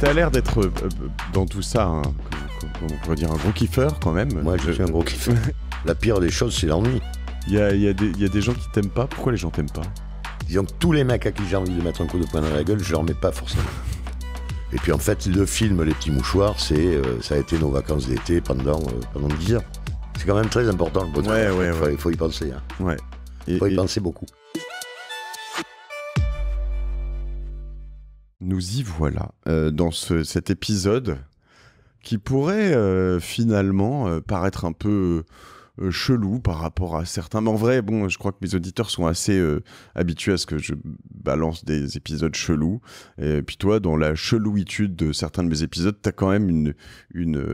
T'as l'air d'être euh, euh, dans tout ça, hein, on pourrait dire un gros kiffeur quand même. Moi, je suis un gros kiffeur. La pire des choses, c'est l'ennui. Il y a, des- gens qui t'aiment pas. Pourquoi les gens t'aiment pas Disons que tous les mecs à qui j'ai envie de mettre un coup de poing dans la gueule, je leur mets pas forcément. Et puis en fait, le film Les Petits Mouchoirs, c'est, euh, ça a été nos vacances d'été pendant, pendant 10 ans. C'est quand même très important le bonheur. Ouais, ouais, Il faut, y penser. Hein. Ouais. Il faut y penser beaucoup. nous y voilà euh, dans cet épisode qui pourrait euh, finalement euh, paraître un peu chelou par rapport à certains. Mais en vrai, bon, je crois que mes auditeurs sont assez habitués à ce que je balance des épisodes chelous. Et puis toi, dans la chelouitude de certains de mes épisodes, tu as quand même une,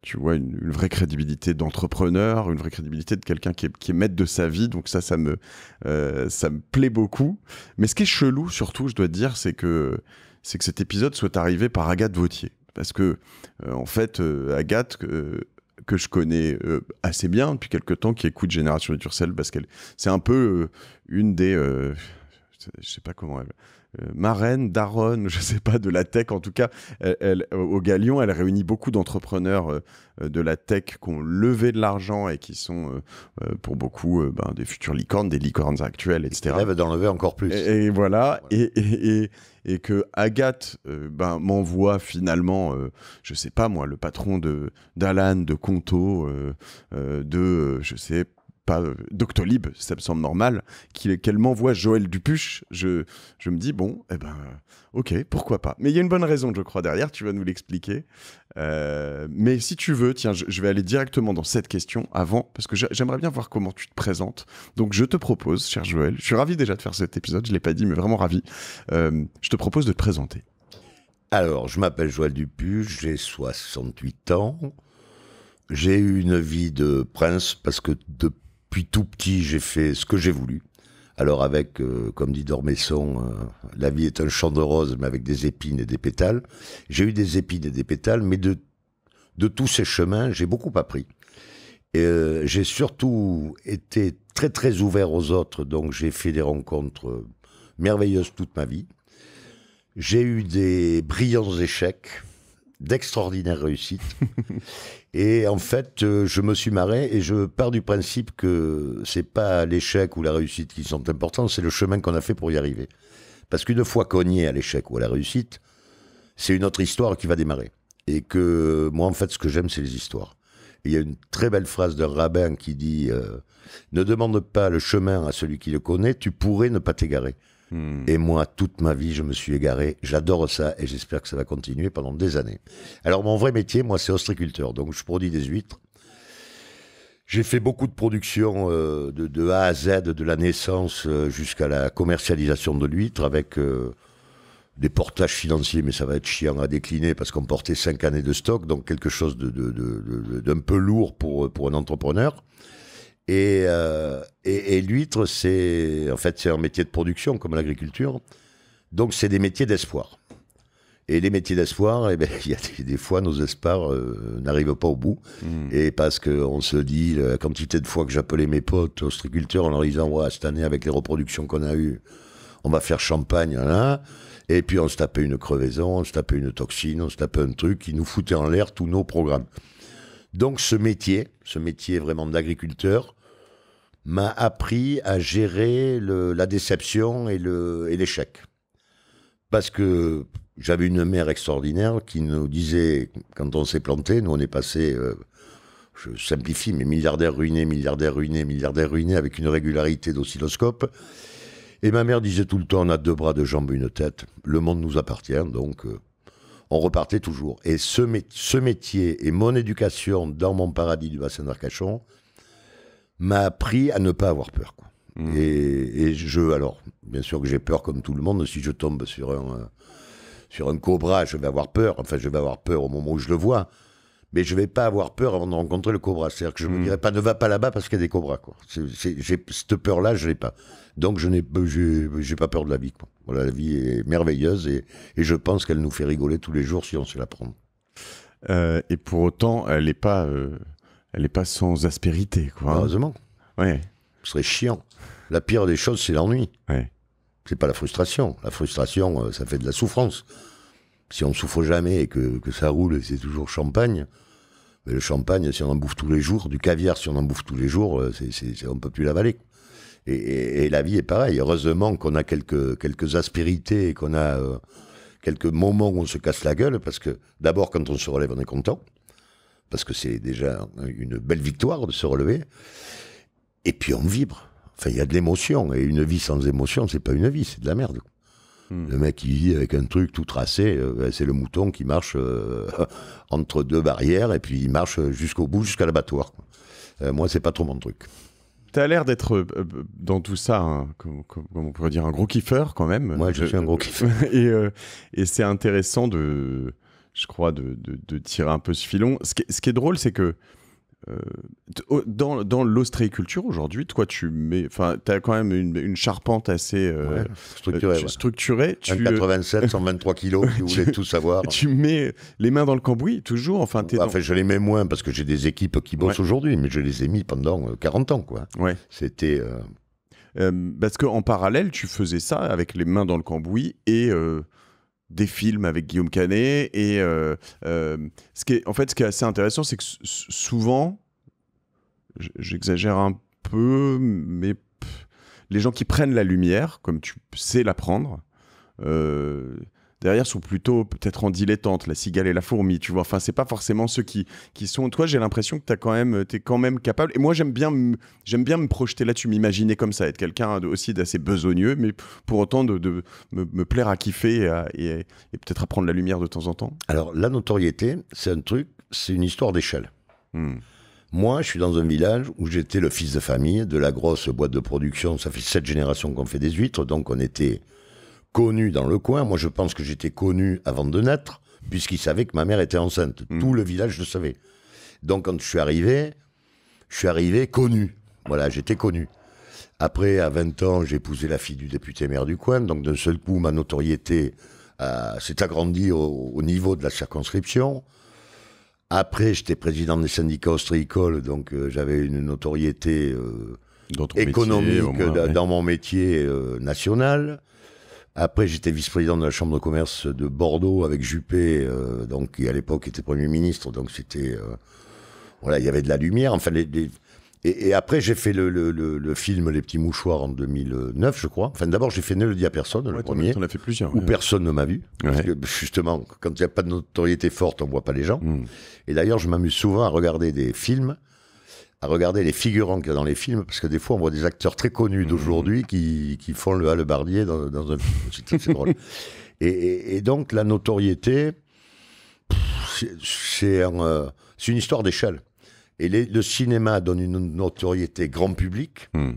tu vois, une, vraie crédibilité d'entrepreneur, une vraie crédibilité de quelqu'un qui, est, maître de sa vie. Donc ça, ça me, ça me plaît beaucoup. Mais ce qui est chelou, surtout, je dois dire, c'est que c'est que cet épisode soit arrivé par Agathe Vautier. Parce que, euh, en fait, euh, Agathe, que je connais euh, assez bien depuis quelques temps, qui écoute Génération de turcel, parce qu'elle, c'est un peu une des. je sais pas comment elle marraine, daronne, je ne sais pas, de la tech. En tout cas, au Galion, elle réunit beaucoup d'entrepreneurs de la tech qui ont levé de l'argent et qui sont, pour beaucoup, ben, des futurs licornes, des licornes actuelles, etc. Elle va d'en encore plus. Et, voilà. et, et que Agathe euh, ben, m'envoie finalement, je euh, je sais pas moi, le patron de d'Alan, de Conto, euh, de, je sais pas euh, Doctolib, ça me semble normal, qu'elle m'envoie Joël Dupuche, je, je me dis, bon, eh ben, ok, pourquoi pas. Mais il y a une bonne raison, je crois, derrière, tu vas nous l'expliquer. Euh, mais si tu veux, tiens, je, vais aller directement dans cette question avant, parce que j'aimerais bien voir comment tu te présentes. Donc je te propose, cher Joël, je suis ravi déjà de faire cet épisode, je ne l'ai pas dit, mais vraiment ravi, euh, je te propose de te présenter. Alors, je m'appelle Joël Dupuche, j'ai 68 ans. J'ai eu une vie de prince parce que depuis tout petit, j'ai fait ce que j'ai voulu. Alors avec, euh, comme dit Dormesson, euh, la vie est un champ de roses, mais avec des épines et des pétales. J'ai eu des épines et des pétales, mais de, de tous ces chemins, j'ai beaucoup appris. Et euh, j'ai surtout été très très ouvert aux autres, donc j'ai fait des rencontres merveilleuses toute ma vie. J'ai eu des brillants échecs, d'extraordinaires réussites. Et en fait, euh, je me suis marré et je pars du principe que c'est pas l'échec ou la réussite qui sont importants, c'est le chemin qu'on a fait pour y arriver. Parce qu'une fois qu'on à l'échec ou à la réussite, c'est une autre histoire qui va démarrer. Et que moi, en fait, ce que j'aime, c'est les histoires. Il y a une très belle phrase d'un rabbin qui dit euh, Ne demande pas le chemin à celui qui le connaît, tu pourrais ne pas t'égarer. Hmm. Et moi, toute ma vie, je me suis égaré. J'adore ça et j'espère que ça va continuer pendant des années. Alors, mon vrai métier, moi, c'est ostriculteur. Donc, je produis des huîtres. J'ai fait beaucoup de production euh, de, A à Z, de la naissance euh, jusqu'à la commercialisation de l'huître avec euh, des portages financiers, mais ça va être chiant à décliner parce qu'on portait cinq années de stock, donc quelque chose d'un peu lourd pour un entrepreneur. Euh, et, et, l'huître, c'est en fait c'est un métier de production comme l'agriculture. Donc c'est des métiers d'espoir. Et les métiers d'espoir, et eh ben, il y a des, fois nos espoirs euh, n'arrivent pas au bout. Hmm. Et parce qu'on se dit, la quantité de fois que j'appelais mes potes ostréiculteurs en leur disant, ouais, cette année avec les reproductions qu'on a eues, on va faire champagne, là. Et puis on se tapait une crevaison, on se tapait une toxine, on se tapait un truc qui nous foutait en l'air tous nos programmes. Donc ce métier, ce métier vraiment d'agriculteur, m'a appris à gérer la déception et l'échec. Parce que j'avais une mère extraordinaire qui nous disait, quand on s'est planté, nous on est passé, euh, je simplifie, mais milliardaire ruiné, milliardaire ruiné, milliardaire ruiné, avec une régularité d'oscilloscope. Et ma mère disait tout le temps, on a deux bras, deux jambes, une tête, le monde nous appartient, donc euh, on repartait toujours. Et ce métier et mon éducation dans mon paradis du bassin d'Arcachon, m'a appris à ne pas avoir peur. Quoi. Mmh. Et, et, je, alors, bien sûr que j'ai peur comme tout le monde. Si je tombe sur un, euh, sur un cobra, je vais avoir peur. Enfin, je vais avoir peur au moment où je le vois. Mais je vais pas avoir peur avant de rencontrer le cobra. C'est-à-dire que je me mmh. dirais pas, ne va pas là-bas parce qu'il y a des cobras. Quoi. cette peur-là, je l'ai pas. Donc, je n'ai j'ai, pas peur de la vie. Quoi. Voilà, la vie est merveilleuse et, et je pense qu'elle nous fait rigoler tous les jours si on sait la prendre. Euh, et pour autant, elle n'est pas. Euh, elle n'est pas sans aspérité, quoi. Hein. Heureusement. Ouais. Ce serait chiant. La pire des choses, c'est l'ennui. Ce n'est pas la frustration. La frustration, euh, ça fait de la souffrance. Si on ne souffre jamais et que, ça roule, c'est toujours champagne. Mais le champagne, si on en bouffe tous les jours, du caviar, si on en bouffe tous les jours, euh, c'est, on ne peut plus l'avaler. Et, et, la vie est pareille. Heureusement qu'on a quelques, quelques aspérités et qu'on a euh, quelques moments où on se casse la gueule, parce que d'abord, quand on se relève, on est content parce que c'est déjà une belle victoire de se relever. Et puis on vibre. Enfin, il y a de l'émotion. Et une vie sans émotion, c'est pas une vie, c'est de la merde. Hmm. Le mec, il vit avec un truc tout tracé. Euh, ben, c'est le mouton qui marche euh, entre deux barrières et puis il marche jusqu'au bout, jusqu'à l'abattoir. Moi, euh, moi, c'est pas trop mon truc. Tu as l'air d'être dans tout ça, hein, comme, on pourrait dire, un gros kiffeur quand même. Moi, je, suis un gros kiffeur. et, et c'est intéressant de je crois, de, tirer un peu ce filon. Ce qui, est drôle, c'est que euh, dans, dans l'ostréiculture aujourd'hui, toi, tu mets, enfin, as quand même une, charpente assez euh, euh, structurée. tu, 87, 123 kilos, si vous tout savoir. Tu mets les mains dans le cambouis, toujours. Enfin, es bah, je les mets moins parce que j'ai des équipes qui bossent aujourd'hui, mais je les ai mis pendant 40 ans, quoi. Ouais. C'était. parce qu'en parallèle, tu faisais ça avec les mains dans le cambouis et des films avec Guillaume Canet. Et euh, euh, ce qui est, en fait, ce qui est assez intéressant, c'est que souvent, j'exagère un peu, mais les gens qui prennent la lumière, comme tu sais la prendre, euh, derrière sont plutôt peut-être en dilettante, la cigale et la fourmi, tu vois. Enfin, c'est pas forcément ceux qui, sont. Toi, j'ai l'impression que t'as quand même, t'es quand même capable. Et moi, j'aime bien, j'aime bien me projeter là tu m'imaginer comme ça, être quelqu'un aussi d'assez besogneux, mais pour autant de, me, plaire à kiffer et, peut-être à prendre la lumière de temps en temps. Alors, la notoriété, c'est un truc, c'est une histoire d'échelle. Hmm. Moi, je suis dans un village où j'étais le fils de famille de la grosse boîte de production. Ça fait sept générations qu'on fait des huîtres, donc on était connu dans le coin. Moi, je pense que j'étais connu avant de naître, puisqu'ils savaient que ma mère était enceinte. Hmm. Tout le village le savait. Donc, quand je suis arrivé, je suis arrivé connu. Voilà, j'étais connu. Après, à 20 ans, j'ai épousé la fille du député maire du coin. Donc, d'un seul coup, ma notoriété s'est agrandie au, niveau de la circonscription. Après, j'étais président des syndicats ostréicoles, donc euh, j'avais une notoriété euh, économique dans mon métier euh, national. Après, j'étais vice-président de la Chambre de commerce de Bordeaux avec Juppé, euh, donc, qui à l'époque était Premier ministre. Donc, c'était. Euh, voilà, il y avait de la lumière. Enfin, les, Et, après, j'ai fait le, le, le, film Les Petits Mouchoirs en 2009, je crois. Enfin, d'abord, j'ai fait Ne le dis à personne, le premier. On a fait plusieurs. Où personne ne m'a vu. Parce que, justement, quand il n'y a pas de notoriété forte, on ne voit pas les gens. Hmm. Et d'ailleurs, je m'amuse souvent à regarder des films à regarder les figurants qu'il y a dans les films, parce que des fois, on voit des acteurs très connus mhm. d'aujourd'hui qui, font le hallebardier dans, dans un film. C'est drôle. Et, et, donc, la notoriété, euh, c'est une histoire d'échelle. Et le cinéma donne une notoriété grand public, hmm.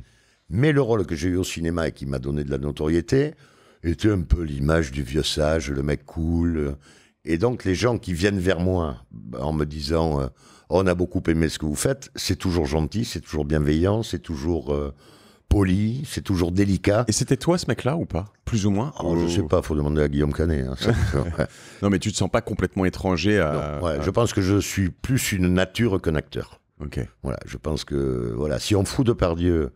mais le rôle que j'ai eu au cinéma et qui m'a donné de la notoriété était un peu l'image du vieux sage, le mec cool. Et donc, les gens qui viennent vers moi en me disant. Euh, on a beaucoup aimé ce que vous faites. C'est toujours gentil, c'est toujours bienveillant, c'est toujours euh, poli, c'est toujours délicat. Et c'était toi ce mec-là ou pas Plus ou moins Je oh, Je sais pas, faut demander à Guillaume Canet. Hein, non, mais tu te sens pas complètement étranger à. Je pense que je suis plus une nature qu'un acteur. Ok. Voilà, je pense que voilà, si on fout de Pardieu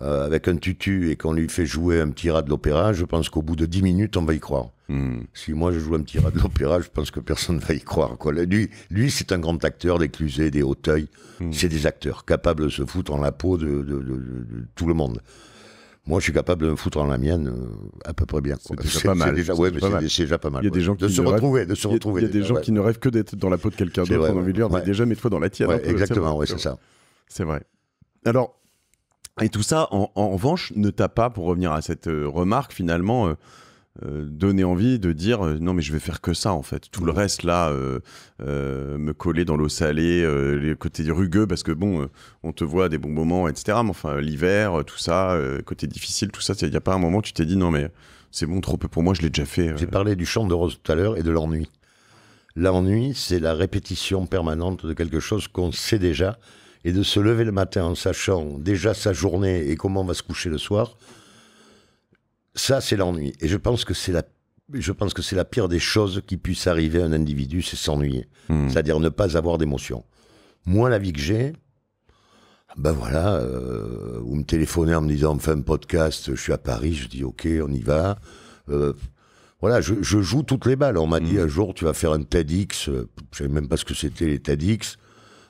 euh, avec un tutu et qu'on lui fait jouer un petit rat de l'opéra, je pense qu'au bout de 10 minutes, on va y croire. Hmm. Si moi je joue un petit rat de l'opéra, je pense que personne ne va y croire. Lui, lui c'est un grand acteur des Clusés, des Hauteuils. Hmm. C'est des acteurs capables de se foutre en la peau de, tout le monde. Moi, je suis capable de me foutre en la mienne euh, à peu près bien. C'est déjà pas mal. Déjà, déjà pas mal. Il y a des gens qui se retrouver, de se Il y a, des gens qui ne rêvent que d'être dans la peau de quelqu'un d'autre. mais déjà, mets dans la tienne. exactement, c'est ça. C'est vrai. Alors, et tout ça, en, revanche, ne t'a pas, pour revenir à cette euh, remarque, finalement, euh, euh, donner envie de dire euh, non mais je vais faire que ça en fait tout le reste là euh, me coller dans l'eau salée les côtés rugueux parce que bon on te voit des bons moments etc mais enfin l'hiver tout ça côté difficile tout ça il n'y a pas un moment tu t'es dit non mais c'est bon trop peu pour moi je l'ai déjà fait j'ai parlé du chant de rose tout à l'heure et de l'ennui l'ennui c'est la répétition permanente de quelque chose qu'on sait déjà et de se lever le matin en sachant déjà sa journée et comment on va se coucher le soir ça, c'est l'ennui. Et je pense que c'est la je pense que c'est la pire des choses qui puisse arriver à un individu, c'est s'ennuyer. Hmm. C'est-à-dire ne pas avoir d'émotion. Moi, la vie que j'ai, ben voilà, euh, vous me téléphonez en me disant, on fait un podcast, je suis à Paris, je dis, ok, on y va. Euh, voilà, je, joue toutes les balles. On m'a dit, hmm. un jour, tu vas faire un TEDx. Euh, je ne savais même pas ce que c'était les TEDx.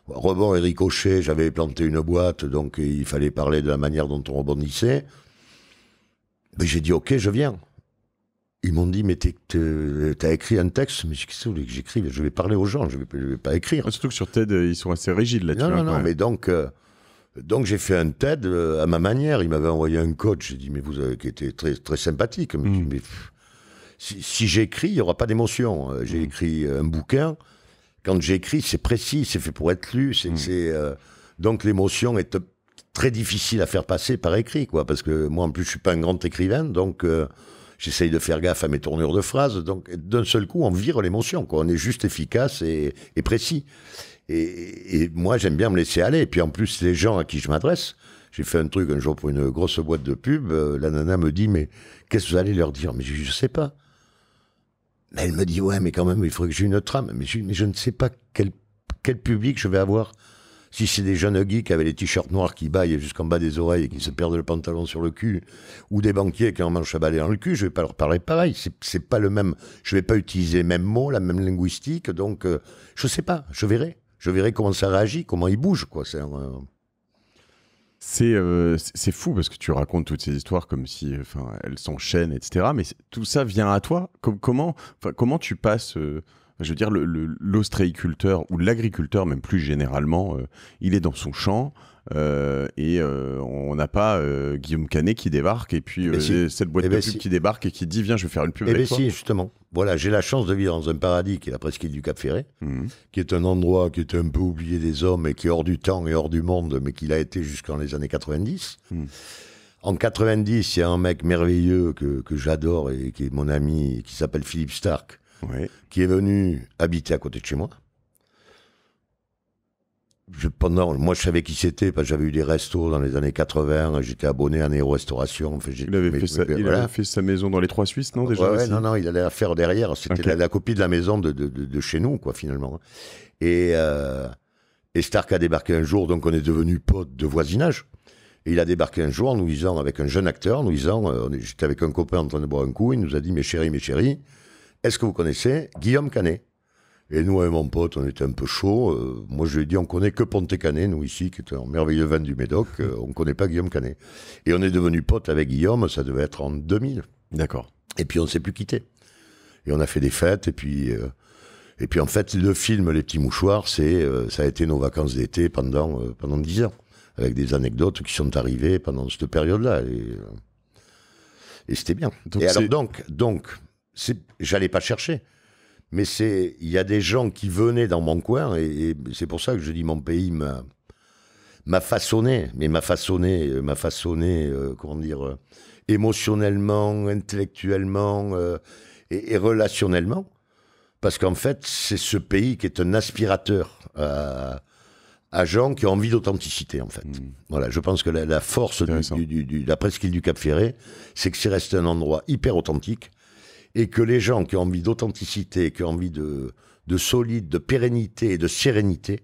Rebond et ricochet, j'avais planté une boîte, donc il fallait parler de la manière dont on rebondissait j'ai dit, OK, je viens. Ils m'ont dit, mais t'as écrit un texte, mais qu'est-ce que vous voulez que j'écrive Je vais parler aux gens, je ne vais, pas écrire. Surtout que sur TED, euh, ils sont assez rigides là-dessus. Non, non, hein, non, mais donc, euh, donc j'ai fait un TED euh, à ma manière. Il m'avait envoyé un coach, j'ai dit, mais vous avez qui était très, très sympathique. Mm. Mais, si, si j'écris, il n'y aura pas d'émotion. J'ai mm. écrit un bouquin. Quand j'écris, c'est précis, c'est fait pour être lu. Mm. donc l'émotion est très difficile à faire passer par écrit, quoi, parce que moi en plus je suis pas un grand écrivain, donc euh, j'essaye de faire gaffe à mes tournures de phrases, donc d'un seul coup on vire l'émotion, quoi, on est juste efficace et, précis. Et, moi j'aime bien me laisser aller, et puis en plus les gens à qui je m'adresse, j'ai fait un truc un jour pour une grosse boîte de pub, euh, la nana me dit mais qu'est-ce que vous allez leur dire Mais je, ne sais pas. elle me dit ouais mais quand même il faudrait que j'ai une trame, mais je, mais je ne sais pas quel public je vais avoir. Si c'est des jeunes geeks avaient les t-shirts noirs qui baillent jusqu'en bas des oreilles et qui se perdent le pantalon sur le cul, ou des banquiers qui en mangent à balai dans le cul, je vais pas leur parler pareil. C'est pas le même. Je vais pas utiliser les mêmes mots, la même linguistique. Donc, je euh, je sais pas. Je verrai. Je verrai comment ça réagit, comment ils bougent, quoi. Euh, euh, c'est. C'est fou parce que tu racontes toutes ces histoires comme si enfin, elles s'enchaînent, etc. Mais tout ça vient à toi. comment, comment tu passes je veux dire, l'ostréiculteur ou l'agriculteur, même plus généralement, euh, il est dans son champ. Euh, et euh, on n'a pas Guillaume Canet qui débarque et puis eh ben cette boîte eh de ben pub qui débarque et qui dit viens je vais faire une pub eh ben avec toi. si justement voilà j'ai la chance de vivre dans un paradis qui est la presqu'île du Cap Ferré mhm. qui est un endroit qui est un peu oublié des hommes et qui est hors du temps et hors du monde mais qui l'a été jusqu'en les années 90 mhm. En 90, il y a un mec merveilleux que, que j'adore et qui est mon ami, qui s'appelle Philippe Stark, qui est venu habiter à côté de chez moi. Je, pendant, moi, je savais qui c'était parce que j'avais eu des restos dans les années 80. J'étais abonné à Néo Restauration. il, avait, fait sa, fait sa, maison dans les Trois Suisses, non déjà Non, non, il allait la faire derrière. C'était la, copie de la maison de, de, chez nous, quoi, finalement. Euh, et, Stark a débarqué un jour, donc on est devenu potes de voisinage. Et il a débarqué un jour en nous disant, avec un jeune acteur, nous disant, euh, j'étais avec un copain en train de boire un coup, il nous a dit, mes chéris, mes chéris, est-ce que vous connaissez Guillaume Canet Et nous, avec mon pote, on était un peu chaud. Euh, moi, je lui ai dit, on connaît que Ponté Canet, nous ici, qui est un merveilleux vin du Médoc. Euh, on ne connaît pas Guillaume Canet. Et on est devenu pote avec Guillaume, ça devait être en 2000. D'accord. Et puis, on ne s'est plus quitté. Et on a fait des fêtes, et puis. Euh, et puis en fait, le film Les Petits Mouchoirs, c'est ça a été nos vacances d'été pendant pendant dix ans, avec des anecdotes qui sont arrivées pendant cette période-là. Et, c'était bien. et alors donc donc j'allais pas chercher. Mais c'est, il y a des gens qui venaient dans mon coin, et, c'est pour ça que je dis mon pays m'a, m'a façonné, mais m'a façonné, euh, m'a façonné, euh, comment dire, euh, émotionnellement, intellectuellement et, relationnellement. Parce qu'en fait, c'est ce pays qui est un aspirateur à, gens qui ont envie d'authenticité, en fait. Hmm. Voilà, je pense que la, force du, du, de la presqu'île du Cap Ferré, c'est que c'est resté un endroit hyper authentique et que les gens qui ont envie d'authenticité, qui ont envie de, de solide, de pérennité et de sérénité,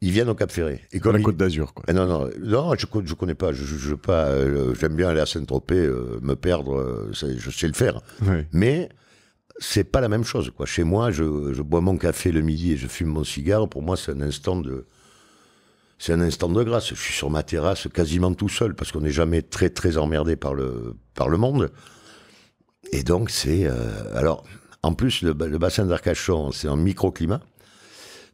ils viennent au Cap Ferré. Et comme la Côte d'Azur, quoi. Eh non, non, non, je ne connais pas. Je, pas. Euh, j'aime bien aller à Saint-Tropez, euh, me perdre. Euh, je sais le faire. Mais Mais c'est pas la même chose, quoi. Chez moi, je, je, bois mon café le midi et je fume mon cigare. Pour moi, c'est un instant de. C'est un instant de grâce. Je suis sur ma terrasse quasiment tout seul parce qu'on n'est jamais très très emmerdé par le par le monde. Et donc, c'est. Euh, alors, en plus, le, bassin d'Arcachon, c'est un microclimat,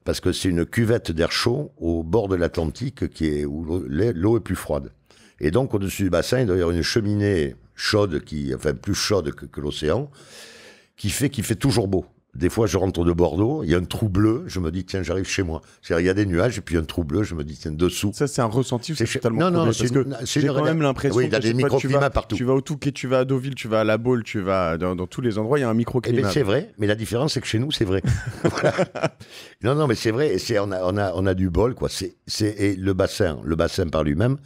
parce que c'est une cuvette d'air chaud au bord de l'Atlantique qui est où l'eau est plus froide. Et donc, au-dessus du bassin, il doit y avoir une cheminée chaude, qui, enfin plus chaude que, que l'océan, qui fait qu'il fait toujours beau. Des fois, je rentre de Bordeaux, il y a un trou bleu, je me dis, tiens, j'arrive chez moi. C'est-à-dire, il y a des nuages, et puis un trou bleu, je me dis, tiens, dessous. Ça, c'est un ressenti, c'est totalement Non, non, parce que j'ai quand même l'impression que partout. Tu vas au Touquet, tu vas à Deauville, tu vas à La Baule, tu vas dans, tous les endroits, il y a un microclimat. Eh ben, c'est vrai, mais la différence, c'est que chez nous, c'est vrai. non, non, mais c'est vrai, et on, a, on, a, on a du bol, quoi. C'est le bassin, le bassin par lui-même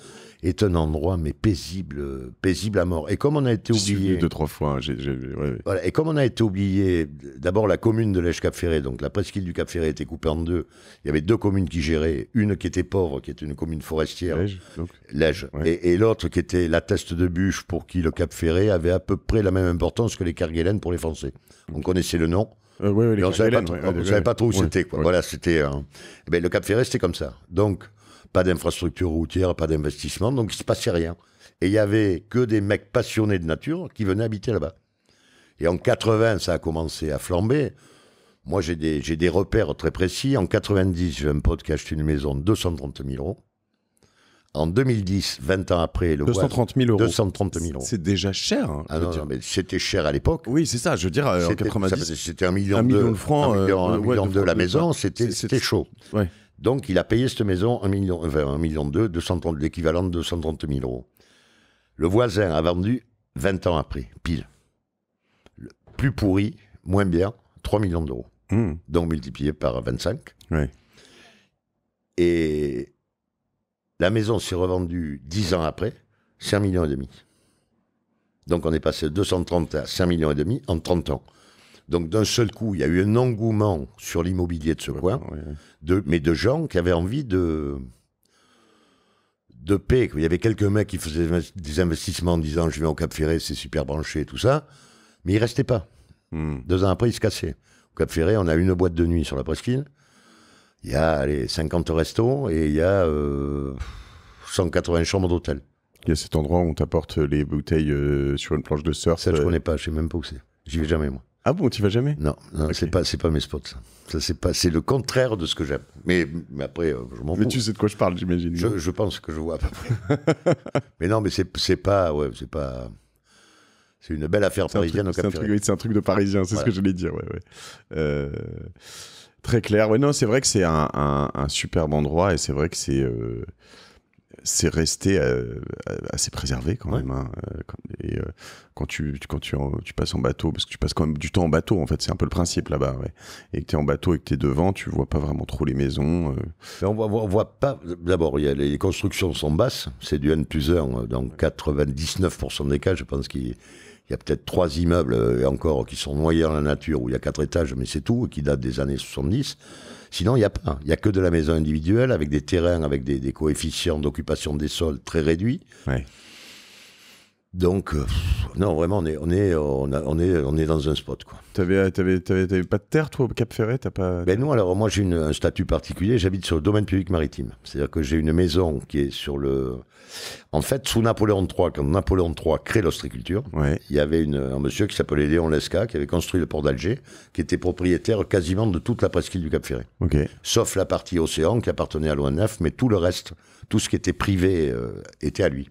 est un endroit mais paisible, paisible à mort. Et comme on a été oublié deux trois fois, hein, et comme on a été oublié, d'abord la commune de lège cap ferré donc la presqu'île du Cap-Ferré était coupée en deux. Il y avait deux communes qui géraient, une qui était pauvre, qui était une commune forestière, Lège, et, l'autre qui était la Teste de Bûche, pour qui le Cap-Ferré avait à peu près la même importance que les Kerguelen pour les Français. On connaissait le nom. Euh, ouais, on ne savait, pas, trop, où c'était. Voilà, c'était. Eh ben, le Cap Ferré, c'était comme ça. Donc, pas d'infrastructure routière, pas d'investissement, donc il se passait rien. Et il y avait que des mecs passionnés de nature qui venaient habiter là-bas. Et en 80, ça a commencé à flamber. Moi, j'ai des, repères très précis. En 90, j'ai un pote qui a acheté une maison de 230 000 euros. En 2010, 20 ans après, le 230 000 euros. 230 C'est déjà cher. Hein, ah mais c'était cher à l'époque. Oui, c'est ça. Je veux dire, euh, en 90, c'était un million, de, francs, un million, euh, de, la maison. C'était chaud. Ouais. Donc il a payé cette maison 1 million, 2, l'équivalent de 230 000 euros. Le voisin a vendu 20 ans après, pile. plus pourri, moins bien, 3 millions d'euros. Hmm. Donc multiplié par 25. Et la maison s'est revendue 10 ans après, 5 millions et demi. Donc on est passé de 230 à 5 millions et demi en 30 ans. Donc d'un seul coup, il y a eu un engouement sur l'immobilier de ce coin, mais de gens qui avaient envie de de paix. Il y avait quelques mecs qui faisaient des investissements en disant je vais au Cap Ferret, c'est super branché, tout ça, mais ils restaient pas. Hmm. Deux ans après, ils se cassaient. Au Cap Ferret, on a une boîte de nuit sur la presqu'île. Il y a les 50 restos et il y a 180 euh, chambres d'hôtel. Il y a cet endroit où on t'apporte les bouteilles euh, sur une planche de surf. Ça, je euh, connais pas, je sais même pas où c'est. J'y vais jamais, moi. Ah bon, tu vas jamais Non, non c'est pas, c'est pas mes spots. Ça c'est pas, c'est le contraire de ce que j'aime. Mais, mais après, euh, je m'en. Mais tu sais de quoi je parle, j'imagine. Je, pense que je vois à peu près. mais non, mais c'est, pas, ouais, c'est pas. C'est une belle affaire parisienne au Cap c'est un truc de parisien, c'est ce que je voulais dire. Euh, très clair. Ouais, non, c'est vrai que c'est un, superbe endroit et c'est vrai que c'est. Euh, c'est resté assez préservé quand même. Hein, quand tu quand tu, passes en bateau parce que tu passes quand même du temps en bateau en fait c'est un peu le principe là-bas et que tu es en bateau et que tu es devant tu vois pas vraiment trop les maisons euh. on, voit, voit pas d'abord les constructions sont basses c'est du N plus 1 euh, dans 99% des cas je pense qu'il y a peut-être trois immeubles et euh, encore qui sont noyés dans la nature où il y a quatre étages, mais c'est tout, qui datent des années 70. Sinon, il n'y a pas. Il n'y a que de la maison individuelle avec des terrains, avec des, coefficients d'occupation des sols très réduits. Ouais. Donc, euh, non, vraiment, on est, on, est, on, est, on est dans un spot. Tu T'avais pas de terre, toi, au Cap Ferret pas... Ben non, alors moi, j'ai un statut particulier. J'habite sur le domaine public maritime. C'est-à-dire que j'ai une maison qui est sur le. En fait, sous Napoléon III, quand Napoléon III crée l'ostriculture, il y avait une, un monsieur qui s'appelait Léon Lesca, qui avait construit le port d'Alger, qui était propriétaire quasiment de toute la presqu'île du Cap Ferret. Sauf la partie océan qui appartenait à l'ONF, mais tout le reste, tout ce qui était privé, euh, était à lui.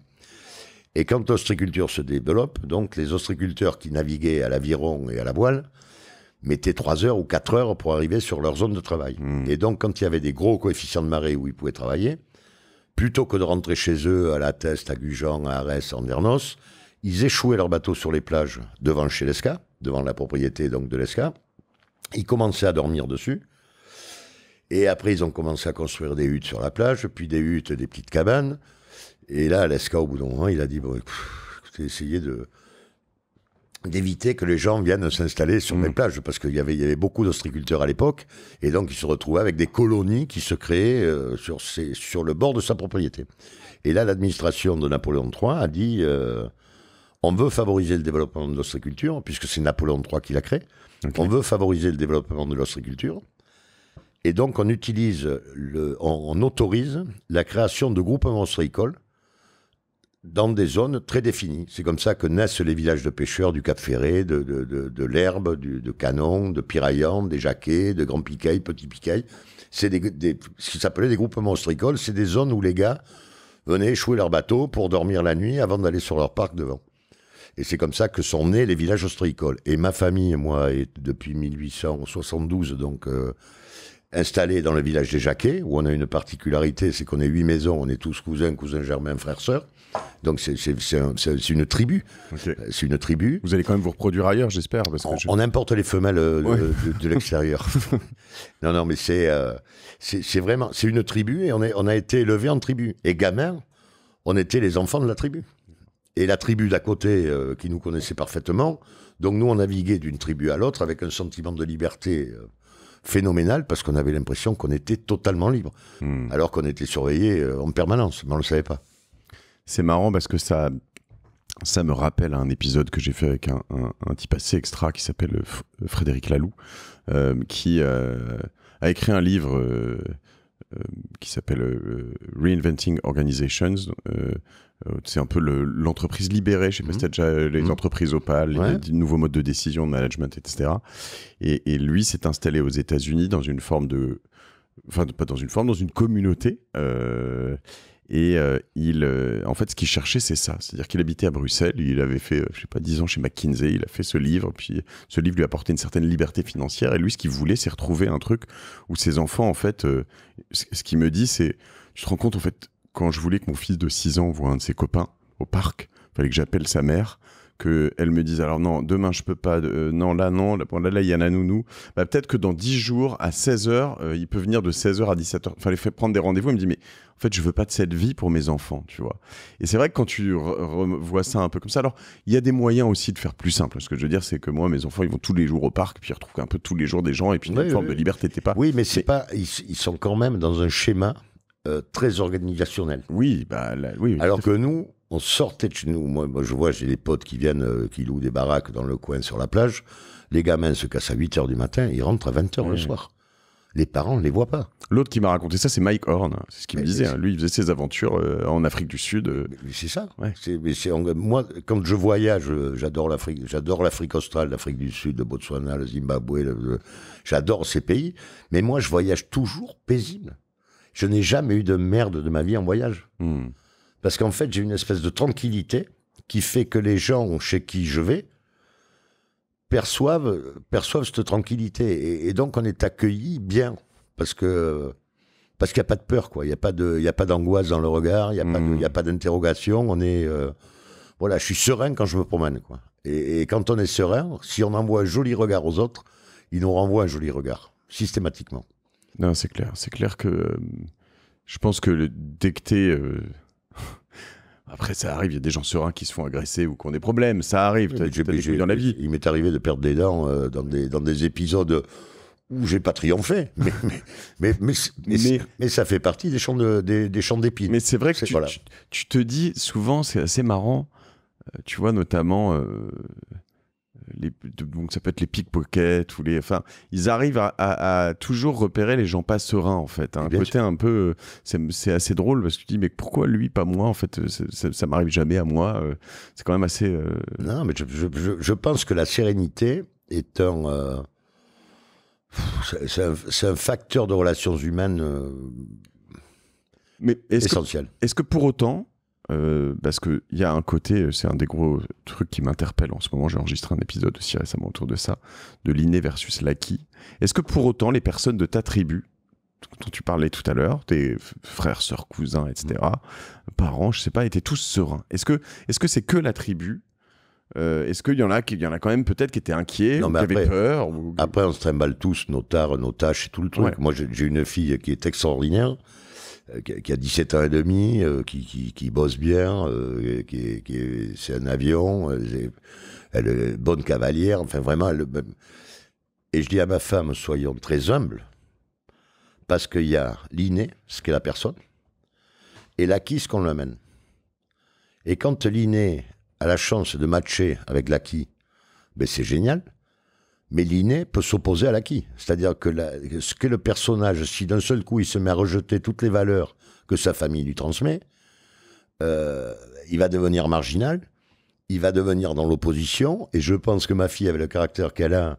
Et quand l'ostriculture se développe, donc les ostriculteurs qui naviguaient à l'aviron et à la voile mettaient 3 heures ou 4 heures pour arriver sur leur zone de travail. Hmm. Et donc quand il y avait des gros coefficients de marée où ils pouvaient travailler, plutôt que de rentrer chez eux à La Teste, à Gujan, à Arès, à Andernos, ils échouaient leur bateau sur les plages devant chez l'ESCA, devant la propriété donc de l'ESCA. Ils commençaient à dormir dessus. Et après, ils ont commencé à construire des huttes sur la plage, puis des huttes, des petites cabanes. Et là, l'ESCA, au bout d'un moment, il a dit bon, écoutez, essayez de d'éviter que les gens viennent s'installer sur mes mm. plages, parce qu'il y avait, beaucoup d'ostriculteurs à l'époque, et donc ils se retrouvaient avec des colonies qui se créaient euh, sur, sur le bord de sa propriété. Et là, l'administration de Napoléon III a dit euh, on veut favoriser le développement de l'ostriculture, puisque c'est Napoléon III qui l'a créé. On veut favoriser le développement de l'ostriculture. Et donc, on utilise, on, autorise la création de groupements ostricoles dans des zones très définies. C'est comme ça que naissent les villages de pêcheurs du Cap Ferré, de, de, de, l'herbe, de canon, de piraillant, des jaquets, de grands piquets, Petit piquets. C'est des, ce qui s'appelait des groupements ostricoles. C'est des zones où les gars venaient échouer leur bateau pour dormir la nuit avant d'aller sur leur parc devant. Et c'est comme ça que sont nés les villages ostricoles. Et ma famille, et moi, depuis 1872, donc euh, installé dans le village des Jacquets, où on a une particularité, c'est qu'on est huit maisons, on est tous cousins, cousins germains, frères, sœurs. Donc c'est une tribu. Euh, c'est une tribu. Vous allez quand même vous reproduire ailleurs, j'espère. On, importe les femelles euh, de, l'extérieur. non, non, mais euh, c'est vraiment c'est une tribu et on, est, on a été élevés en tribu. Et gamins, on était les enfants de la tribu. Et la tribu d'à côté, qui nous connaissait parfaitement, donc nous on naviguait d'une tribu à l'autre avec un sentiment de liberté phénoménal parce qu'on avait l'impression qu'on était totalement libre, hmm. alors qu'on était surveillé euh, en permanence, mais on ne le savait pas. C'est marrant parce que ça, ça me rappelle un épisode que j'ai fait avec un, un, un, type assez extra qui s'appelle Frédéric Laloux, euh, qui euh, a écrit un livre qui s'appelle Reinventing Organizations, euh, c'est un peu l'entreprise libérée, je sais pas mhm. déjà euh, les mhm. entreprises opales, les, nouveaux modes de décision, de management, etc. Et, lui s'est installé aux États-Unis dans une forme de, enfin pas dans une forme, dans une communauté. Euh, et il, en fait, ce qu'il cherchait, c'est ça. C'est-à-dire qu'il habitait à Bruxelles, il avait fait, je sais pas, dix ans chez McKinsey, il a fait ce livre, puis ce livre lui apporté une certaine liberté financière. Et lui, ce qu'il voulait, c'est retrouver un truc où ses enfants, en fait, ce qu'il me dit, c'est, tu te rends compte, en fait, quand je voulais que mon fils de 6 ans voit un de ses copains au parc, fallait que j'appelle sa mère, qu'elle me dise alors non, demain je peux pas, euh, non, là non, là, là, là il y a la nounou. Bah, peut-être que dans 10 jours à 16h, euh, il peut venir de 16h à 17h. Fallait faire prendre des rendez-vous. Il me dit mais en fait je veux pas de cette vie pour mes enfants, tu vois. Et c'est vrai que quand tu revois ça un peu comme ça, alors il y a des moyens aussi de faire plus simple. Ce que je veux dire c'est que moi mes enfants ils vont tous les jours au parc, puis ils retrouvent un peu tous les jours des gens et puis une forme de liberté t'es pas. Oui mais c'est pas, ils, ils sont quand même dans un schéma euh, très organisationnel. Oui, bah, oui. Alors que nous, on sortait de chez nous. Moi, je vois, j'ai des potes qui viennent, euh, qui louent des baraques dans le coin sur la plage. Les gamins se cassent à 8 h du matin, ils rentrent à 20 h le soir. Les parents ne les voient pas. L'autre qui m'a raconté ça, c'est Mike Horn. C'est ce qu'il me disait. Hein. Lui, il faisait ses aventures euh, en Afrique du Sud. C'est ça. moi, quand je voyage, j'adore l'Afrique, j'adore l'Afrique australe, l'Afrique du Sud, le Botswana, le Zimbabwe. J'adore ces pays. Mais moi, je voyage toujours paisible. Je n'ai jamais eu de merde de ma vie en voyage. Hmm. Parce qu'en fait, j'ai une espèce de tranquillité qui fait que les gens chez qui je vais perçoivent, perçoivent cette tranquillité. Et, donc, on est accueilli bien. Parce que. Parce qu'il n'y a pas de peur, quoi. Il n'y a pas de, y a pas d'angoisse dans le regard, il n'y hmm. a, pas d'interrogation. On est, euh, voilà, je suis serein quand je me promène, quoi. Et, et, quand on est serein, si on envoie un joli regard aux autres, ils nous renvoient un joli regard, systématiquement. Non, c'est clair. C'est clair que euh, je pense que le, dès euh, que Après, ça arrive, il y a des gens sereins qui se font agresser ou qui ont des problèmes, ça arrive, dans la vie. Il m'est arrivé de perdre des dents euh, dans, des, dans des épisodes où j'ai pas triomphé, mais, mais, mais, mais, ça fait partie des champs, des, champs d'épines. Mais c'est vrai que tu, te dis, souvent, c'est assez marrant, tu vois, notamment, donc ça peut être les pickpockets ou les, enfin, ils arrivent à, toujours repérer les gens pas sereins en fait. Hein. Un un peu, euh, c'est assez drôle parce que tu dis mais pourquoi lui pas moi en fait, ça, euh, ça m'arrive jamais à moi. Euh, c'est quand même assez. Non mais je, pense que la sérénité est un, c'est un, facteur de relations humaines mais essentiel. Est-ce que pour autant euh, parce qu'il y a un côté, euh, c'est un des gros trucs qui m'interpelle en ce moment, j'ai enregistré un épisode aussi récemment autour de ça, de l'inné versus l'acquis. Est-ce que pour autant les personnes de ta tribu, dont tu parlais tout à l'heure, tes frères, sœurs, cousins, etc., parents, je sais pas, étaient tous sereins Est-ce que c'est que la tribu euh, Est-ce qu'il y en a qui, y en a quand même peut-être qui étaient inquiets, qui avaient peur Après, on se trimballe tous nos tares, nos tâches et tout le truc. Moi, j'ai une fille qui est extraordinaire, euh, qui a 17 ans et demi, euh, qui, bosse bien, euh, qui c'est un avion, elle est bonne cavalière, enfin vraiment. et je dis à ma femme, soyons très humbles, parce qu'il y a l'inné, ce qu'est la personne, et l'acquis, ce qu'on l'amène. Et quand l'inné a la chance de matcher avec l'acquis, ben c'est génial. Mais l'inné peut s'opposer à l'acquis. C'est-à-dire que ce que le personnage, si d'un seul coup il se met à rejeter toutes les valeurs que sa famille lui transmet, euh, il va devenir marginal, il va devenir dans l'opposition. Et je pense que ma fille, avait le caractère qu'elle a,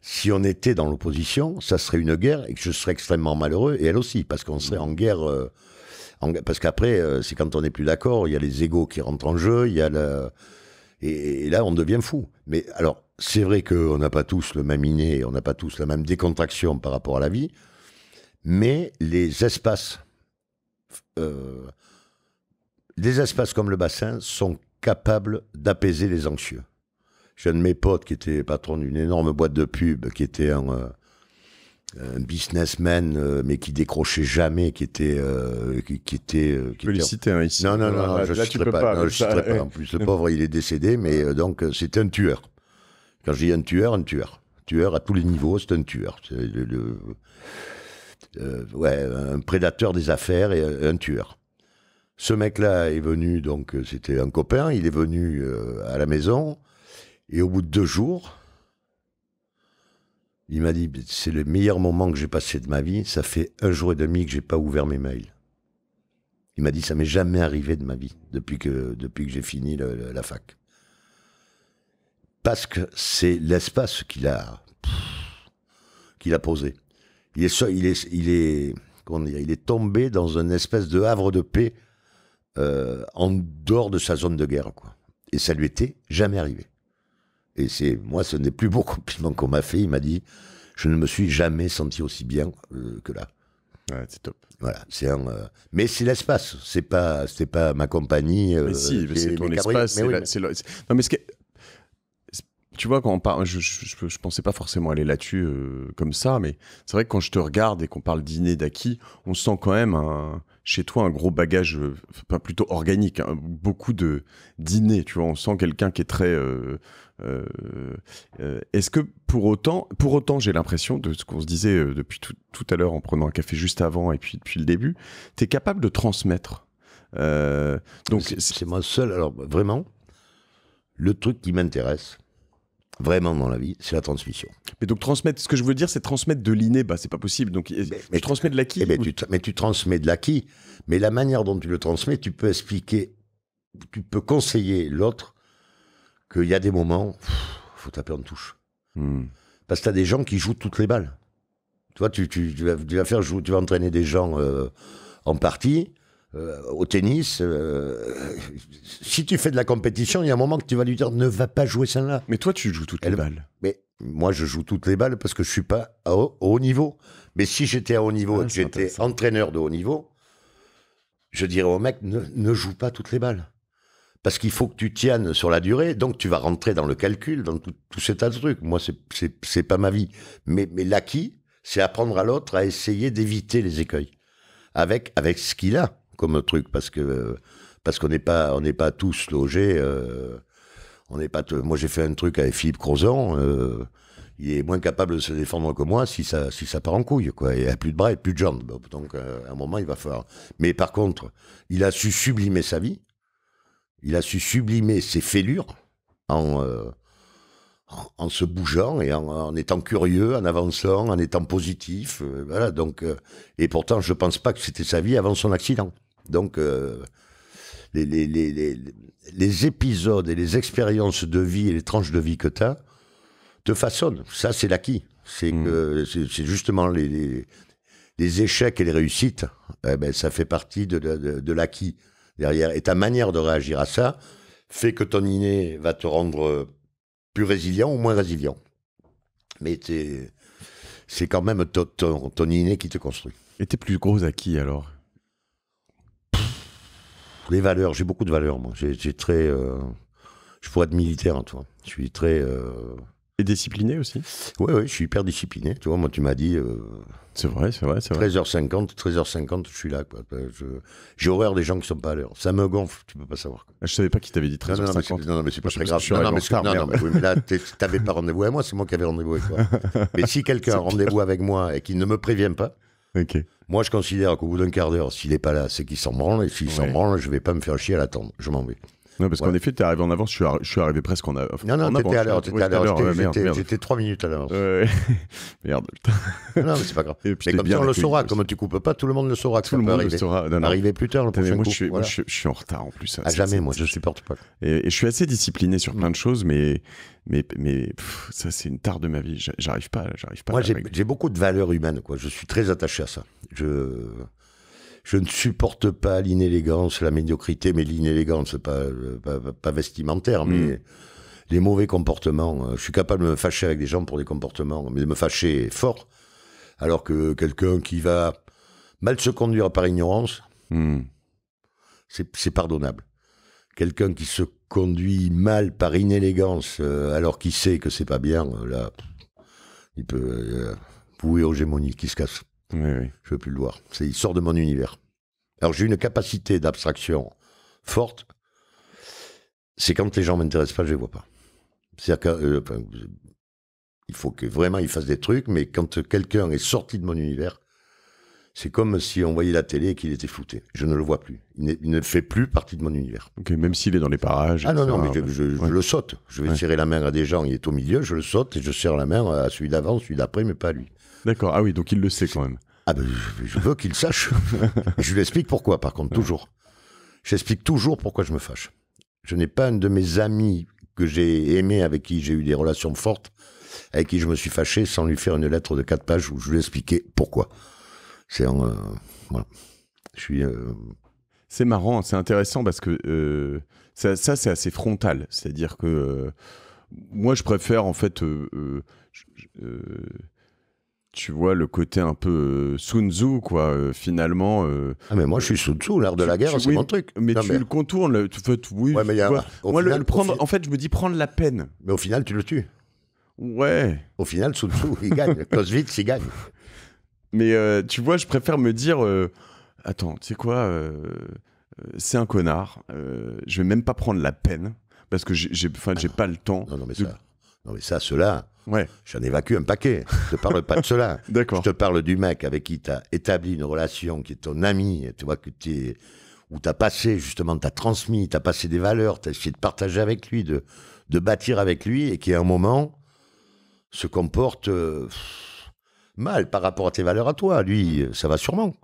si on était dans l'opposition, ça serait une guerre et que je serais extrêmement malheureux, et elle aussi, parce qu'on serait en guerre. Euh, parce qu'après, euh, c'est quand on n'est plus d'accord, il y a les égaux qui rentrent en jeu, il y a le, et, là, on devient fou. Mais alors, c'est vrai qu'on n'a pas tous le même inné, on n'a pas tous la même décontraction par rapport à la vie, mais les espaces, euh, les espaces comme le bassin sont capables d'apaiser les anxieux. J'ai un de mes potes qui était patron d'une énorme boîte de pub, qui était un, euh, businessman, euh, mais qui décrochait jamais, qui était, qui, était. hein, ici. Non, non, non, je ne citerai pas. En plus, le pauvre, il est décédé, mais donc c'était un tueur. Quand dis un tueur, un tueur. Tueur à tous les niveaux, c'est un tueur. Euh, un prédateur des affaires et un tueur. Ce mec-là est venu, donc c'était un copain, il est venu euh, à la maison, et au bout de deux jours, il m'a dit C'est le meilleur moment que j'ai passé de ma vie, ça fait un jour et demi que j'ai pas ouvert mes mails. Il m'a dit Ça m'est jamais arrivé de ma vie, depuis que, depuis que j'ai fini la fac parce que c'est l'espace qu'il a, qu'il a posé. Il est, il est, il est, il est tombé dans une espèce de havre de paix euh, en dehors de sa zone de guerre, quoi. Et ça lui était jamais arrivé. Et c'est, moi, ce n'est plus beau compliment qu'on m'a fait. Il m'a dit, je ne me suis jamais senti aussi bien euh, que là. Ouais, c'est top. Voilà, c'est un. Euh, mais c'est l'espace, c'est pas, c'est pas ma compagnie. mais si, c'est ton espace. Non, mais ce qui tu vois, quand on parle, je, pensais pas forcément aller là-dessus euh, comme ça, mais c'est vrai que quand je te regarde et qu'on parle dîner d'acquis, on sent quand même chez toi un gros bagage, euh, plutôt organique, hein. beaucoup de dîner, tu vois, on sent quelqu'un qui est très. Euh, est-ce que pour autant, pour autant, j'ai l'impression de ce qu'on se disait depuis tout, tout à l'heure en prenant un café juste avant et puis depuis le début, tu es capable de transmettre. donc c'est moi seul, alors vraiment, le truc qui m'intéresse vraiment dans la vie, c'est la transmission. Mais donc transmettre, ce que je veux dire, c'est transmettre de l'inné, bah c'est pas possible. Donc mais, tu transmets de l'acquis. Eh ben, mais tu transmets de l'acquis, mais la manière dont tu le transmets, tu peux expliquer, tu peux conseiller l'autre qu'il y a des moments, il faut taper en touche, hmm. parce que as des gens qui jouent toutes les balles. Tu vois, tu, tu, vas, faire, tu vas entraîner des gens euh, en partie. Euh, au tennis, euh, si tu fais de la compétition, il y a un moment que tu vas lui dire ne va pas jouer celle-là. Mais toi, tu joues toutes les balles. Mais moi, je joue toutes les balles parce que je suis pas au haut, niveau. Mais si j'étais à haut niveau, ah, j'étais entraîneur de haut niveau, je dirais au mec ne, joue pas toutes les balles. Parce qu'il faut que tu tiennes sur la durée, donc tu vas rentrer dans le calcul, dans tout, cet tas de trucs. Moi, c'est pas ma vie. Mais, mais l'acquis, c'est apprendre à l'autre à essayer d'éviter les écueils avec, avec ce qu'il a comme un truc parce que parce qu'on n'est pas on n'est pas tous logés. Euh, on n'est pas. Moi, j'ai fait un truc avec Philippe Crozon. Euh, il est moins capable de se défendre que moi si ça si ça part en couille quoi. Il a plus de bras et plus de jambes. Donc euh, à un moment, il va falloir. Mais par contre, il a su sublimer sa vie. Il a su sublimer ses fêlures en en, se bougeant et en, étant curieux, en avançant, en étant positif. voilà, donc, et pourtant, je ne pense pas que c'était sa vie avant son accident. Donc, euh, les, épisodes et les expériences de vie et les tranches de vie que tu as te façonnent. Ça, c'est l'acquis. C'est mm. c'est justement les, échecs et les réussites. Eh ben, ça fait partie de, de, l'acquis derrière. Et ta manière de réagir à ça fait que ton inné va te rendre euh, plus résilient ou moins résilient. Mais c'est quand même ton, ton, ton, inné qui te construit. Et tes plus gros acquis alors les valeurs, j'ai beaucoup de valeurs, moi. J'ai très. Euh, je pourrais être militaire, hein, toi. Je suis très. Euh, et discipliné aussi Oui, ouais, je suis hyper discipliné. Tu vois, moi, tu m'as dit. Euh, c'est vrai, c'est vrai, c'est vrai. 13h50, 13h50, je suis là. J'ai horreur des gens qui sont pas à l'heure. Ça me gonfle, tu peux pas savoir. Quoi. Je savais pas qui t'avait dit 13h50. Non, non, mais c'est pas très grave. Non, non, mais, là tu mais, pas rendez-vous avec moi, c'est moi qui avais rendez-vous avec toi. mais si quelqu'un a rendez-vous avec moi et qu'il ne me prévient pas, moi, je considère qu'au bout d'un quart d'heure, s'il n'est pas là, c'est qu'il s'en branle. Et s'il s'en branle, je vais pas me faire chier à l'attendre. Je m'en vais. Non, parce qu'en effet, tu es arrivé en avance, je suis, je suis arrivé presque en, avance. non, non, étais à l'heure, tu t'étais à l'heure, j'étais trois minutes à l'avance. merde, putain. Non, mais c'est pas grave. Puis, mais comme ça, on le saura, comme tu coupes pas, tout le monde le saura. Tout le monde le saura. Arriver plus tard le prochain moi, coup. Je suis, moi, je, suis en retard en plus. À hein, ah, jamais, moi, je supporte pas. Et, et, je suis assez discipliné sur plein de mm. choses, mais, mais, mais ça, c'est une tare de ma vie. J'arrive pas, j'arrive pas. Moi, j'ai beaucoup de valeurs humaines, quoi. Je suis très attaché à ça. Je je ne supporte pas l'inélégance, la médiocrité, mais l'inélégance, pas, pas, pas, vestimentaire, mais mm. les mauvais comportements. Hein. Je suis capable de me fâcher avec des gens pour des comportements, mais de me fâcher fort. Alors que quelqu'un qui va mal se conduire par ignorance, mm. c'est pardonnable. Quelqu'un qui se conduit mal par inélégance, euh, alors qu'il sait que c'est pas bien, euh, là, il peut. Euh, au aux qui se casse. Je veux plus le voir. Il sort de mon univers. Alors j'ai une capacité d'abstraction forte. C'est quand les gens m'intéressent pas, je les vois pas. C'est-à-dire qu'il euh, faut que vraiment ils fassent des trucs, mais quand quelqu'un est sorti de mon univers, c'est comme si on voyait la télé et qu'il était flouté. Je ne le vois plus. Il, ne fait plus partie de mon univers. même s'il est dans les parages. Ah non, non, mais je, le saute. Je vais serrer la main à des gens, il est au milieu, je le saute et je serre la main à celui d'avant, celui d'après, mais pas à lui. D'accord, ah oui, donc il le sait quand même. Ah ben, je, veux qu'il sache. je lui explique pourquoi, par contre, toujours. J'explique toujours pourquoi je me fâche. Je n'ai pas un de mes amis que j'ai aimé, avec qui j'ai eu des relations fortes, avec qui je me suis fâché sans lui faire une lettre de quatre pages où je lui expliquais pourquoi. C'est en. Euh, voilà. Je suis. Euh, c'est marrant, c'est intéressant parce que euh, ça, c'est assez frontal. C'est-à-dire que moi, je préfère en fait. je, tu vois le côté un peu euh, Sun Tzu, quoi, euh, finalement. Euh, ah, mais moi, je suis Sun Tzu, l'art de la guerre, c'est mon truc. Mais tu le contournes, tu, oui, en fait, je me dis prendre la peine. Mais au final, tu le tues. Ouais. Au final, Sun Tzu, il gagne. Clausewitz, il gagne. Mais tu vois, je préfère me dire attends, tu sais quoi, c'est un connard, je vais même pas prendre la peine, parce que j'ai enfin, j'ai pas le temps. Non, mais ça, non, mais ça Ouais. J'en évacue un paquet. Je te parle pas de cela. Je te parle du mec avec qui tu as établi une relation, qui est ton ami, tu vois, que tu où tu as passé, justement, tu as transmis, tu as passé des valeurs, tu as essayé de partager avec lui, de, bâtir avec lui, et qui, à un moment, se comporte euh, mal par rapport à tes valeurs à toi. Lui, euh, ça va sûrement.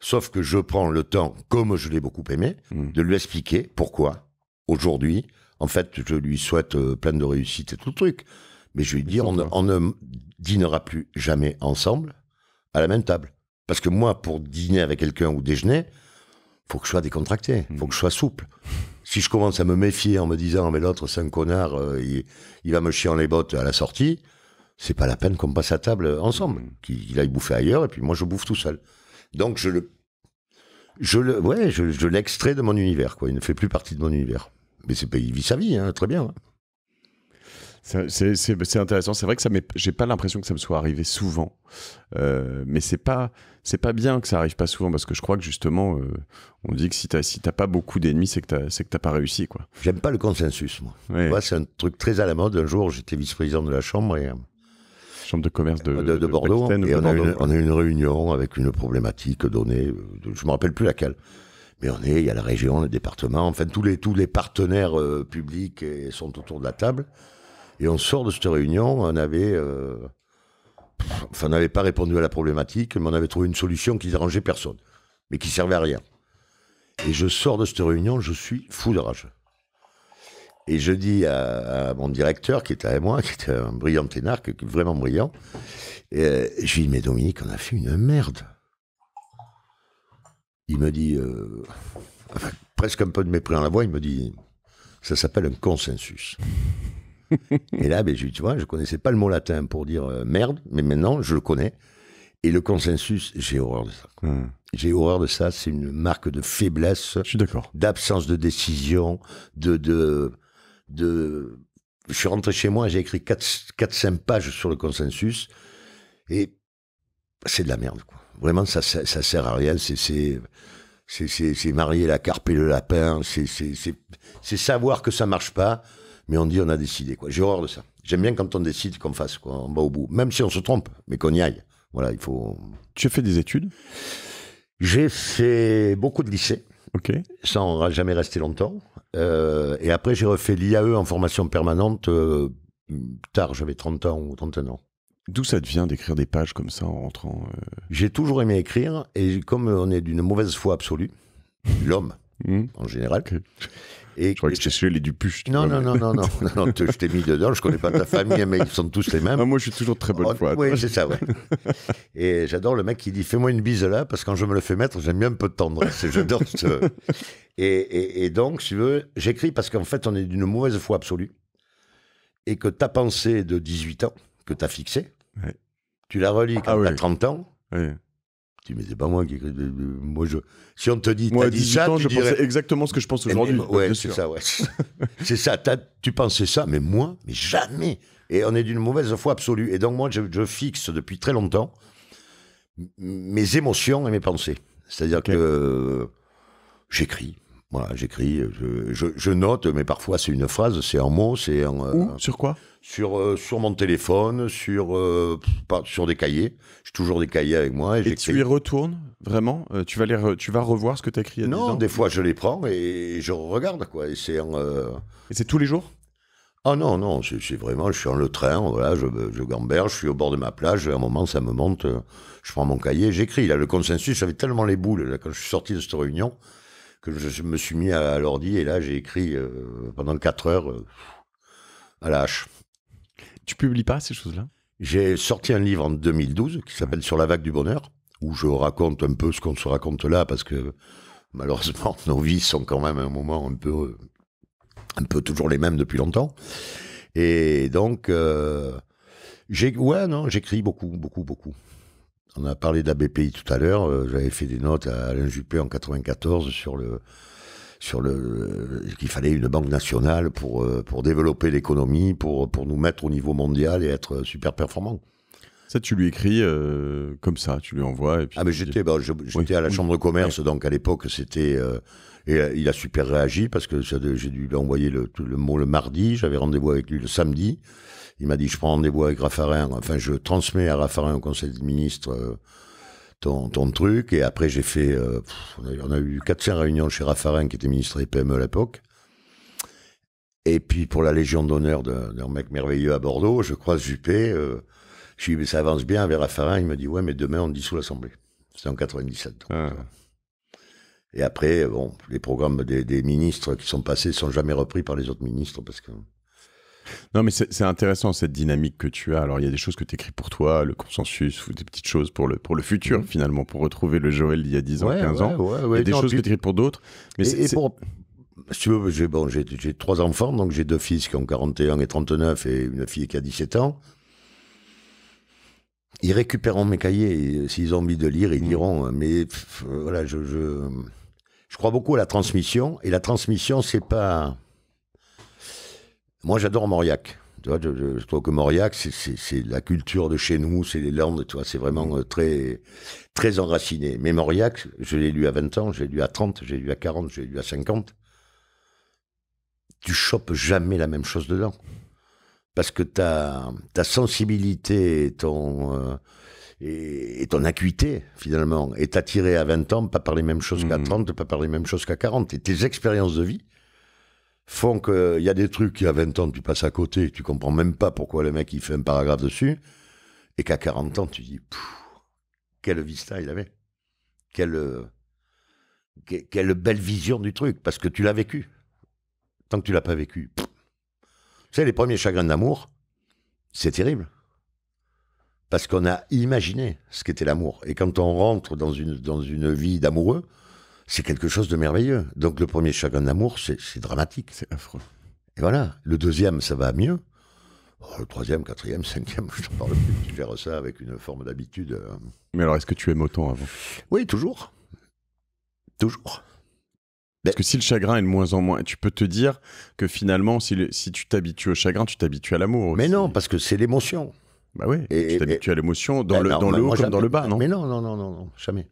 Sauf que je prends le temps, comme je l'ai beaucoup aimé, hmm. de lui expliquer pourquoi, aujourd'hui, en fait, je lui souhaite euh, plein de réussite et tout le truc. Mais je lui dire, on, ne dînera plus jamais ensemble à la même table. Parce que moi, pour dîner avec quelqu'un ou déjeuner, faut que je sois décontracté, faut que je sois souple. Hmm. Si je commence à me méfier en me disant, mais l'autre, c'est un connard, euh, il, va me chier en les bottes à la sortie, c'est pas la peine qu'on passe à table ensemble. Hmm. Qu'il aille bouffer ailleurs et puis moi, je bouffe tout seul. Donc, je le. Je le, ouais, je, l'extrais de mon univers, quoi. Il ne fait plus partie de mon univers. Mais c'est, il vit sa vie, hein, très bien. Hein. C'est intéressant. C'est vrai que ça j'ai pas l'impression que ça me soit arrivé souvent, euh, mais c'est pas c'est pas bien que ça arrive pas souvent parce que je crois que justement euh, on dit que si t'as si pas beaucoup d'ennemis, c'est que t'as c'est que t'as pas réussi quoi. J'aime pas le consensus moi. c'est un truc très à la mode. Un jour, j'étais vice-président de la chambre et chambre de commerce de, Bordeaux et on, A une, une réunion avec une problématique donnée. Euh, je me rappelle plus laquelle mais on est, il y a la région, le département, enfin tous les tous les partenaires publics sont autour de la table. Et on sort de cette réunion, on avait, euh, enfin, on n'avait pas répondu à la problématique, mais on avait trouvé une solution qui dérangeait personne, mais qui servait à rien. Et je sors de cette réunion, je suis fou de rage. Et je dis à, mon directeur, qui était avec moi, qui était un brillant ténarque vraiment brillant, euh, je lui dis, mais Dominique, on a fait une merde. Il me dit, avec euh, presque un peu de mépris en la voix, il me dit, ça s'appelle un consensus. et là, ben, je, tu vois, je connaissais pas le mot latin pour dire euh, merde, mais maintenant, je le connais. Et le consensus, j'ai horreur de ça. Hmm. J'ai horreur de ça. C'est une marque de faiblesse. D'absence de décision, de, de, de. Je suis rentré chez moi, j'ai écrit 4-5 pages sur le consensus. Et c'est de la merde, quoi. Vraiment, ça, ça, sert à rien. C'est. C'est marier la carpe et le lapin, c'est savoir que ça marche pas, mais on dit on a décidé. quoi. J'ai horreur de ça. J'aime bien quand on décide qu'on fasse, quoi. on va au bout, même si on se trompe, mais qu'on y aille. Voilà, il faut. Tu as fait des études J'ai fait beaucoup de lycées. Ok. Ça, jamais resté longtemps. Euh, et après, j'ai refait l'IAE en formation permanente euh, tard, j'avais 30 ans ou 31 ans. D'où ça devient vient d'écrire des pages comme ça en rentrant euh J'ai toujours aimé écrire, et comme on est d'une mauvaise foi absolue, l'homme mmh. en général, et je crois que c'est celui du puce. Non, non, non, non, non, non, je t'ai mis dedans, je connais pas ta famille, mais ils sont tous les mêmes. Ah, moi, je suis toujours très bonne oh, foi. Oui, c'est ça, ouais. Et j'adore le mec qui dit Fais-moi une bise là, parce que quand je me le fais mettre, j'aime bien un peu tendre. J'adore Et, donc, si tu veux, j'écris parce qu'en fait, on est d'une mauvaise foi absolue. Et que ta pensée de 18 ans, que tu as fixée, tu la relis quand tu as 30 ans. Tu mais c'est pas moi qui. Moi, je. Si on te dit, moi, t'as dit tu je pensais exactement ce que je pense eh, aujourd'hui. Ouais, c'est ça, ouais. c'est ça. Tu pensais ça, mais moi, mais jamais. Et on est d'une mauvaise foi absolue. Et donc, moi, je, je fixe depuis très longtemps mes émotions et mes pensées. C'est-à-dire que j'écris. Voilà, j'écris, je, je, note, mais parfois c'est une phrase, c'est un mot, c'est en euh, sur quoi sur, euh, sur mon téléphone, sur, euh, sur des cahiers. J'ai toujours des cahiers avec moi. Et, et tu y retournes vraiment euh, tu, vas les tu vas revoir ce que tu as écrit Non, des fois je les prends et je regarde. Quoi. Et c'est tous les jours Ah non, non, c'est vraiment, je suis en le train, voilà, je, je gamberge, je suis au bord de ma plage, à un moment ça me monte, je prends mon cahier, j'écris. Là, le consensus, j'avais tellement les boules là, quand je suis sorti de cette réunion que je me suis mis à, l'ordi et là j'ai écrit pendant 4 heures à la hache. Tu publies pas ces choses-là J'ai sorti un livre en 2012 qui s'appelle Sur la vague du bonheur, où je raconte un peu ce qu'on se raconte là, parce que malheureusement, nos vies sont quand même un moment un peu, un peu toujours les mêmes depuis longtemps. Et donc, euh, j'ai, ouais, non, j'écris beaucoup, beaucoup, beaucoup. On a parlé d'ABPI tout à l'heure. Euh, j'avais fait des notes à Alain Juppé en 94 sur le, sur le qu'il fallait une banque nationale pour euh, pour développer l'économie, pour pour nous mettre au niveau mondial et être super performant. – Ça, tu lui écris euh, comme ça, tu lui envoies. ah, mais j'étais bah, à la chambre de commerce, donc à l'époque, c'était. Euh, et il a super réagi parce que j'ai dû lui envoyer le, mot le mardi, j'avais rendez-vous avec lui le samedi. Il m'a dit Je prends rendez-vous avec Raffarin, enfin, je transmets à Raffarin au conseil des ministres ton, truc. Et après, j'ai fait. Euh, on, a, eu 400 réunions chez Raffarin, qui était ministre des PME à l'époque. Et puis, pour la Légion d'honneur d'un mec merveilleux à Bordeaux, je croise Juppé. Euh, je dis, ça avance bien vers Raffarin. Il me dit, ouais, mais demain, on dissout l'Assemblée. C'était en 97. Ah. Euh. Et après, bon, les programmes des, des, ministres qui sont passés ne sont jamais repris par les autres ministres parce que non, mais c'est intéressant cette dynamique que tu as. Alors, il y a des choses que tu écris pour toi, le consensus, ou des petites choses pour le, pour le futur, mm. finalement, pour retrouver le Joël d'il y a 10 ans, 15 ans. il y a des choses que tu écris pour d'autres. Mais Si j'ai trois enfants, donc j'ai deux fils qui ont 41 et 39 et une fille qui a 17 ans. Ils récupéreront mes cahiers. Euh, s'ils ont envie de lire, ils mm. liront. Hein. Mais voilà, je, je crois beaucoup à la transmission. Et la transmission, c'est pas moi, j'adore Mauriac. je, trouve que Mauriac, c'est la culture de chez nous, c'est les Landes, tu c'est vraiment euh, très, très enraciné. Mais Mauriac, je l'ai lu à 20 ans, je l'ai lu à 30, j'ai lu à 40, j'ai lu à 50. Tu chopes jamais la même chose dedans. Parce que ta, ta sensibilité et ton, euh, et, ton acuité, finalement, est attirée à 20 ans, pas par les mêmes choses qu'à 30, mmh. pas par les mêmes choses qu'à 40. Et tes expériences de vie, font qu'il y a des trucs qui, à 20 ans, tu passes à côté, tu comprends même pas pourquoi le mec, il fait un paragraphe dessus, et qu'à 40 ans, tu dis, Pfff, quelle vista il avait. Quelle, euh, quelle belle vision du truc, parce que tu l'as vécu. Tant que tu l'as pas vécu, tu sais, les premiers chagrins d'amour, c'est terrible. Parce qu'on a imaginé ce qu'était l'amour. Et quand on rentre dans une, dans une vie d'amoureux, c'est quelque chose de merveilleux. Donc le premier chagrin d'amour, c'est dramatique. C'est affreux. Et voilà. Le deuxième, ça va mieux. Oh, le troisième, quatrième, cinquième, je t'en parle plus. Tu gères ça avec une forme d'habitude. Euh. Mais alors, est-ce que tu aimes autant avant Oui, toujours. Toujours. Parce que si le chagrin est de moins en moins, tu peux te dire que finalement, si, tu t'habitues au chagrin, tu t'habitues à l'amour. Mais non, parce que c'est l'émotion. Bah oui, et, tu t'habitues à l'émotion dans, ben le, ben haut comme dans le bas, non Mais non, non, non, non, non jamais.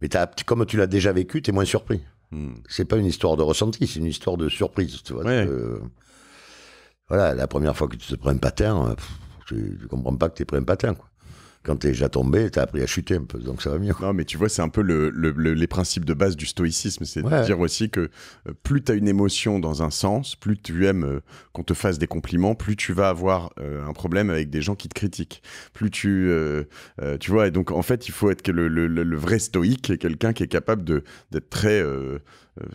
Mais comme tu l'as déjà vécu, tu es moins surpris. Hmm. C'est pas une histoire de ressenti, c'est une histoire de surprise. Euh, voilà, la première fois que tu te prends un patin, je euh, tu, comprends pas que tu es pris un patin. Quoi quand t'es déjà tombé, t'as appris à chuter un peu, donc ça va mieux. Non, mais tu vois, c'est un peu les principes de base du stoïcisme, c'est de dire aussi que euh, plus t'as une émotion dans un sens, plus tu aimes euh, qu'on te fasse des compliments, plus tu vas avoir euh, un problème avec des gens qui te critiquent. Plus tu, tu vois, et donc en fait, il faut être que le, vrai stoïque est quelqu'un qui est capable d'être très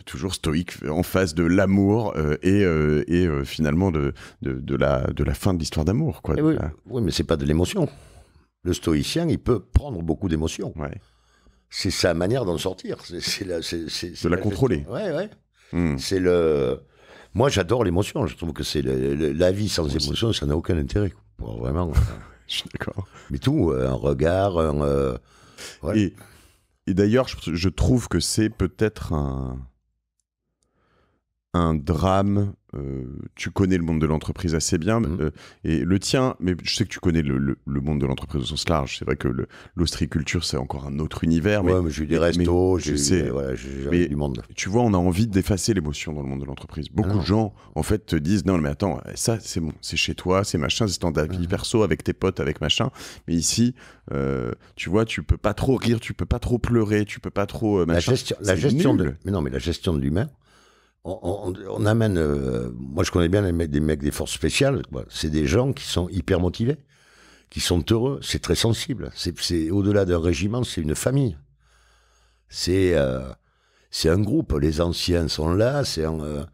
toujours stoïque en face de l'amour et, et finalement de, de, la, fin de l'histoire d'amour. quoi. oui, mais c'est pas de l'émotion. Le stoïcien, il peut prendre beaucoup d'émotions. C'est sa manière d'en sortir. C'est la, de la, contrôler. Ouais, ouais. Hmm. C'est le. Moi, j'adore l'émotion. Je trouve que c'est la vie sans émotion, ça n'a aucun intérêt. vraiment. je suis d'accord. Mais tout, euh, un regard, euh, Et, d'ailleurs, je trouve que c'est peut-être un un drame. Euh, tu connais le monde de l'entreprise assez bien, mhm. euh, et le tien, mais je sais que tu connais le, monde de l'entreprise au sens large. C'est vrai que l'ostriculture, c'est encore un autre univers. Ouais, mais, mais j'ai eu des restos, du monde. Tu vois, on a envie d'effacer l'émotion dans le monde de l'entreprise. Beaucoup ah. de gens, en fait, te disent Non, mais attends, ça, c'est bon, c'est chez toi, c'est machin, c'est ton ah. perso, avec tes potes, avec machin. Mais ici, euh, tu vois, tu peux pas trop rire, tu peux pas trop pleurer, tu peux pas trop. La gestion, la gestion de. Mais non, mais la gestion de l'humain on, amène. Euh, moi, je connais bien les mecs, des forces spéciales. C'est des gens qui sont hyper motivés, qui sont heureux. C'est très sensible. C'est au-delà d'un régiment, c'est une famille. C'est euh, c'est un groupe. Les anciens sont là. C'est un euh,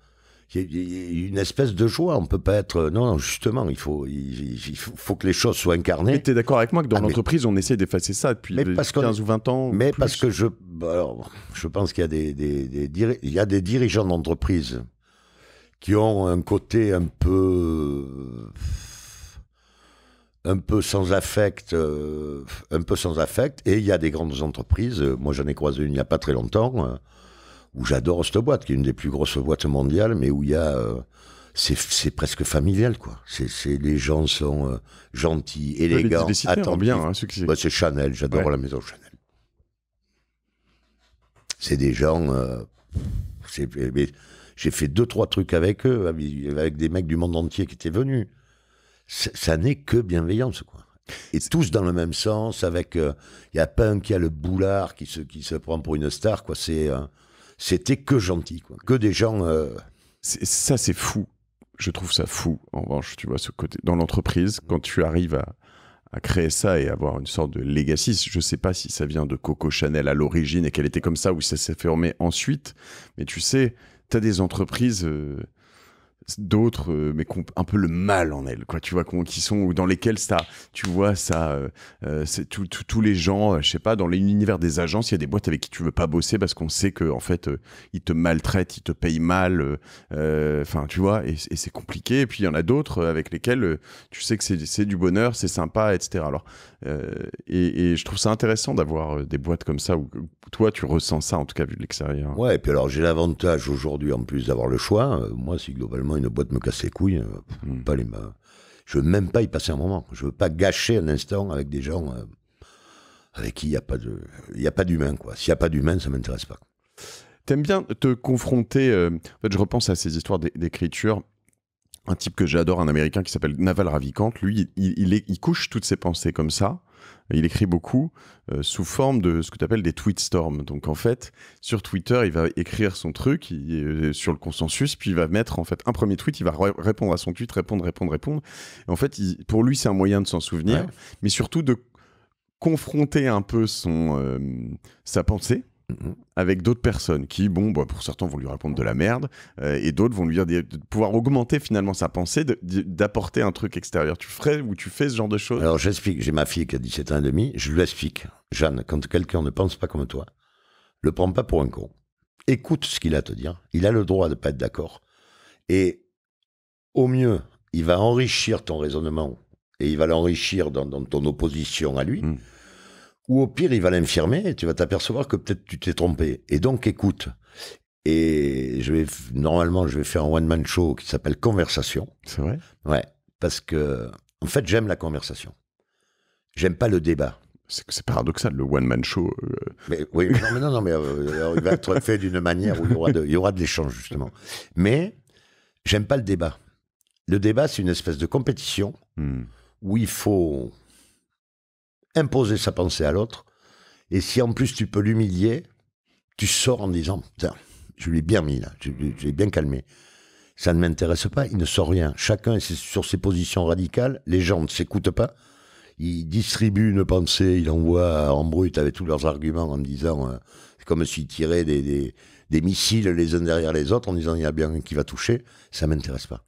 il y a une espèce de joie. On peut pas être. Non, justement, il faut, il, faut que les choses soient incarnées. Mais tu es d'accord avec moi que dans ah, l'entreprise, on essaie d'effacer ça depuis 15 ou 20 ans. Mais parce que je, bah, je pense qu'il y a des, a des dirigeants d'entreprise qui ont un côté un peu. Un peu sans affect, euh, un peu sans affect, et il y a des grandes entreprises. Moi, j'en ai croisé une il n'y a pas très longtemps euh, où j'adore cette boîte, qui est une des plus grosses boîtes mondiales, mais où il y a euh, c'est presque familial quoi. C'est les gens sont euh, gentils, élégants, les, bien. Hein, bah, c'est Chanel, j'adore la maison Chanel. C'est des gens. Euh, j'ai fait deux trois trucs avec eux, avec des mecs du monde entier qui étaient venus. Ça n'est que bienveillance quoi. Et tous dans le même sens, avec il n'y y a pas un qui a le boulard qui se qui se prend pour une star quoi. C'est c'était que gentil, quoi. que des gens. Euh, ça, c'est fou. Je trouve ça fou, en revanche, tu vois, ce côté. Dans l'entreprise, mm. quand tu arrives à, créer ça et avoir une sorte de legacy. Je ne sais pas si ça vient de Coco Chanel à l'origine et qu'elle était comme ça ou si ça s'est fermé ensuite, mais tu sais, tu as des entreprises, euh, d'autres, euh, mais un peu le mal en elles, quoi, tu vois, qui sont, ou dans lesquels ça, tu vois, ça, euh, euh, c'est tous les gens, je sais pas, dans l'univers des agences, il y a des boîtes avec qui tu veux pas bosser parce qu'on sait que en fait, ils te maltraitent, ils te payent mal, enfin, tu vois, et, c'est compliqué. Et puis il y en a d'autres avec lesquels tu sais que c'est du bonheur, c'est sympa, etc. Alors, et, je trouve ça intéressant d'avoir des boîtes comme ça où, toi, tu ressens ça, en tout cas, vu de l'extérieur. Ouais, et puis alors, j'ai l'avantage aujourd'hui, en plus d'avoir le choix, moi, si globalement une boîte me casse les couilles, euh, hmm. pas les mains. Je veux même pas y passer un moment. Je veux pas gâcher un instant avec des gens euh, avec qui il n'y a pas de, il a pas d'humain quoi. S'il n'y a pas d'humain, ça m'intéresse pas. T'aimes bien te confronter. Euh, en fait, je repense à ces histoires d'écriture un type que j'adore, un américain qui s'appelle Naval Ravikant, lui, il, il, il, couche toutes ses pensées comme ça il écrit beaucoup euh, sous forme de ce que tu appelles des tweet storms. Donc en fait, sur Twitter, il va écrire son truc euh, sur le consensus, puis il va mettre en fait un premier tweet, il va répondre à son tweet, répondre, répondre, répondre. en fait, pour lui, c'est un moyen de s'en souvenir, mais surtout de confronter un peu son euh, sa pensée avec d'autres personnes qui, bon, bah, pour certains vont lui répondre de la merde euh, et d'autres vont lui dire de pouvoir augmenter finalement sa pensée, d'apporter un truc extérieur. Tu ferais ou tu fais ce genre de choses Alors j'explique, j'ai ma fille qui a 17 ans et demi, je lui explique, Jeanne, quand quelqu'un ne pense pas comme toi, le prends pas pour un con. Écoute ce qu'il a à te dire, il a le droit de pas être d'accord. Et au mieux, il va enrichir ton raisonnement et il va l'enrichir dans, ton opposition à lui. Mmh. Ou au pire, il va l'infirmer et tu vas t'apercevoir que peut-être tu t'es trompé. Et donc, écoute. Et je vais, normalement, je vais faire un one-man show qui s'appelle Conversation. C'est vrai? Ouais. Parce que, en fait, j'aime la conversation. J'aime pas le débat. C'est paradoxal, le one-man show. Euh. Mais, oui, non, mais, non, non, mais euh, il va être fait d'une manière où il y aura de, l'échange, justement. Mais j'aime pas le débat. Le débat, c'est une espèce de compétition hmm. où il faut imposer sa pensée à l'autre. Et si en plus tu peux l'humilier, tu sors en disant je lui ai bien mis là, je, l'ai bien calmé. Ça ne m'intéresse pas, il ne sort rien. Chacun est sur ses positions radicales, les gens ne s'écoutent pas. Ils distribuent une pensée, ils l'envoient en brut avec tous leurs arguments en disant euh, C'est comme s'ils tiraient des, des, des missiles les uns derrière les autres en disant Il y a bien un qui va toucher. Ça ne m'intéresse pas.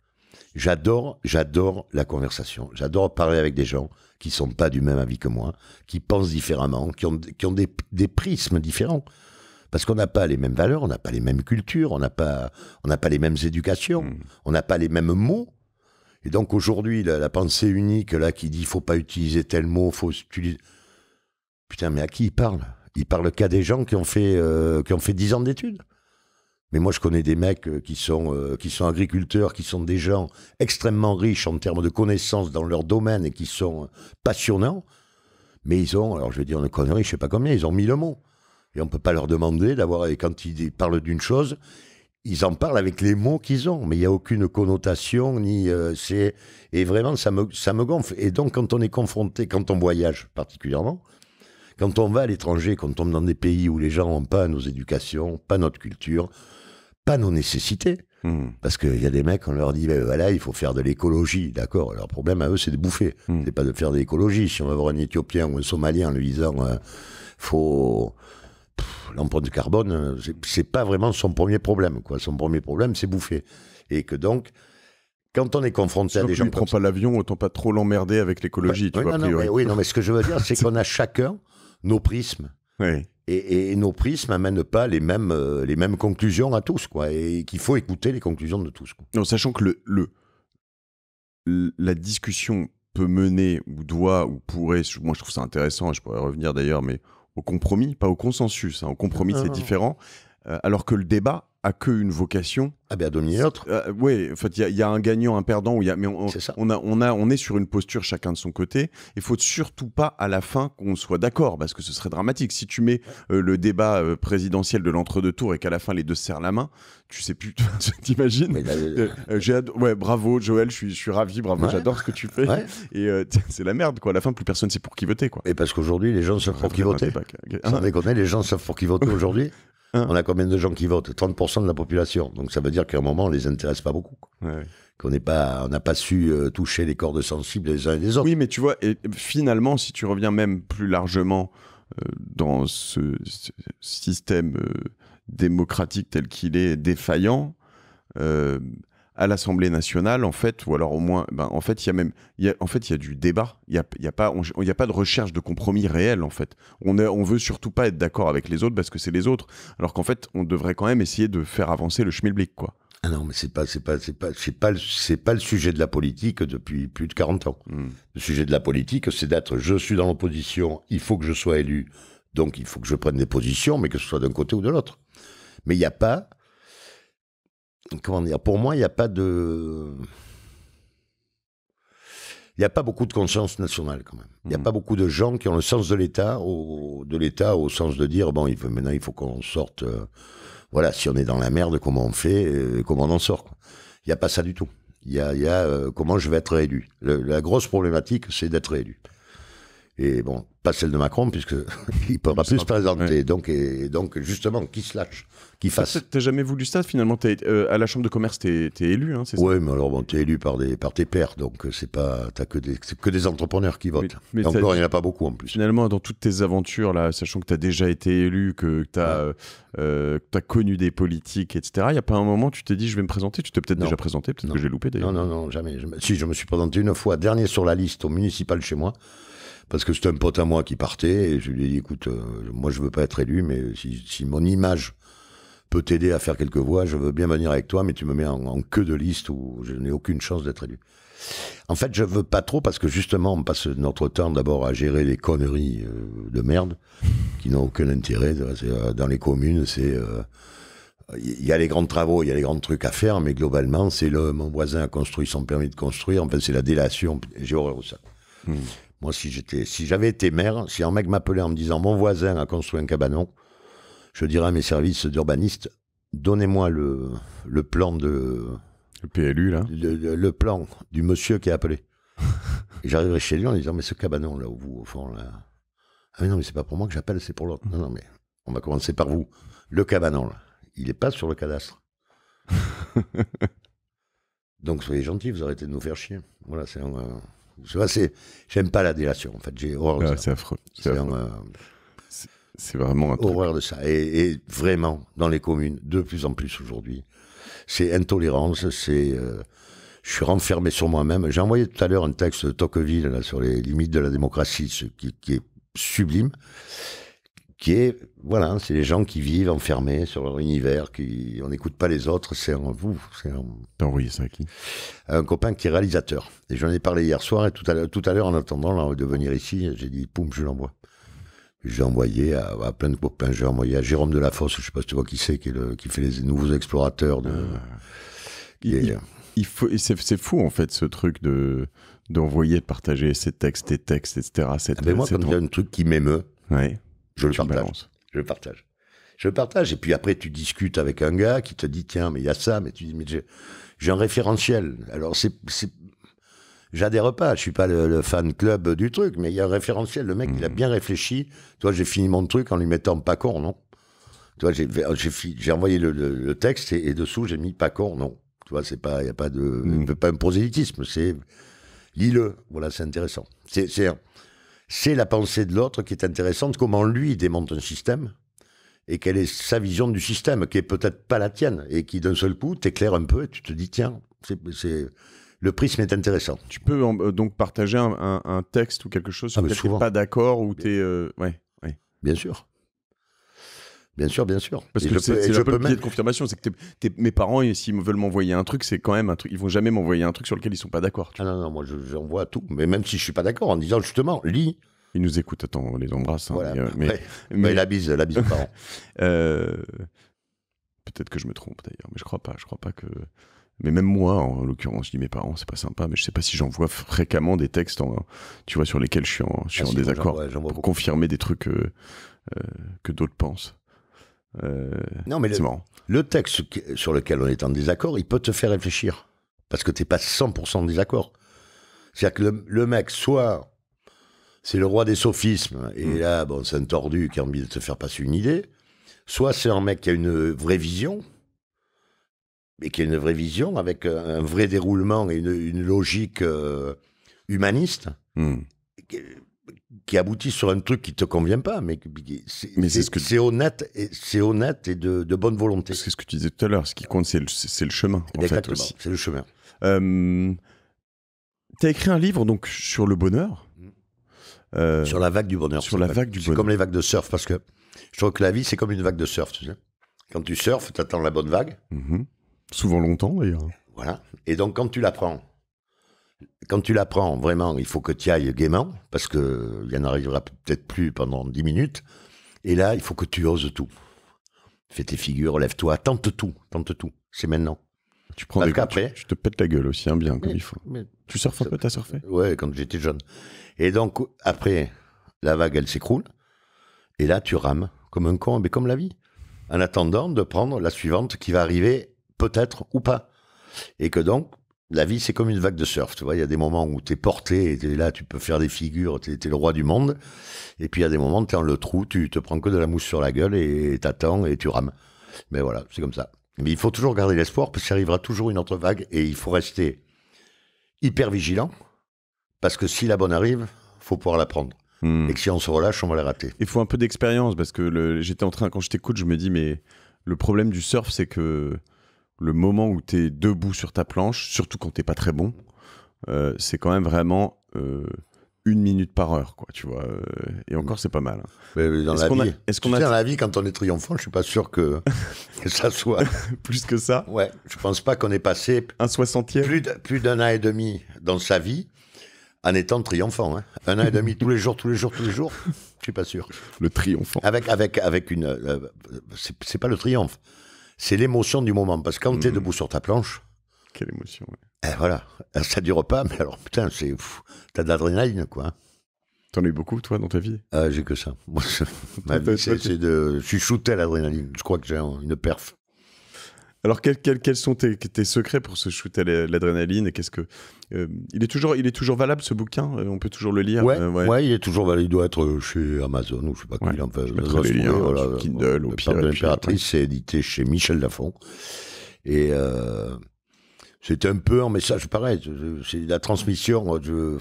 J'adore, j'adore la conversation. J'adore parler avec des gens qui ne sont pas du même avis que moi, qui pensent différemment, qui ont, ont des, prismes différents. Parce qu'on n'a pas les mêmes valeurs, on n'a pas les mêmes cultures, on n'a pas, pas les mêmes éducations, hmm. on n'a pas les mêmes mots. Et donc aujourd'hui, la, pensée unique là qui dit faut pas utiliser tel mot, faut utiliser. Putain, mais à qui il parle Il parle qu'à des gens qui ont fait euh, qui ont fait dix ans d'études. Mais moi, je connais des mecs euh, qui sont, euh, qui sont agriculteurs, qui sont des gens extrêmement riches en termes de connaissances dans leur domaine et qui sont euh, passionnants. Mais ils ont, alors je vais dire une connerie, je sais pas combien, ils ont le mots. Et on ne peut pas leur demander d'avoir, quand ils parlent d'une chose, ils en parlent avec les mots qu'ils ont, mais il n'y a aucune connotation, ni c'est, et vraiment, ça me, ça me gonfle. Et donc, quand on est confronté, quand on voyage particulièrement, quand on va à l'étranger, quand on tombe dans des pays où les gens n'ont pas nos éducations, pas notre culture, pas nos nécessités. Hmm. Parce qu'il y a des mecs, on leur dit, ben voilà, il faut faire de l'écologie, d'accord. Leur problème à eux, c'est de bouffer. Mmh. C'est pas de faire de l'écologie. Si on va voir un Éthiopien ou un Somalien en lui disant, il euh, faut l'empreinte carbone, euh, c'est pas vraiment son premier problème. Quoi. Son premier problème, c'est bouffer. Et que donc, quand on est confronté à des gens. ne prend pas l'avion, autant pas trop l'emmerder avec l'écologie, tu oui, vois, non, oui, non, mais ce que je veux dire, c'est qu'on a chacun nos prismes. Oui et, nos prismes n'amènent pas les mêmes, euh, les mêmes conclusions à tous, quoi, et qu'il faut écouter les conclusions de tous. Non, sachant que le, le, la discussion peut mener ou doit ou pourrait, moi je trouve ça intéressant, je pourrais revenir d'ailleurs, mais au compromis, pas au consensus. Hein, au compromis, ah, c'est différent. Euh, alors que le débat a que vocation. Ah ben à donner euh, oui, en fait, il y, a un gagnant, un perdant, mais on, on, a, on, est sur une posture chacun de son côté. Il faut surtout pas à la fin qu'on soit d'accord, parce que ce serait dramatique. Si tu mets euh, le débat euh, présidentiel de l'entre-deux tours et qu'à la fin les deux se serrent la main, tu sais plus, t'imagines Ouais, bravo Joël, je suis, suis ravi, bravo, j'adore ce que tu fais. Et c'est la merde, quoi. À la fin, plus personne sait pour qui voter, quoi. Et parce qu'aujourd'hui, les gens savent pour qui voter. Sans déconner, les gens savent pour qui voter aujourd'hui. Hein. on a combien de gens qui votent 30% de la population. Donc ça veut dire qu'à un moment, on les intéresse pas beaucoup. pas, on n'a pas su euh, toucher les cordes sensibles des uns et des autres. Oui, mais tu vois, et finalement, si tu reviens même plus largement euh, dans ce, système euh, démocratique tel qu'il est défaillant, à l'Assemblée nationale, en fait, ou alors au moins, ben, en fait, il y a même, en fait, il y a du débat. Il n'y a, y a, pas, a pas de recherche de compromis réel, en fait. On ne on veut surtout pas être d'accord avec les autres parce que c'est les autres, alors qu'en fait, on devrait quand même essayer de faire avancer le schmilblick, quoi. Ah non, mais c'est pas, c'est pas, pas, pas, c'est pas le sujet de la politique depuis plus de 40 ans. Hmm. Le sujet de la politique, c'est d'être, je suis dans l'opposition, il faut que je sois élu, donc il faut que je prenne des positions, mais que ce soit d'un côté ou de l'autre. Mais il n'y a pas comment dire, pour moi, il n'y a pas de. Il n'y a pas beaucoup de conscience nationale quand même. Il n'y a mhm. pas beaucoup de gens qui ont le sens de l'État, au, de l'État au sens de dire bon, il maintenant il faut qu'on sorte. Euh, voilà, si on est dans la merde, comment on fait, euh, comment on en sort. Il n'y a pas ça du tout. Il y a, euh, comment je vais être élu. la grosse problématique, c'est d'être élu et bon, pas celle de Macron, puisque il pourra plus se présenter. Donc, et, donc, justement, qui se lâche, qui fasse. T'as jamais voulu ça, finalement euh, À la Chambre de commerce, tu es élu, hein, c'est Oui, mais alors, bon, es élu par, des, par tes pairs, donc euh, c'est pas. que des, que des entrepreneurs qui votent. Mais, encore, il n'y en a pas beaucoup en plus. Finalement, dans toutes tes aventures, là, sachant que tu as déjà été élu, que tu as euh, euh, connu des politiques, etc., il n'y a pas un moment où tu t'es dit, je vais me présenter Tu t'es peut-être déjà présenté, peut-être que j'ai loupé d'ailleurs. Non, non, non, jamais. Si, je me suis présenté une fois, dernier sur la liste au municipal chez moi parce que c'était un pote à moi qui partait, et je lui ai dit, écoute, euh, moi je veux pas être élu, mais si, mon image peut t'aider à faire quelques voix, je veux bien venir avec toi, mais tu me mets en, queue de liste où je n'ai aucune chance d'être élu. En fait, je veux pas trop parce que justement, on passe notre temps d'abord à gérer les conneries euh, de merde qui n'ont aucun intérêt. Euh, dans les communes, c'est il y a les grands travaux, il y a les grands trucs à faire, mais globalement, c'est le mon voisin a construit son permis de construire. En fait, c'est la délation. J'ai horreur de ça. Mmh. Moi, si j'étais, si j'avais été maire, si un mec m'appelait en me disant mon voisin a construit un cabanon, je dirais à mes services d'urbaniste, donnez-moi le, plan de. Le PLU, là Le, plan du monsieur qui a appelé. J'arriverai chez lui en disant mais ce cabanon, là, où vous, au fond, là. Ah, mais non, mais c'est pas pour moi que j'appelle, c'est pour l'autre. Non, non, mais on va commencer par vous. Le cabanon, là, il n'est pas sur le cadastre. Donc soyez gentils, vous arrêtez de nous faire chier. Voilà, c'est j'aime pas la délation, en fait. J'ai horreur de ah, ça. C'est affreux. C'est euh, vraiment un horreur de ça. Et, vraiment, dans les communes, de plus en plus aujourd'hui, c'est intolérance, c'est. Euh, je suis renfermé sur moi-même. J'ai envoyé tout à l'heure un texte de Tocqueville sur les limites de la démocratie, ce qui est sublime qui est, voilà, c'est les gens qui vivent enfermés sur leur univers, qui, on n'écoute pas les autres, c'est en vous, c'est un. T'as ça qui Un copain qui est réalisateur. Et j'en ai parlé hier soir, et tout à l'heure, tout à l'heure, en attendant, là, de venir ici, j'ai dit, poum, je l'envoie. J'ai envoyé à, plein de copains, j'ai envoyé à Jérôme Delafosse, je sais pas si tu vois qui c'est, qui, qui fait les nouveaux explorateurs de. Ah. il, c'est fou, en fait, ce truc de, d'envoyer, de partager ses textes, tes textes, etc. Cette, ah, moi, quand il y a un truc qui m'émeut. Ouais je le partage. Je partage. Je partage. Et puis après, tu discutes avec un gars qui te dit, tiens, mais il y a ça, mais tu dis, mais j'ai un référentiel. Alors, c'est, j'adhère pas. Je suis pas le, fan club du truc, mais il y a un référentiel. Le mec, il a mmh. bien réfléchi. Toi, j'ai fini mon truc en lui mettant pas con, non. Toi, j'ai, j'ai, envoyé le, texte et, dessous, j'ai mis pas con, non. Tu vois, c'est pas, il y a pas de, mmh. pas un prosélytisme. C'est, lis-le. Voilà, c'est intéressant. C'est, c'est, c'est la pensée de l'autre qui est intéressante, comment lui démonte un système et quelle est sa vision du système, qui est peut-être pas la tienne, et qui d'un seul coup t'éclaire un peu et tu te dis, tiens, c'est le prisme est intéressant. Tu peux euh, donc partager un, texte ou quelque chose ah, sur lequel tu n'es pas d'accord ou tu es. Euh, ouais, ouais. Bien sûr. Bien sûr, bien sûr. Parce que c'est peu le de confirmation, c'est que mes parents, s'ils veulent m'envoyer un truc, c'est quand même un truc. Ils vont jamais m'envoyer un truc sur lequel ils sont pas d'accord. Ah non, non, moi j'envoie tout, mais même si je suis pas d'accord, en disant justement, lis. Ils nous écoutent, attends, on les embrasse. Hein, mais, euh, mais, la bise, la bise aux parents. Euh, peut-être que je me trompe d'ailleurs, mais je crois pas. Je crois pas que. Mais même moi, en l'occurrence, je dis mes parents, c'est pas sympa, mais je sais pas si j'envoie fréquemment des textes, tu vois, sur lesquels je suis en, ah désaccord, pour confirmer des trucs euh, que d'autres pensent. Euh, non, mais le, texte sur lequel on est en désaccord, il peut te faire réfléchir. Parce que tu n'es pas 100% en désaccord. C'est-à-dire que le, mec, soit c'est le roi des sophismes, et mm. là, bon, c'est un tordu qui a envie de te faire passer une idée. Soit c'est un mec qui a une vraie vision, mais qui a une vraie vision avec un vrai déroulement et une, logique euh, humaniste. Mm qui aboutit sur un truc qui te convient pas, mais, mais c'est ce que honnête, c'est honnête et de, bonne volonté. C'est ce que tu disais tout à l'heure. Ce qui compte, c'est le, le, chemin. En c'est le chemin. Euh, tu as écrit un livre donc sur le bonheur. Hmm. Euh, sur la vague du bonheur. Sur la vague, du C'est comme les vagues de surf parce que je trouve que la vie c'est comme une vague de surf. Tu Quand tu surfes, tu attends la bonne vague. Mm-hmm. Souvent longtemps d'ailleurs. Voilà. Et donc quand tu la prends, quand tu la prends, vraiment, il faut que tu ailles gaiement, parce qu'il n'y en arrivera peut-être plus pendant 10 minutes. Et là, il faut que tu oses tout. Fais tes figures, lève-toi, tente tout, tente tout. C'est maintenant. Tu prends après. Je te pète la gueule aussi, hein, bien, comme il faut. tu surfes un peu, t'as surfé Ouais, quand j'étais jeune. Et donc, après, la vague, elle s'écroule. Et là, tu rames, comme un con, mais comme la vie. En attendant de prendre la suivante qui va arriver, peut-être ou pas. Et que donc, la vie, c'est comme une vague de surf. Tu vois, il y a des moments où tu es porté, es là, tu peux faire des figures, tu es le roi du monde. Et puis il y a des moments, tu où es dans le trou, tu te prends que de la mousse sur la gueule et t'attends et tu rames. Mais voilà, c'est comme ça. Mais il faut toujours garder l'espoir parce qu'il arrivera toujours une autre vague et il faut rester hyper vigilant parce que si la bonne arrive, faut pouvoir la prendre. Hmm. Et que si on se relâche, on va la rater. Il faut un peu d'expérience parce que j'étais en train, quand je t'écoute, je me dis, mais le problème du surf, c'est que le moment où tu es debout sur ta planche, surtout quand t'es pas très bon, euh, c'est quand même vraiment euh, une minute par heure, quoi, tu vois. Euh, et encore, c'est pas mal. Hein. dans est-ce la qu'on vie, a, est-ce a... dans la vie, quand on est triomphant, je suis pas sûr que, ça soit plus que ça. Ouais, je pense pas qu'on ait passé un soixantième plus, d'un an et demi dans sa vie en étant triomphant. Hein. Un an et demi tous les jours, tous les jours, tous les jours. Je suis pas sûr. Le triomphant. Avec avec avec une, c'est pas le triomphe c'est l'émotion du moment. Parce que quand tu es mhm. debout sur ta planche. Quelle émotion, ouais. Eh, voilà. Ah, ça dure pas, mais alors putain, c'est T'as de l'adrénaline, quoi. Hein. T'en as eu beaucoup, toi, dans ta vie euh, J'ai que ça. Moi, c'est de. Je suis shooté à l'adrénaline. Je crois que j'ai une perf. Alors, quels, sont tes, secrets pour se shooter l'adrénaline et qu'est-ce que euh, il est toujours il est toujours valable ce bouquin euh, On peut toujours le lire. Euh, ouais, il est toujours valable. Il doit être chez Amazon ou je sais pas qui. en fait. Kindle, c'est édité chez Michel Lafon et c'est un peu un message pareil. C'est la transmission. Je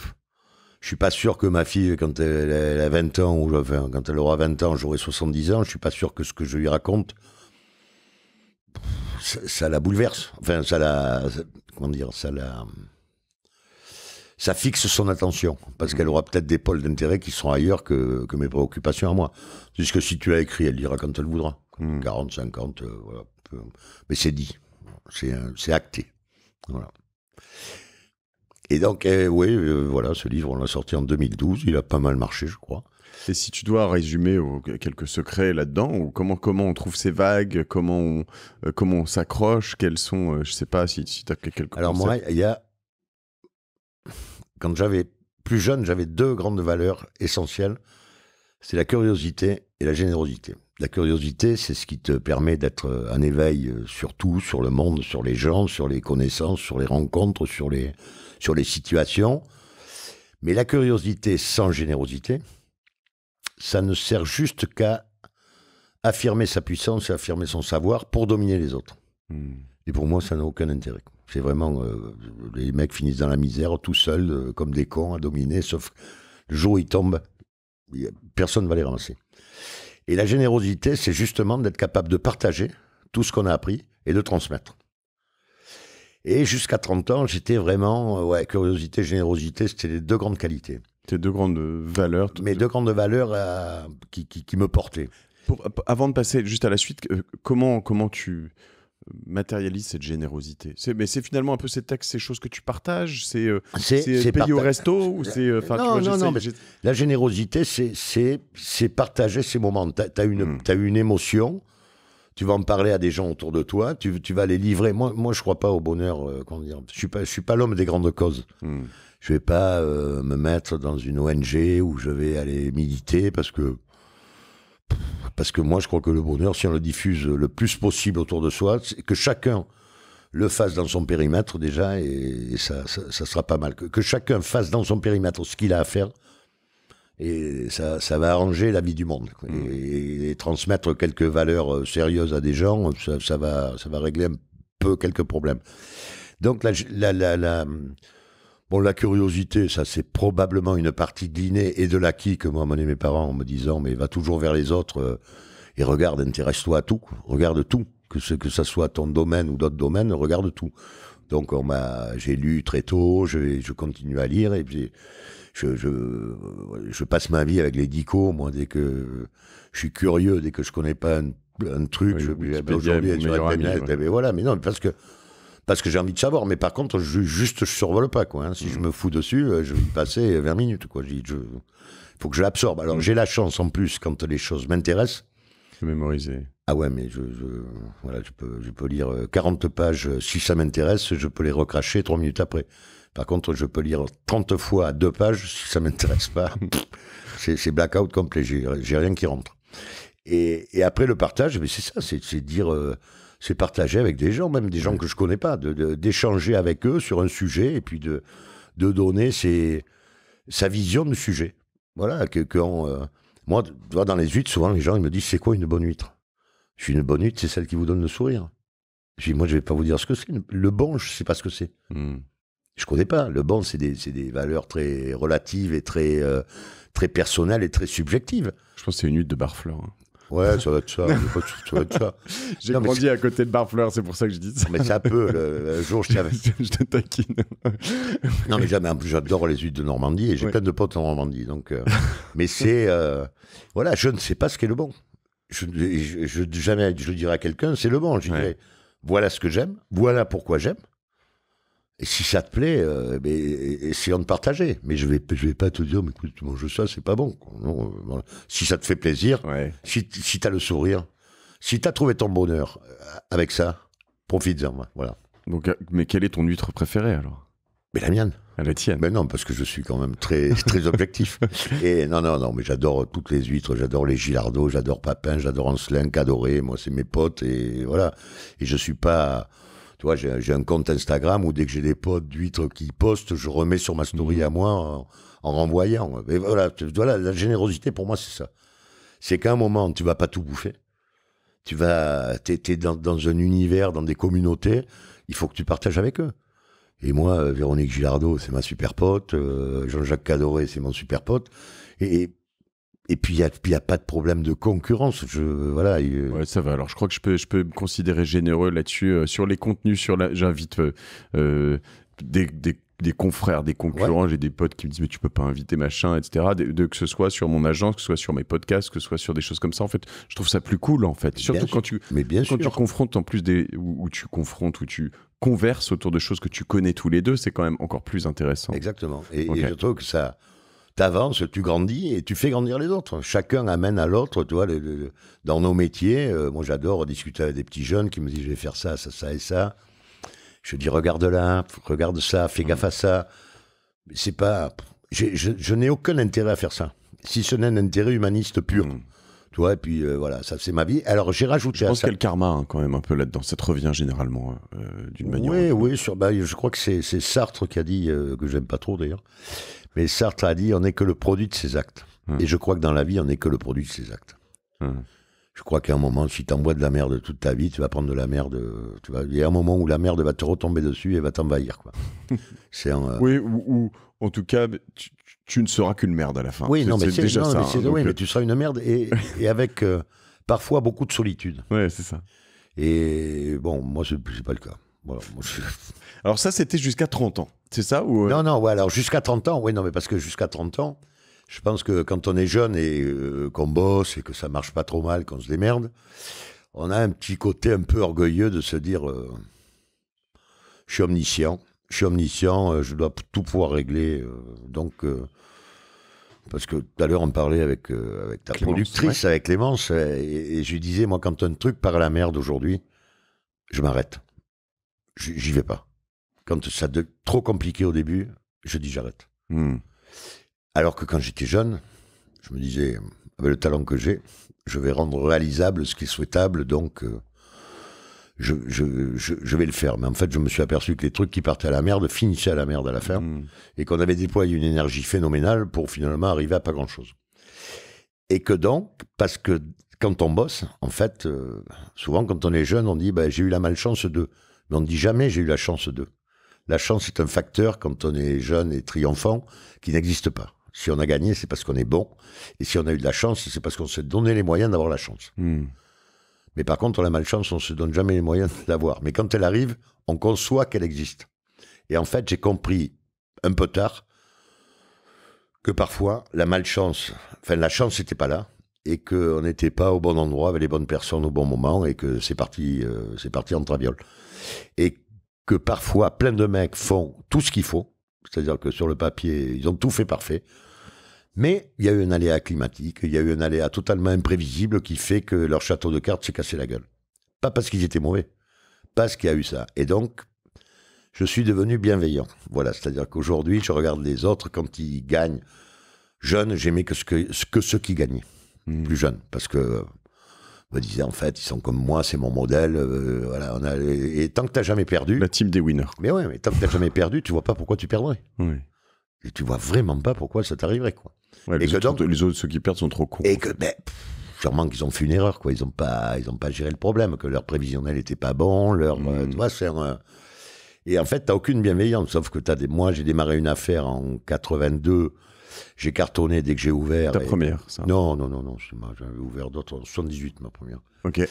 je suis pas sûr que ma fille, quand elle, a 20 ans, ou quand elle aura 20 ans, j'aurai 70 ans, je suis pas sûr que ce que je lui raconte, ça, la bouleverse. Enfin, ça la. Comment dire Ça la. Ça fixe son attention, parce qu'elle aura peut-être des pôles d'intérêt qui seront ailleurs que, mes préoccupations à moi. Puisque si tu l'as écrit, elle dira quand elle voudra. 40, hmm. 50, euh, voilà. Mais c'est dit. C'est acté. Voilà. Et donc, eh oui, euh, voilà, ce livre, on l'a sorti en 2012. Il a pas mal marché, je crois. Et si tu dois résumer quelques secrets là-dedans, ou comment, on trouve ces vagues, comment on, euh, comment on s'accroche, quels sont, je euh, je sais pas si, tu as quelques Alors moi, il y a... Quand j'avais plus jeune, j'avais deux grandes valeurs essentielles. C'est la curiosité et la générosité. La curiosité, c'est ce qui te permet d'être un euh, éveil sur tout, sur le monde, sur les gens, sur les connaissances, sur les rencontres, sur les, sur les situations. Mais la curiosité sans générosité, ça ne sert juste qu'à affirmer sa puissance et affirmer son savoir pour dominer les autres. Hmm. Et pour moi, ça n'a aucun intérêt. C'est vraiment. Euh, les mecs finissent dans la misère tout seuls, euh, comme des cons, à dominer, sauf le jour où ils tombent, personne ne va les ramasser. Et la générosité, c'est justement d'être capable de partager tout ce qu'on a appris et de transmettre. Et jusqu'à 30 ans, j'étais vraiment. Euh, ouais, curiosité, générosité, c'était les deux grandes qualités. Euh, deux grandes valeurs. mais deux grandes valeurs qui, me portaient. avant de passer juste à la suite, comment, comment tu euh, matérialises cette générosité Mais c'est finalement un peu ces textes, ces choses que tu partages, c'est euh, euh au resto ou c'est... non, non, non la générosité, c'est partager ces moments. Tu as, as, une émotion, tu vas en parler à des gens autour de toi, tu, tu vas les livrer. Moi, moi je crois pas au bonheur, dire, je suis pas, suis pas l'homme des grandes causes. Hmm. Je vais pas euh, me mettre dans une ONG où je vais aller militer parce que parce que moi je crois que le bonheur, si on le diffuse le plus possible autour de soi, que chacun le fasse dans son périmètre déjà et, ça, ça, sera pas mal. Que, que, chacun fasse dans son périmètre ce qu'il a à faire et ça, ça va arranger la vie du monde. Mmh. Et, transmettre quelques valeurs euh, sérieuses à des gens, ça, va, ça va régler un peu quelques problèmes. Donc la, la, la Bon, la curiosité, ça c'est probablement une partie de l'inné et de l'acquis que moi amené mes parents en me disant mais va toujours vers les autres euh, et regarde, intéresse-toi à tout, regarde tout, que ce que ça soit ton domaine ou d'autres domaines, regarde tout. Donc on m'a, j'ai lu très tôt, je, continue à lire et puis je, je, passe ma vie avec les dico Moi, dès que je suis curieux, dès que je connais pas un, truc, je je, ah ben, aujourd'hui, eh ben, voilà, mais non, parce que parce que j'ai envie de savoir. Mais par contre, je, juste, je survole pas, quoi. Hein. Si je mm. me fous dessus, euh, je vais passer 20 euh, minutes, quoi. Il je, faut que je l'absorbe. Alors, mm. j'ai la chance, en plus, quand les choses m'intéressent. Mémoriser. Ah ouais, mais je, voilà, je peux, je peux lire 40 euh, pages si ça m'intéresse, je peux les recracher 3 minutes après. Par contre, je peux lire 30 fois 2 pages si ça m'intéresse pas. c'est blackout complet, j'ai rien qui rentre. Et, après le partage, mais c'est ça, c'est dire c'est partager avec des gens, même des gens que je connais pas, d'échanger de, avec eux sur un sujet et puis de, de donner sa vision du sujet. Voilà, que, euh, moi, dans les huîtres, souvent les gens ils me disent c'est quoi une bonne huître Je suis une bonne huître, c'est celle qui vous donne le sourire. Je dis moi je vais pas vous dire ce que c'est. Le bon, je sais pas ce que c'est. Hmm. Je ne connais pas. Le bon, c'est des, valeurs très relatives et très, euh, très personnelles et très subjectives. Je pense que c'est une huître de Barfleur. Hein. Ouais, ça va être ça. J'ai grandi à côté de Barfleur, c'est pour ça que je dis ça. Mais c'est un peu le, jour je je te taquine. non, mais jamais. j'adore les huiles de Normandie et j'ai plein de potes en Normandie. Donc, euh, mais c'est. Euh, voilà, je ne sais pas ce qu'est le bon. Je, je, je jamais je dirais à quelqu'un, c'est le bon. Je dirais, voilà ce que j'aime, voilà pourquoi j'aime. Et si ça te plaît, euh, essayons de partager. Mais je vais, je vais pas te dire, mais écoute, manges ça, c'est pas bon. Euh, si ça te fait plaisir, si, tu as le sourire, si tu as trouvé ton bonheur euh, avec ça, profite en Voilà. Donc, mais quelle est ton huître préférée alors Mais la mienne. Ah, la tienne Mais non, parce que je suis quand même très, très objectif. Et non, non, non, mais j'adore toutes les huîtres, j'adore les Gilardos, j'adore Papin, j'adore Ancelin, Cadoré, moi c'est mes potes, et voilà. Et je suis pas tu vois, j'ai un compte Instagram où dès que j'ai des potes d'huîtres qui postent, je remets sur ma story mhm. à moi en, renvoyant. Mais voilà, la générosité pour moi, c'est ça. C'est qu'à un moment, tu vas pas tout bouffer. Tu vas, t'es dans, un univers, dans des communautés. Il faut que tu partages avec eux. Et moi, euh, Véronique Gilardo, c'est ma super pote. Euh, Jean-Jacques Cadoré, c'est mon super pote. et, et puis il n'y a, pas de problème de concurrence. Je, voilà, euh, ouais, ça va. Alors je crois que je peux, je peux me considérer généreux là-dessus. Euh, sur les contenus, sur la, j'invite euh, des, des confrères, des concurrents, j'ai des potes qui me disent mais tu peux pas inviter machin, etc. De, que ce soit sur mon agence, que ce soit sur mes podcasts, que ce soit sur des choses comme ça, en fait, je trouve ça plus cool en fait. Surtout quand tu, quand tu confrontes en plus des où, tu confrontes où tu converses autour de choses que tu connais tous les deux, c'est quand même encore plus intéressant. Exactement. Et, okay. et je trouve que ça t'avances, tu grandis et tu fais grandir les autres. Chacun amène à l'autre, tu vois, dans nos métiers. Euh, moi, j'adore discuter avec des petits jeunes qui me disent, je vais faire ça, ça, ça et ça. Je dis, regarde là, regarde ça, fais gaffe à ça. C'est pas, je, n'ai aucun intérêt à faire ça, si ce n'est un intérêt humaniste pur. Mm. Tu vois, et puis euh, voilà, ça c'est ma vie. Alors j'ai rajouté. Je pense qu'il y a le karma hein, quand même un peu là-dedans. Ça te revient généralement euh, d'une manière. Oui, oui. Sur, bah, je crois que c'est Sartre qui a dit que j'aime pas trop d'ailleurs. Mais Sartre a dit on n'est que le produit de ses actes. Hmm. Et je crois que dans la vie, on n'est que le produit de ses actes. Hmm. Je crois qu'à un moment, si tu bois de la merde toute ta vie, tu vas prendre de la merde. Tu vas... Il y a un moment où la merde va te retomber dessus et va t'envahir. c'est un, euh, Oui, ou, en tout cas, tu, ne seras qu'une merde à la fin. Oui, non, mais c'est déjà ça. Hein, euh, tu seras une merde et, avec euh, parfois beaucoup de solitude. Oui, c'est ça. Et bon, moi, ce n'est pas le cas. Alors ça, c'était jusqu'à 30 ans, c'est ça euh Non, non, ouais, alors jusqu'à 30 ans, oui, non, mais parce que jusqu'à 30 ans, je pense que quand on est jeune et euh, qu'on bosse et que ça marche pas trop mal, qu'on se démerde, on a un petit côté un peu orgueilleux de se dire euh, je suis omniscient, je suis omniscient, je dois tout pouvoir régler. donc, parce que tout à l'heure on parlait avec, avec ta productrice, avec Clémence, et, je lui disais, moi quand un truc part à la merde aujourd'hui, je m'arrête j'y vais pas. Quand ça de trop compliqué au début, je dis j'arrête. Hmm. Alors que quand j'étais jeune, je me disais, avec ah ben, le talent que j'ai, je vais rendre réalisable ce qui est souhaitable, donc euh, je, vais le faire. Mais en fait, je me suis aperçu que les trucs qui partaient à la merde finissaient à la merde à la fin, hmm. et qu'on avait déployé une énergie phénoménale pour finalement arriver à pas grand-chose. Et que donc, parce que quand on bosse, en fait, euh, souvent quand on est jeune, on dit ben, j'ai eu la malchance de. Mais on ne dit jamais j'ai eu la chance de. La chance est un facteur, quand on est jeune et triomphant, qui n'existe pas. Si on a gagné, c'est parce qu'on est bon. Et si on a eu de la chance, c'est parce qu'on s'est donné les moyens d'avoir la chance. Hmm. Mais par contre, la malchance, on ne se donne jamais les moyens d'avoir. Mais quand elle arrive, on conçoit qu'elle existe. Et en fait, j'ai compris un peu tard que parfois, la malchance, enfin, la chance n'était pas là et qu'on n'était pas au bon endroit avec les bonnes personnes au bon moment et que c'est parti, euh, c'est parti en traviole. Et que parfois plein de mecs font tout ce qu'il faut, c'est-à-dire que sur le papier, ils ont tout fait parfait. Mais il y a eu un aléa climatique, il y a eu un aléa totalement imprévisible qui fait que leur château de cartes s'est cassé la gueule. Pas parce qu'ils étaient mauvais, parce qu'il y a eu ça. Et donc, je suis devenu bienveillant. Voilà, c'est-à-dire qu'aujourd'hui, je regarde les autres quand ils gagnent. jeunes, j'aimais que, ce que, ceux qui gagnaient, hmm. plus jeunes, parce que me disait en fait, ils sont comme moi, c'est mon modèle. Euh, voilà, on a, et tant que t'as jamais perdu. La team des winners. Mais ouais, mais tant que t'as jamais perdu, tu vois pas pourquoi tu perdrais. Et tu vois vraiment pas pourquoi ça t'arriverait, quoi. et les, autres, les autres, ceux qui perdent, sont trop cons. Et que, ben, sûrement qu'ils ont fait une erreur, quoi. Ils ont pas, ils ont pas géré le problème, que leur prévisionnel était pas bon, leur, euh, hmm. c'est et en fait, t'as aucune bienveillance, sauf que as des, moi, j'ai démarré une affaire en 82 j'ai cartonné dès que j'ai ouvert. Ta première, ça Non, non, non, non. J'avais ouvert d'autres en 78, ma première. Ok. Et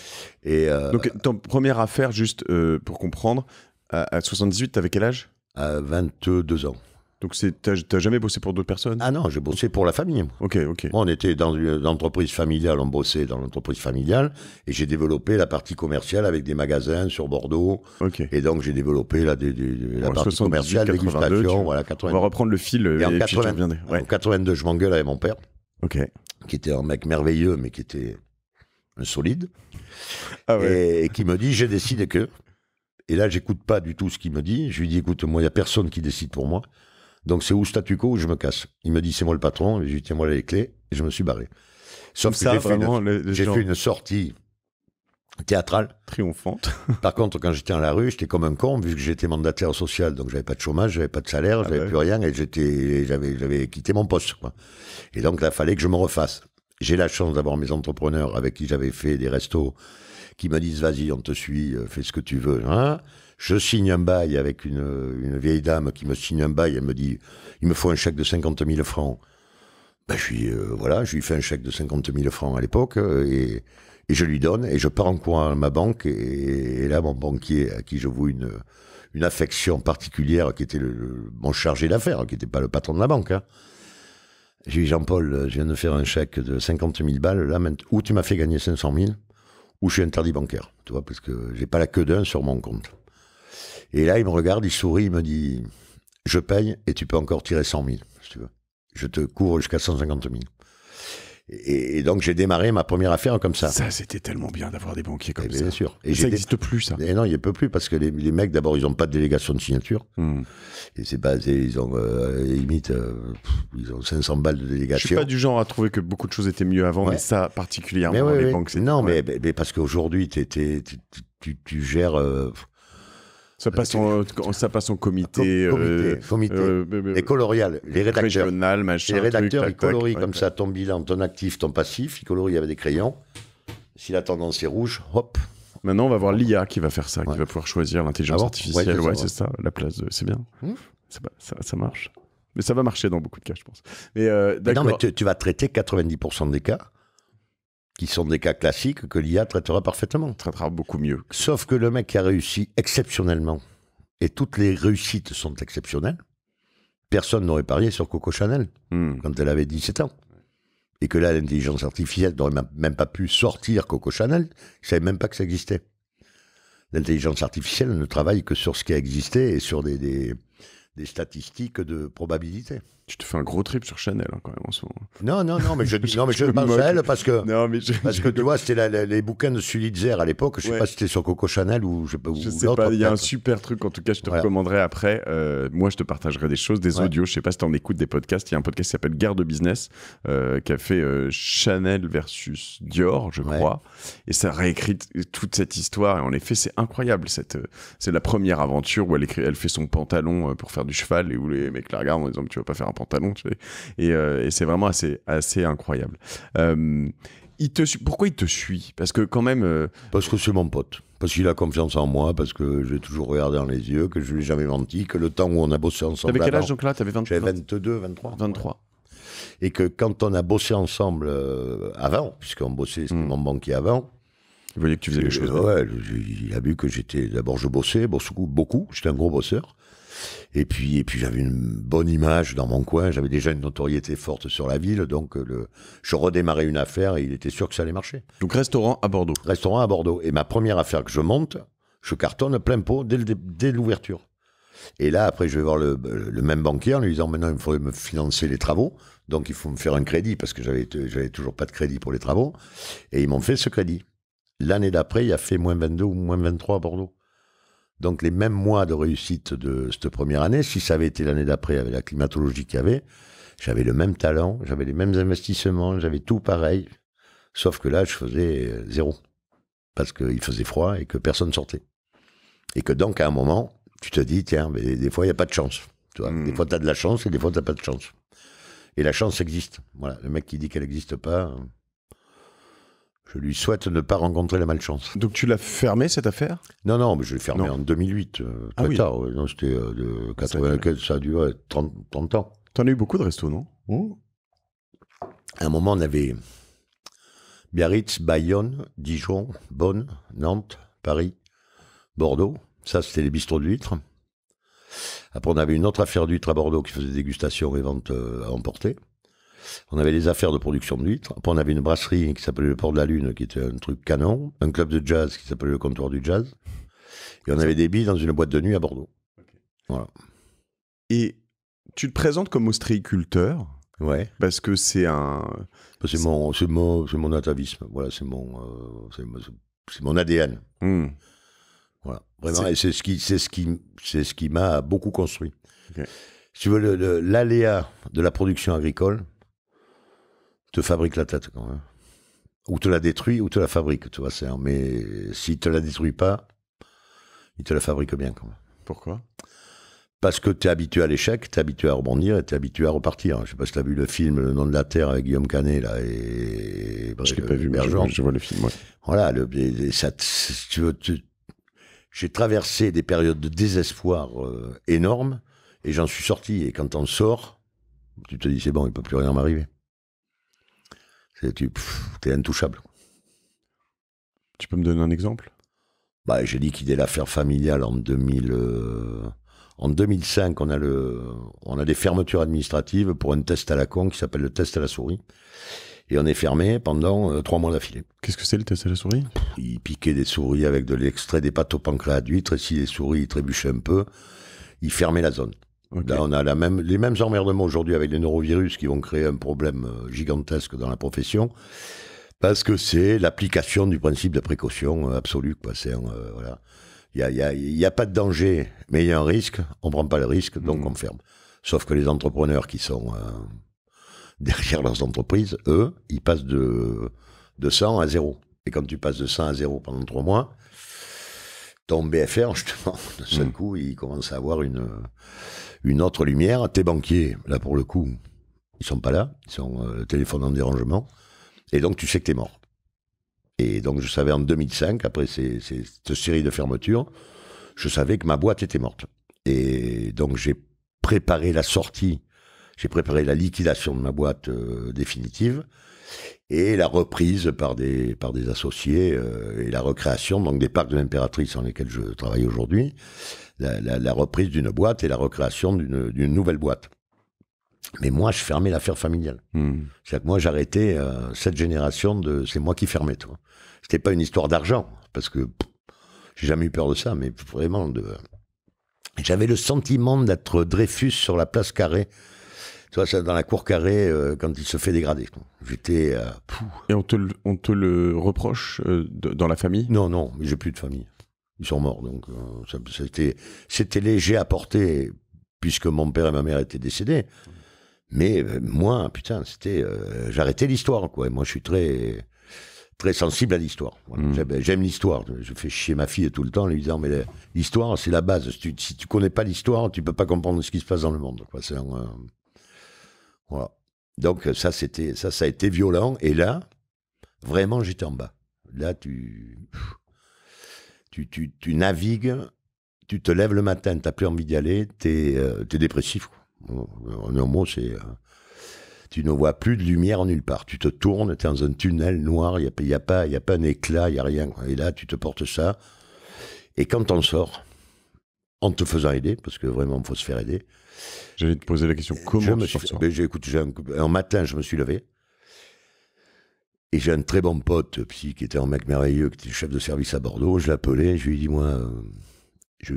euh, Donc, ta première affaire, juste euh, pour comprendre, à, 78, t'avais quel âge À 22 ans. Donc t'as jamais bossé pour d'autres personnes Ah non, j'ai bossé pour la famille. Ok, ok. Moi, on était dans une entreprise familiale, on bossait dans l'entreprise familiale, et j'ai développé la partie commerciale avec des magasins sur Bordeaux. Ok. Et donc j'ai développé la, partie commerciale, 82, dégustation, voilà, 82. On va reprendre le fil. Et, et en, en 82, je m'engueule avec mon père. Ok. Qui était un mec merveilleux, mais qui était un solide. Ah ouais. et, qui me dit, j'ai décidé que... Et là, j'écoute pas du tout ce qu'il me dit. Je lui dis, écoute, moi, il n'y a personne qui décide pour moi. Donc c'est au statu quo où je me casse. Il me dit c'est moi le patron, j'ai dit tiens moi les clés et je me suis barré. Sauf que j'ai fait, une, sortie théâtrale. Triomphante. Par contre, quand j'étais en la rue, j'étais comme un con, vu que j'étais mandataire social, donc j'avais pas de chômage, j'avais pas de salaire, ah j'avais plus rien, et j'étais, j'avais, quitté mon poste, Et donc, là, fallait que je me refasse. J'ai la chance d'avoir mes entrepreneurs avec qui j'avais fait des restos, qui me disent, vas-y, on te suit, euh, fais ce que tu veux, hein je signe un bail avec une, vieille dame qui me signe un bail. Elle me dit il me faut un chèque de 50 000 francs. Ben, je lui, euh, voilà, je lui fais un chèque de 50 000 francs à l'époque euh, et, je lui donne et je pars en courant à ma banque et, là mon banquier à qui je voue une, une affection particulière qui était le, mon chargé d'affaires, qui n'était pas le patron de la banque. Hein. J'ai dit Jean-Paul, je viens de faire un chèque de 50 000 balles, là, ou tu m'as fait gagner 500 000, ou je suis interdit bancaire, tu vois, parce que j'ai pas la queue d'un sur mon compte. Et là, il me regarde, il sourit, il me dit Je paye et tu peux encore tirer 100 000, si tu veux. Je te cours jusqu'à 150 000. Et, donc j'ai démarré ma première affaire comme ça. Ça, c'était tellement bien d'avoir des banquiers comme eh ça. Bien sûr. Et, ça n'existe plus, ça. Et eh non, il ne peut plus parce que les, mecs, d'abord, ils n'ont pas de délégation de signature. Hmm. Et c'est basé, ils ont euh, limite, euh, ils ont 500 balles de délégation. Je suis pas du genre à trouver que beaucoup de choses étaient mieux avant, mais ça particulièrement les banques, c'est. Non, mais, parce qu'aujourd'hui, tu, tu, gères. Euh, ça passe, en, ça passe en comité. Euh, comité, euh, et euh, colorial. Les rédacteurs. Régional, machin, les rédacteurs, ils colorient comme ça ton bilan, ton actif, ton passif. Ils colorient avait des crayons. Si la tendance est rouge, hop. Maintenant, on va voir l'IA qui va faire ça, qui va pouvoir choisir l'intelligence ah artificielle. Ouais, c'est ça, la place. C'est bien. ça, marche. Mais ça va marcher dans beaucoup de cas, je pense. Mais, non, mais tu vas traiter 90% des cas qui sont des cas classiques que l'IA traitera parfaitement. Traitera beaucoup mieux. Sauf que le mec qui a réussi exceptionnellement, et toutes les réussites sont exceptionnelles, personne n'aurait parié sur Coco Chanel hmm. quand elle avait 17 ans. Et que là, l'intelligence artificielle n'aurait même pas pu sortir Coco Chanel, je ne savait même pas que ça existait. L'intelligence artificielle ne travaille que sur ce qui a existé et sur des statistiques de probabilité. Tu te fais un gros trip sur Chanel hein, quand même en ce moment. Non, non, non, mais je, dis, non, mais je, parce que, parce que tu vois, c'était les bouquins de Sulitzer à l'époque. Je sais pas si c'était sur Coco Chanel ou je, sais pas. Il y a un super truc, en tout cas, je te recommanderai recommanderais après. Euh, moi, je te partagerai des choses, des audios. Je sais pas si tu en écoutes des podcasts. Il y a un podcast qui s'appelle Guerre de Business euh, qui a fait euh, Chanel versus Dior, je crois. Et ça réécrit toute cette histoire. Et en effet, c'est incroyable. C'est la première aventure où elle, écrit, elle fait son pantalon pour faire du cheval et où les mecs la regardent en disant Tu vas pas faire pantalon, tu sais. Euh, et, c'est vraiment assez, assez incroyable. Euh, il te, pourquoi il te suit Parce que quand même... Euh, parce que c'est mon pote. Parce qu'il a confiance en moi, parce que j'ai toujours regardé dans les yeux, que je lui ai jamais menti, que le temps où on a bossé ensemble... avec quel âge donc là avais 22, 23 23. et que quand on a bossé ensemble avant, puisqu'on bossait, c'était mm. mon banquier avant. Il que tu faisais les choses. ouais, il a vu que j'étais. D'abord, je bossais beaucoup, beaucoup j'étais un gros bosseur. Et puis, et puis j'avais une bonne image dans mon coin. J'avais déjà une notoriété forte sur la ville. Donc, le, je redémarrais une affaire et il était sûr que ça allait marcher. Donc, restaurant à Bordeaux. Restaurant à Bordeaux. Et ma première affaire que je monte, je cartonne plein pot dès, l'ouverture. Et là, après, je vais voir le, même banquier en lui disant maintenant, il me faudrait me financer les travaux. Donc, il faut me faire un crédit parce que j'avais, j'avais toujours pas de crédit pour les travaux. Et ils m'ont fait ce crédit. L'année d'après, il a fait moins 22 ou moins 23 à Bordeaux. Donc les mêmes mois de réussite de cette première année, si ça avait été l'année d'après avec la climatologie qu'il y avait, j'avais le même talent, j'avais les mêmes investissements, j'avais tout pareil, sauf que là je faisais euh, zéro parce qu'il faisait froid et que personne sortait. Et que donc à un moment, tu te dis tiens, mais des fois il y a pas de chance. Des hmm. fois tu as de la chance et des fois tu pas de chance. Et la chance existe. Voilà, le mec qui dit qu'elle n'existe pas. Je lui souhaite ne pas rencontrer la malchance. Donc tu l'as fermé cette affaire Non, non, mais je l'ai fermé en 2008, euh, ah très tard. c'était euh, de ça a duré 30, ans. T'en as eu beaucoup de restos, non oh. À un moment, on avait Biarritz, Bayonne, Dijon, Bonn, Nantes, Paris, Bordeaux. Ça, c'était les bistrots d'huîtres. Après, on avait une autre affaire d'huîtres à Bordeaux qui faisait dégustation et vente euh, à emporter. On avait des affaires de production de Après, on avait une brasserie qui s'appelait le Port de la Lune, qui était un truc canon. Un club de jazz qui s'appelait le Comptoir du Jazz. Et on avait des billes dans une boîte de nuit à Bordeaux. Voilà. Et tu te présentes comme ostréiculteur. Ouais. Parce que c'est un. C'est mon, mon, atavisme. Voilà, c'est mon, euh, c'est mon ADN. Hmm. Voilà, vraiment. Et c'est ce qui, c'est ce qui, m'a beaucoup construit. Si tu veux, l'aléa de la production agricole, fabrique la tête quand même. Ou te la détruit ou te la fabrique, tu vois. Mais s'il te la détruit pas, il te la fabrique bien quand même. Pourquoi parce que tu es habitué à l'échec, tu es habitué à rebondir et tu es habitué à repartir. Je sais pas si tu as vu le film Le nom de la Terre avec Guillaume Canet là, et Je pas vu, mais je, vois le film. Voilà, le, ça, tu, veux tu j'ai traversé des périodes de désespoir énorme euh, énormes et j'en suis sorti. Et quand on sort, tu te dis c'est bon, il peut plus rien m'arriver tu es intouchable. Tu peux me donner un exemple bah, J'ai liquidé l'affaire familiale en 2000. Euh, en 2005, on a, le, on a des fermetures administratives pour un test à la con qui s'appelle le test à la souris. Et on est fermé pendant euh, trois mois d'affilée. Qu'est-ce que c'est le test à la souris Ils piquaient des souris avec de l'extrait des pâtes au pancréas d'huître. Et si les souris trébuchaient un peu, ils fermaient la zone on a les mêmes emmerdements aujourd'hui avec les neurovirus qui vont créer un problème euh, gigantesque dans la profession, parce que c'est l'application du principe de précaution euh, absolue. Quoi. C'est euh, voilà. Il n'y a, a, pas de danger, mais il y a un risque, on ne prend pas le risque, donc mmh. on ferme. Sauf que les entrepreneurs qui sont derrière leurs entreprises, eux, ils passent de, de 100 à 0. Et quand tu passes de 100 à 0 pendant 3 mois, ton BFR, justement, d'un seul hmm. coup, il commence à avoir une, autre lumière. Tes banquiers, là pour le coup, ils sont pas là, ils sont téléphonant euh, téléphone en dérangement, et donc tu sais que tu es mort. Et donc je savais en 2005, après cette série de fermetures, je savais que ma boîte était morte. Et donc j'ai préparé la sortie, j'ai préparé la liquidation de ma boîte euh, définitive et la reprise par des, par des associés euh, et la recréation donc des parcs de l'impératrice dans lesquels je travaille aujourd'hui, la, reprise d'une boîte et la recréation d'une nouvelle boîte. Mais moi, je fermais l'affaire familiale. Hmm. C'est-à-dire que moi, j'arrêtais euh, cette génération de. C'est moi qui fermais, tout. C'était pas une histoire d'argent, parce que j'ai jamais eu peur de ça, mais vraiment de. J'avais le sentiment d'être Dreyfus sur la place Carrée tu vois, dans la cour carrée, euh, quand il se fait dégrader. J'étais. Euh, et on te, le, on te le reproche euh, dans la famille Non, non, j'ai plus de famille. Ils sont morts, donc c'était léger à porter, puisque mon père et ma mère étaient décédés. Mais moi, putain, c'était. J'arrêtais l'histoire, quoi. Et moi, je suis très très sensible à l'histoire. Hmm. J'aime l'histoire. Je fais chier ma fille tout le temps en lui disant, mais l'histoire, c'est la base. Si tu, connais pas l'histoire, tu peux pas comprendre ce qui se passe dans le monde. Quoi. Un, voilà. Donc euh, ça, c'était ça, ça a été violent. Et là, vraiment, j'étais en bas. Là, tu, tu, tu, navigues, tu te lèves le matin, tu plus envie d'y aller, tu es, euh, dépressif. En un mot, c'est... Euh, tu ne vois plus de lumière nulle part. Tu te tournes, tu es dans un tunnel noir, il n'y y a, pas, y a pas un éclat, il n'y a rien. Et là, tu te portes ça. Et quand on sort, en te faisant aider, parce que vraiment, il faut se faire aider, J'allais te poser la question. Comment me suis, ben, écoute, un, un, matin, je me suis levé. Et j'ai un très bon pote, psy, qui était un mec merveilleux, qui était chef de service à Bordeaux. Je l'appelais, je lui ai dit, moi, euh, je,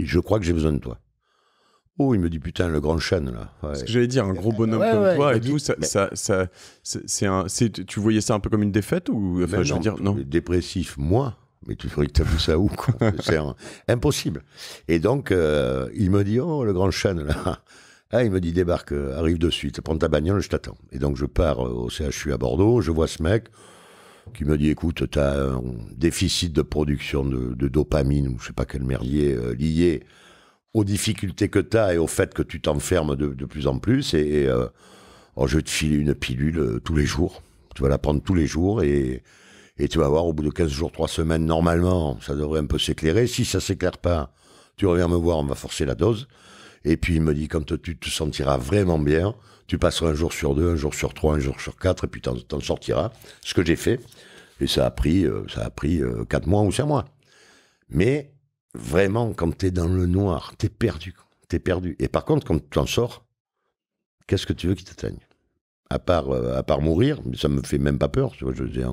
je crois que j'ai besoin de toi. Oh, il me dit putain, le grand chêne là. que j'allais dire, un gros bonhomme comme toi et tout, ça, ça, c'est un, tu voyais ça un peu comme une défaite ou ben dire non. Dépressif, moi mais tu ferais que t'as vu ça où C'est impossible. Et donc, euh, il me dit, oh, le grand chêne, là. Ah, il me dit, débarque, euh, arrive de suite, prends ta bagnole, je t'attends. Et donc, je pars euh, au CHU à Bordeaux, je vois ce mec qui me dit, écoute, t'as un déficit de production de, dopamine, ou je sais pas quel merdier, lié aux difficultés que as et au fait que tu t'enfermes de, plus en plus. Et, oh, je vais te filer une pilule tous les jours. Tu vas la prendre tous les jours et et tu vas voir, au bout de 15 jours, 3 semaines, normalement, ça devrait un peu s'éclairer. Si ça s'éclaire pas, tu reviens me voir, on va forcer la dose. Et puis il me dit, quand tu te sentiras vraiment bien, tu passeras un jour sur deux, un jour sur trois, un jour sur quatre, et puis t'en sortiras. Ce que j'ai fait. Et ça a pris, euh, ça a pris euh, quatre mois ou cinq mois. Mais vraiment, quand tu es dans le noir, t'es perdu. es perdu. Et par contre, quand tu t'en sors, qu'est-ce que tu veux qui t'atteigne à part, euh, à part mourir, ça me fait même pas peur. Tu vois, je veux dire,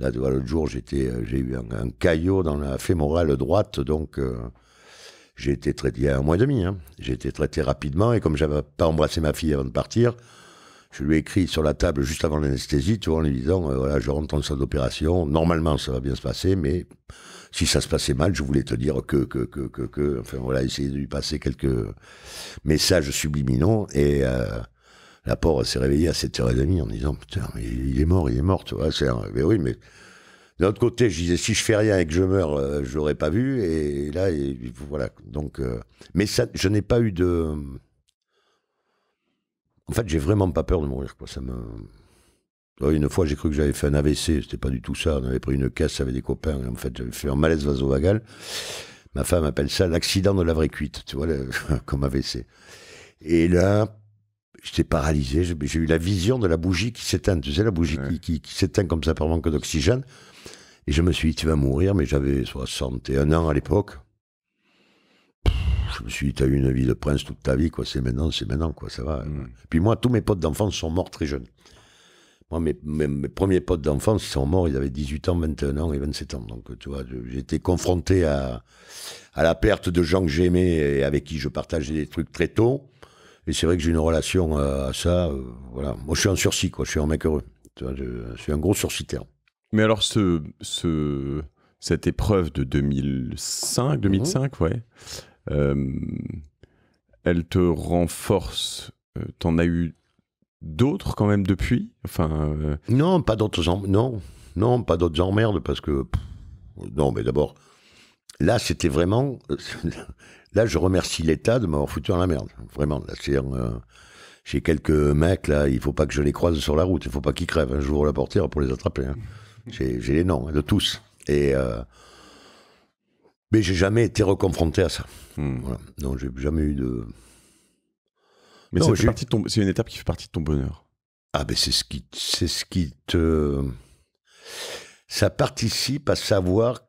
Là, l'autre jour, euh, j'ai eu un, caillot dans la fémorale droite, donc euh, j'ai été traité il y a un mois et demi. Hein. j'ai été traité rapidement et comme j'avais pas embrassé ma fille avant de partir, je lui ai écrit sur la table juste avant l'anesthésie, tout en lui disant, euh, voilà, je rentre en salle d'opération, normalement ça va bien se passer, mais si ça se passait mal, je voulais te dire que, que, que, que, que enfin voilà, essayer de lui passer quelques messages subliminaux et la porte s'est réveillée à 7h30 en disant Putain, mais il est mort, il est mort, tu vois. mais oui, mais. D'un autre côté, je disais, si je fais rien et que je meurs, euh, je l'aurais pas vu. Et là, et, voilà. Donc, euh, mais ça, je n'ai pas eu de. En fait, j'ai vraiment pas peur de mourir. Quoi. Ça me... Une fois, j'ai cru que j'avais fait un AVC. C'était pas du tout ça. On avait pris une casse avec des copains. En fait, j'avais fait un malaise vasovagal. Ma femme appelle ça l'accident de la vraie cuite. Tu vois, comme AVC. Et là, J'étais paralysé, j'ai eu la vision de la bougie qui s'éteint, tu sais, la bougie qui, s'éteint comme ça par manque d'oxygène. Et je me suis dit, tu vas mourir, mais j'avais 61 ans à l'époque. Je me suis dit, t'as eu une vie de prince toute ta vie, quoi, c'est maintenant, c'est maintenant, quoi, ça va. Puis moi, tous mes potes d'enfance sont morts très jeunes. Moi, mes, mes, premiers potes d'enfance, sont morts, ils avaient 18 ans, 21 ans et 27 ans. Donc, tu vois, j'étais confronté à, à la perte de gens que j'aimais et avec qui je partageais des trucs très tôt. Et c'est vrai que j'ai une relation euh, à, ça. Euh, voilà. Moi, je suis un sursis, quoi. Je suis un mec heureux. Je, suis un gros sursitaire. Mais alors, cette épreuve de 2005, 2005, mhm. ouais, euh, elle te renforce. T'en as eu d'autres quand même depuis enfin, Non, pas d'autres gens. non. Non, pas d'autres emmerdes parce que. non, mais d'abord, là, c'était vraiment. Là, je remercie l'État de m'avoir foutu en la merde. Vraiment. Là, euh, j'ai quelques mecs, là, il faut pas que je les croise sur la route. Il faut pas qu'ils crèvent. Hein. vous la portière pour les attraper. Hein. J'ai les noms hein, de tous. Et. Euh, mais j'ai jamais été reconfronté à ça. Hmm. j'ai jamais eu de. Mais c'est une étape qui fait partie de ton bonheur. Ah ben c'est ce qui, c'est ce qui te, ça participe à savoir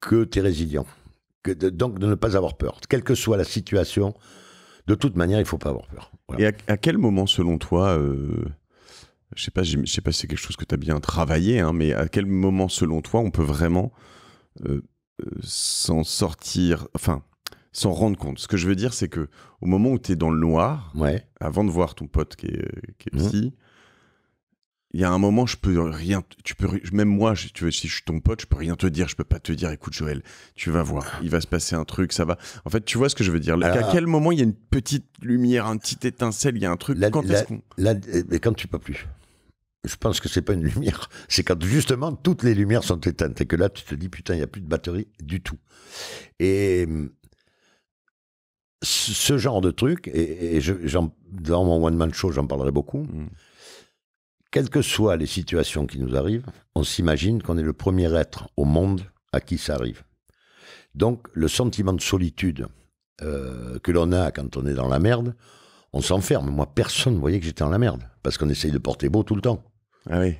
que tu es résilient donc de ne pas avoir peur. Quelle que soit la situation, de toute manière, il ne faut pas avoir peur. Et à, quel moment, selon toi, euh, je ne sais pas, si c'est quelque chose que tu as bien travaillé, hein, mais à quel moment, selon toi, on peut vraiment euh, euh, s'en sortir, enfin, s'en rendre compte Ce que je veux dire, c'est que au moment où tu es dans le noir, avant de voir ton pote qui est, qui mmh il y a un moment, je peux rien, tu peux même moi, tu veux, si je suis ton pote, je peux rien te dire, je peux pas te dire, écoute Joël, tu vas voir, il va se passer un truc, ça va. En fait, tu vois ce que je veux dire. à quel moment il y a une petite lumière, un petit étincelle, il y a un truc. Là, quand tu eh, mais quand tu peux plus. Je pense que c'est pas une lumière, c'est quand justement toutes les lumières sont éteintes et que là tu te dis putain, il y a plus de batterie du tout. Et hum, ce genre de truc, et, dans mon one man show, j'en parlerai beaucoup. Mmh quelles que soient les situations qui nous arrivent, on s'imagine qu'on est le premier être au monde à qui ça arrive. Donc le sentiment de solitude euh, que l'on a quand on est dans la merde, on s'enferme. Moi, personne ne voyait que j'étais dans la merde, parce qu'on essaye de porter beau tout le temps. Ah oui.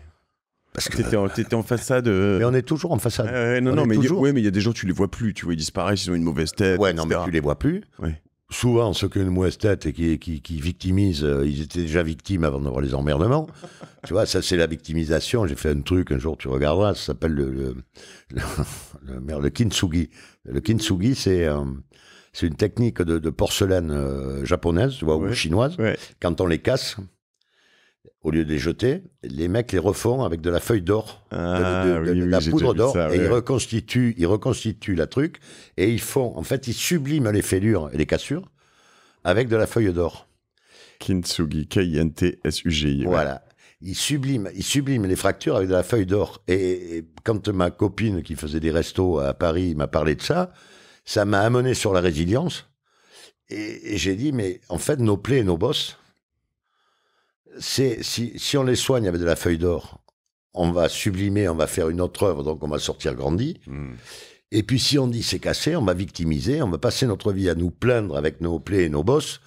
Parce que t'étais en, façade. Euh, mais on est toujours en façade. Non non, non, mais il y a des gens, tu les vois plus, tu vois, ils disparaissent, ils ont une mauvaise tête. Ouais, non, mais tu les vois plus souvent ceux qui ont une tête et qui, qui, qui victimisent, euh, ils étaient déjà victimes avant d'avoir les emmerdements. tu vois, ça c'est la victimisation. J'ai fait un truc, un jour tu regarderas, ça s'appelle le, le, le, le, le kintsugi. Le kintsugi, c'est euh, c'est une technique de, porcelaine euh, japonaise ou chinoise. Quand on les casse, au lieu de les jeter, les mecs les refont avec de la feuille d'or, ah, de, la poudre d'or, et ils reconstituent, la truc, et ils font, en fait, ils subliment les fêlures et les cassures avec de la feuille d'or. Kintsugi, K-I-N-T-S-U-G-I. Voilà. Ils subliment, ils les fractures avec de la feuille d'or. Et, quand ma copine qui faisait des restos à Paris m'a parlé de ça, ça m'a amené sur la résilience. et j'ai dit, mais en fait, nos plaies et nos bosses, c'est si, si on les soigne avec de la feuille d'or, on va sublimer, on va faire une autre œuvre, donc on va sortir grandi. Hmm. Et puis si on dit c'est cassé, on va victimiser, on va passer notre vie à nous plaindre avec nos plaies et nos bosses.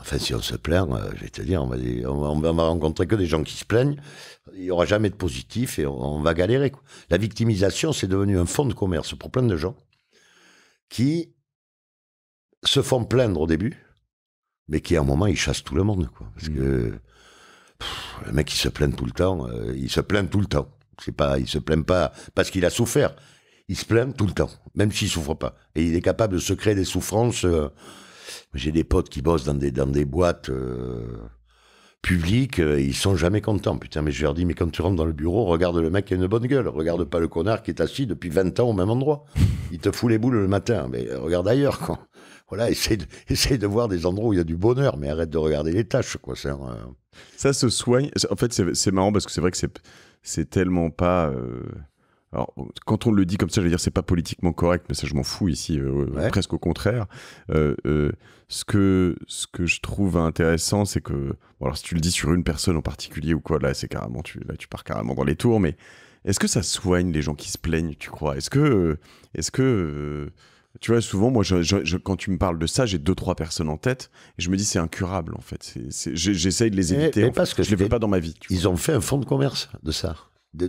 Enfin, si on se plaint, euh, je vais te dire, on va, on, va, rencontrer que des gens qui se plaignent. Il n'y aura jamais de positif et on, va galérer. La victimisation, c'est devenu un fonds de commerce pour plein de gens qui se font plaindre au début, mais qui à un moment, ils chassent tout le monde. Quoi, parce hmm. que le mec, il se plaint tout le temps. Euh, il se plaint tout le temps. C'est pas, il se plaint pas parce qu'il a souffert. Il se plaint tout le temps, même s'il souffre pas. Et il est capable de se créer des souffrances. Euh. J'ai des potes qui bossent dans des, dans des boîtes euh, publiques. ils sont jamais contents. Putain, mais je leur dis, mais quand tu rentres dans le bureau, regarde le mec qui a une bonne gueule. Regarde pas le connard qui est assis depuis 20 ans au même endroit. Il te fout les boules le matin. Mais regarde ailleurs, quoi voilà, essaye de, voir des endroits où il y a du bonheur, mais arrête de regarder les tâches, quoi. Euh. Ça se soigne. En fait, c'est marrant parce que c'est vrai que c'est tellement pas. Euh, alors, quand on le dit comme ça, je veux dire, c'est pas politiquement correct, mais ça, je m'en fous ici, euh, presque au contraire. ce, que, ce que je trouve intéressant, c'est que, bon, alors si tu le dis sur une personne en particulier ou quoi, là, c'est carrément, tu, là, tu pars carrément dans les tours, mais est-ce que ça soigne les gens qui se plaignent, tu crois Est-ce que, est-ce que tu vois, souvent, moi, quand tu me parles de ça, j'ai deux, trois personnes en tête et je me dis, c'est incurable, en fait. J'essaye de les eh, éviter. parce que je ne les veux pas dans ma vie. Ils ont fait un fonds de commerce de ça. Ah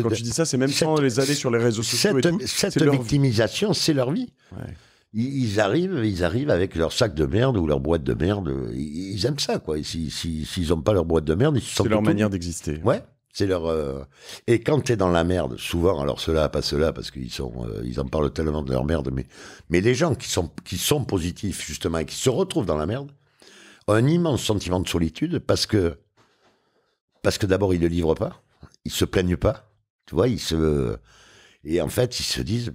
quand tu dis ça, c'est même sans les aller sur les réseaux sociaux. Cette, et cette victimisation, c'est leur vie. Ils, arrivent, ils arrivent avec leur sac de merde ou leur boîte de merde. Ils, aiment ça, quoi. S'ils n'ont pas leur boîte de merde, ils se sentent. C'est leur manière d'exister. Ouais. C'est leur euh, et quand es dans la merde, souvent alors cela pas cela parce qu'ils sont euh, ils en parlent tellement de leur merde, mais mais les gens qui sont qui sont positifs justement et qui se retrouvent dans la merde ont un immense sentiment de solitude parce que parce que d'abord ils ne livrent pas, ils se plaignent pas, tu vois ils se et en fait ils se disent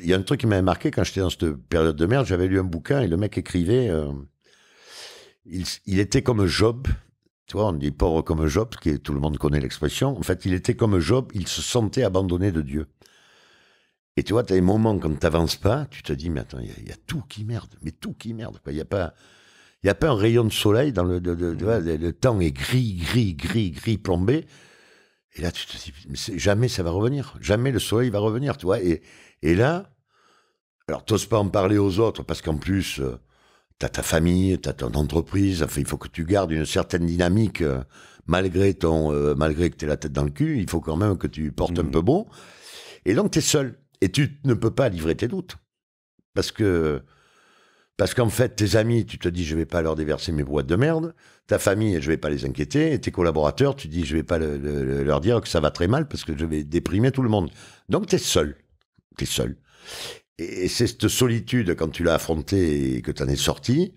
il y a un truc qui m'avait marqué quand j'étais dans cette période de merde, j'avais lu un bouquin et le mec écrivait euh, il, il était comme Job tu vois, on dit pauvre comme Job, que tout le monde connaît l'expression. En fait, il était comme Job, il se sentait abandonné de Dieu. Et tu vois, tu as des moments quand tu n'avances pas, tu te dis, mais attends, il y, a tout qui merde, mais tout qui merde. Il n'y a, pas, y a pas un rayon de soleil dans le. De, vois, mmh. le temps est gris, gris, gris, gris, plombé. Et là, tu te dis, mais jamais ça va revenir. Jamais le soleil va revenir, tu vois. Et, là, alors, t'oses pas en parler aux autres, parce qu'en plus, euh, T'as ta famille, t'as ton entreprise. Enfin, il faut que tu gardes une certaine dynamique euh, malgré ton, euh, malgré que t'aies la tête dans le cul. Il faut quand même que tu portes un mmh. peu bon. Et donc tu es seul et tu ne peux pas livrer tes doutes parce que parce qu'en fait tes amis, tu te dis je vais pas leur déverser mes boîtes de merde. Ta famille, je vais pas les inquiéter. Et tes collaborateurs, tu dis je vais pas leur dire que ça va très mal parce que je vais déprimer tout le monde. Donc t'es seul, t'es seul. Et c'est cette solitude, quand tu l'as affrontée et que tu en es sorti,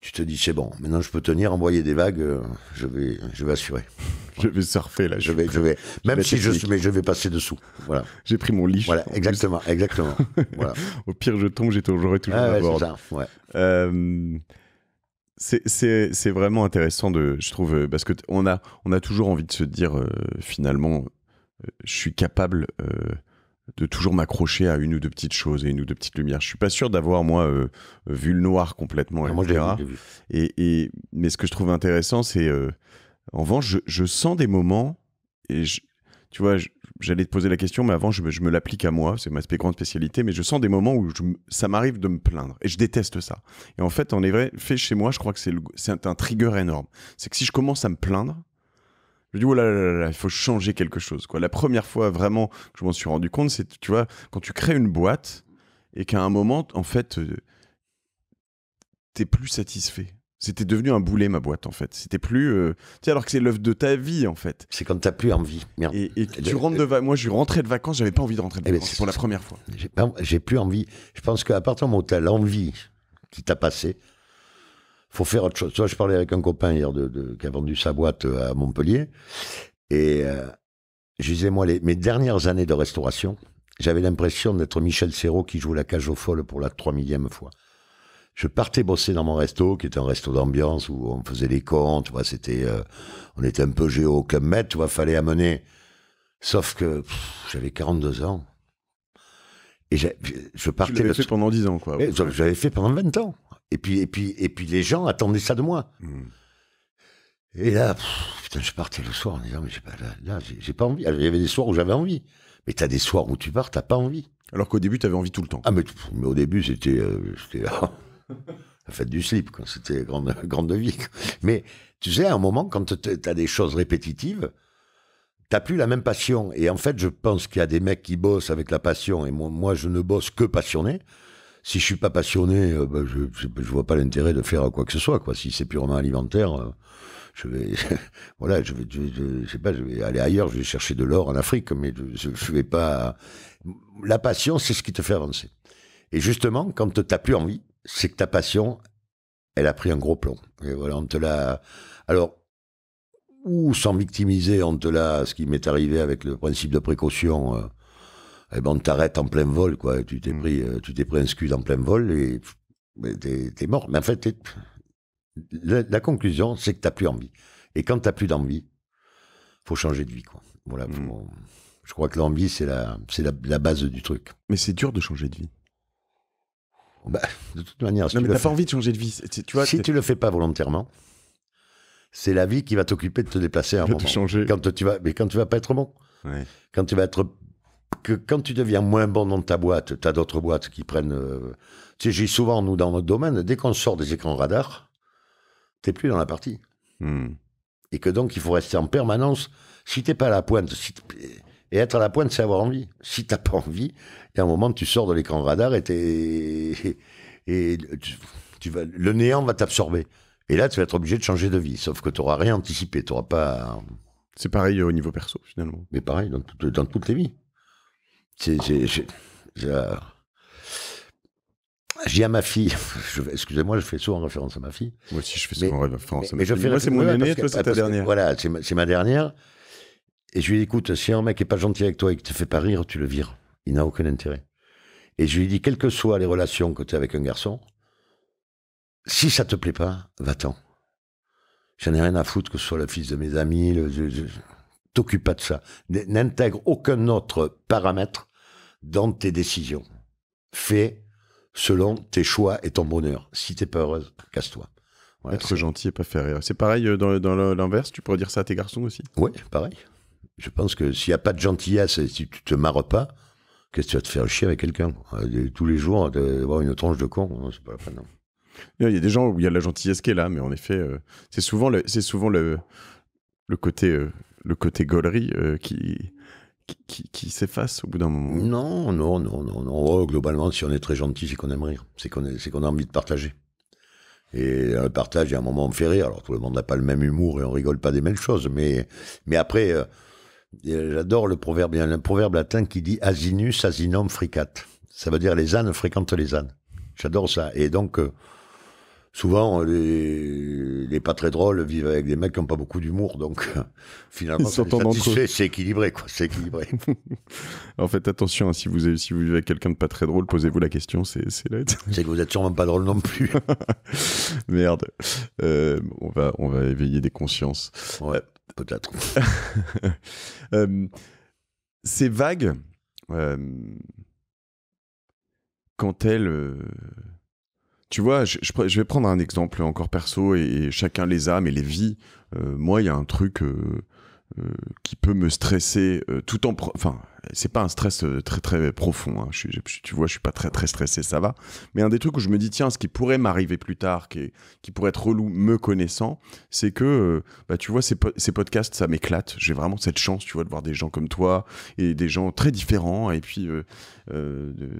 tu te dis, c'est bon, maintenant je peux tenir, envoyer des vagues, euh, je vais, je vais assurer. je vais surfer là. Je, vais, je vais, même si je mais je vais passer dessous. Voilà. J'ai pris mon lit. Voilà, exactement, exactement. Au pire, je tombe, j'aurai toujours à euh, c'est vraiment intéressant de, je trouve, euh, parce que a, on a toujours envie de se dire, finalement, je suis capable de toujours m'accrocher à une ou deux petites choses et une ou deux petites lumières. Je suis pas sûr d'avoir moi euh, euh, vu le noir complètement, ah, Et, mais ce que je trouve intéressant, c'est euh, en revanche, je, sens des moments et tu vois, j'allais te poser la question, mais avant je, me l'applique à moi, c'est ma grande spécialité, mais je sens des moments où ça m'arrive de me plaindre et je déteste ça. Et en fait, en effet, chez moi, je crois que c'est un trigger énorme. C'est que si je commence à me plaindre, je me dis, oh il faut changer quelque chose. Quoi. La première fois vraiment que je m'en suis rendu compte, c'est, tu vois, quand tu crées une boîte et qu'à un moment, en fait, euh, t'es plus satisfait. C'était devenu un boulet, ma boîte, en fait. C'était plus. Euh, tu sais, alors que c'est l'œuvre de ta vie, en fait. C'est quand t'as plus envie. Merde. Et, tu rentres de vacances. Moi, je suis rentré de vacances, j'avais pas envie de rentrer de eh ben, vacances pour la première fois. J'ai plus envie. Je pense qu'à partir du moment où t'as l'envie qui t'a passé, faut faire autre chose. Tu je parlais avec un copain hier de, qui a vendu sa boîte euh, à Montpellier. Et euh, je disais, moi, les, mes dernières années de restauration, j'avais l'impression d'être Michel Serrault qui joue la cage aux folle pour la trois millième fois. Je partais bosser dans mon resto, qui était un resto d'ambiance où on faisait les comptes, tu c'était, euh, on était un peu géo comme maître, tu vois, fallait amener. Sauf que j'avais 42 ans. Et je partais. Tu l'avais eh, fait pendant 10 ans, quoi. J'avais fait pendant 20 ans. Et puis, et puis, et puis les gens attendaient ça de moi. Et là, putain, je partais le soir en disant, mais j'ai pas, là, j'ai pas envie. il y avait des soirs où j'avais envie. Mais t'as des soirs où tu pars, t'as pas envie. Alors qu'au début, t'avais envie tout le temps. Ah, mais, au début, c'était, euh, la fête du slip, quand c'était grande, grande vie. Mais tu sais, à un moment, quand t'as des choses répétitives, t'as plus la même passion. Et en fait, je pense qu'il y a des mecs qui bossent avec la passion, et moi, moi je ne bosse que passionné si je suis pas passionné, euh, bah, je, ne vois pas l'intérêt de faire quoi que ce soit, quoi. Si c'est purement alimentaire, euh, je vais, voilà, je vais, sais pas, je vais aller ailleurs, je vais chercher de l'or en Afrique, mais je, vais pas. La passion, c'est ce qui te fait avancer. Et justement, quand tu t'as plus envie, c'est que ta passion, elle a pris un gros plomb. Et voilà, on te l'a. Alors, ou sans victimiser, on te l'a, ce qui m'est arrivé avec le principe de précaution. Euh, et eh ben, on t'arrête en plein vol, quoi. Tu t'es mm. pris, euh, tu t'es pris un scud en plein vol et t'es mort. Mais en fait, la, conclusion, c'est que t'as plus envie. Et quand t'as plus d'envie, faut changer de vie, quoi. Voilà. Mm. Je crois que l'envie, c'est la, c'est la, base du truc. Mais c'est dur de changer de vie. Oh, bah, de toute manière, si non, tu mais t'as pas envie de changer de vie. Tu vois, si tu le fais pas volontairement, c'est la vie qui va t'occuper de te déplacer à un moment. Changer. Quand tu vas, mais quand tu vas pas être bon. Ouais. Quand tu vas être que quand tu deviens moins bon dans ta boîte, tu as d'autres boîtes qui prennent. Euh, tu sais, j'ai souvent, nous, dans notre domaine, dès qu'on sort des écrans radars, t'es plus dans la partie. Hmm. Et que donc, il faut rester en permanence. Si t'es pas à la pointe, et être à la pointe, c'est avoir envie. Si t'as pas envie, il y a un moment, tu sors de l'écran radar et, t'es... et tu, vas, le néant va t'absorber. Et là, tu vas être obligé de changer de vie. Sauf que tu n'auras rien anticipé. Tu pas. C'est pareil au niveau perso, finalement. Mais pareil, dans, dans toutes les vies jai dis euh, à ma fille, excusez-moi, je fais en référence à ma fille. Moi aussi, je fais ça en référence à ma fille. Moi, c'est mon aîné, toi, c'est ta dernière. voilà, c'est ma dernière. Et je lui dis, écoute, si un mec est pas gentil avec toi et que te fais pas rire, tu le vires. Il n'a aucun intérêt. Et je lui dis, quelles que soient les relations que tu as avec un garçon, si ça te plaît pas, va-t'en. J'en ai rien à foutre que ce soit le fils de mes amis, le, t'occupe pas de ça. N'intègre aucun autre paramètre dans tes décisions. Fais selon tes choix et ton bonheur. Si t'es pas heureuse, casse-toi. Être gentil et pas faire rire. C'est pareil euh, dans, l'inverse, tu pourrais dire ça à tes garçons aussi. Oui, pareil. Je pense que s'il n'y a pas de gentillesse et si tu te marres pas, qu'est-ce que tu vas te faire chier avec quelqu'un euh, Tous les jours, avoir une tranche de con, Il y a des gens où il y a la gentillesse qui est là, mais en effet, euh, c'est souvent le, côté le côté gaulerie euh, qui, qui, qui, s'efface au bout d'un moment. Non, non, non, non, oh, globalement, si on est très gentil, c'est qu'on aime rire. C'est qu'on qu'on a envie de partager. Et le partage, à un moment, on fait rire. Alors, tout le monde n'a pas le même humour et on rigole pas des mêmes choses. Mais, mais après, euh, j'adore le proverbe. proverbe latin qui dit Asinus asinum fricat. Ça veut dire les ânes fréquentent les ânes. J'adore ça. Et donc, euh, souvent, euh, les, pas très drôles vivent avec des mecs qui n'ont pas beaucoup d'humour. Donc, euh, finalement, c'est équilibré, quoi. équilibré. en fait, attention, hein, si, vous, vivez avec quelqu'un de pas très drôle, posez-vous la question, c'est C'est que vous êtes sûrement pas drôle non plus. Merde. Euh, on, va, on va éveiller des consciences. Ouais, peut-être. ces vagues, quand elles tu vois, je, je, vais prendre un exemple encore perso et, chacun les a, mais les vies. Euh, moi, il y a un truc, euh, euh, qui peut me stresser euh, tout en enfin c'est pas un stress euh, très très profond hein. tu vois je suis pas très très stressé ça va mais un des trucs où je me dis tiens ce qui pourrait m'arriver plus tard qui, qui pourrait être relou me connaissant c'est que bah tu vois ces, podcasts ça m'éclate j'ai vraiment cette chance tu vois de voir des gens comme toi et des gens très différents et puis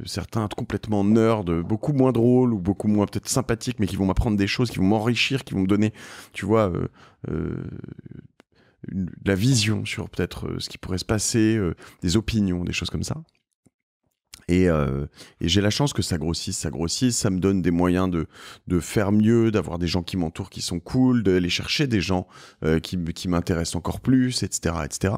certains complètement nerds beaucoup moins drôles ou beaucoup moins peut-être sympathiques mais qui vont m'apprendre des choses qui vont m'enrichir qui vont me donner tu vois la vision sur peut-être euh, ce qui pourrait se passer, euh, des opinions, des choses comme ça. Euh, et, j'ai la chance que ça grossisse, ça grossisse, ça me donne des moyens de, faire mieux, d'avoir des gens qui m'entourent qui sont cool, d'aller chercher des gens qui, m'intéressent encore plus, etc. etc.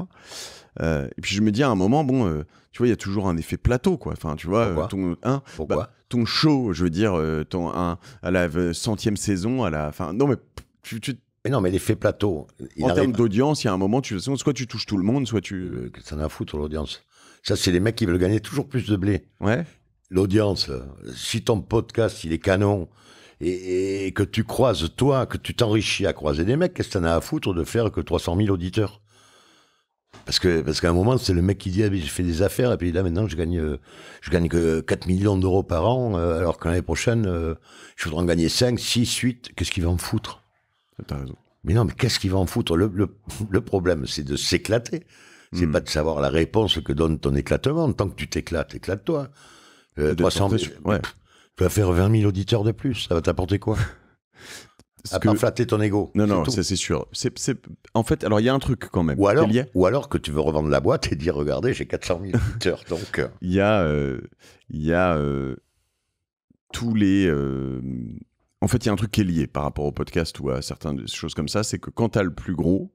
et puis je me dis à un moment, bon, tu vois, il y a toujours un effet plateau, quoi. Enfin, tu vois, ton, hein, bah, ton show, je veux dire, ton, un, à la centième saison, à la fin. Non, mais tu, tu mais non, mais l'effet plateau. Il en termes d'audience, il y a un moment, tu, soit tu touches tout le monde, soit tu. T'en euh, as à foutre l'audience. Ça, c'est les mecs qui veulent gagner toujours plus de blé. Ouais. L'audience, euh, si ton podcast, il est canon, et, que tu croises toi, que tu t'enrichis à croiser des mecs, qu'est-ce que t'en as à foutre de faire que 300 000 auditeurs parce que parce qu'à un moment c'est le mec qui dit je ah, fais fait des affaires et puis là maintenant je gagne euh, je gagne que 4 millions d'euros par an alors que l'année prochaine je voudrais en gagner 5 6 8 qu'est-ce qu'il va me foutre mais non, mais qu'est-ce qu'il va en foutre le, problème, c'est de s'éclater. C'est hmm. pas de savoir la réponse que donne ton éclatement. Tant que tu t'éclates, éclate-toi. Euh, tu vas faire 20 000 auditeurs de plus. Ça va t'apporter quoi à que... flatter ton ego. Non, non, ça c'est sûr. En fait, alors il y a un truc quand même. Ou alors, ou alors que tu veux revendre la boîte et dire regardez, j'ai 400 000 auditeurs. donc. Euh. Il y a, euh, y a tous les. En fait, il y a un truc qui est lié par rapport au podcast ou à certaines choses comme ça, c'est que quand tu as le plus gros,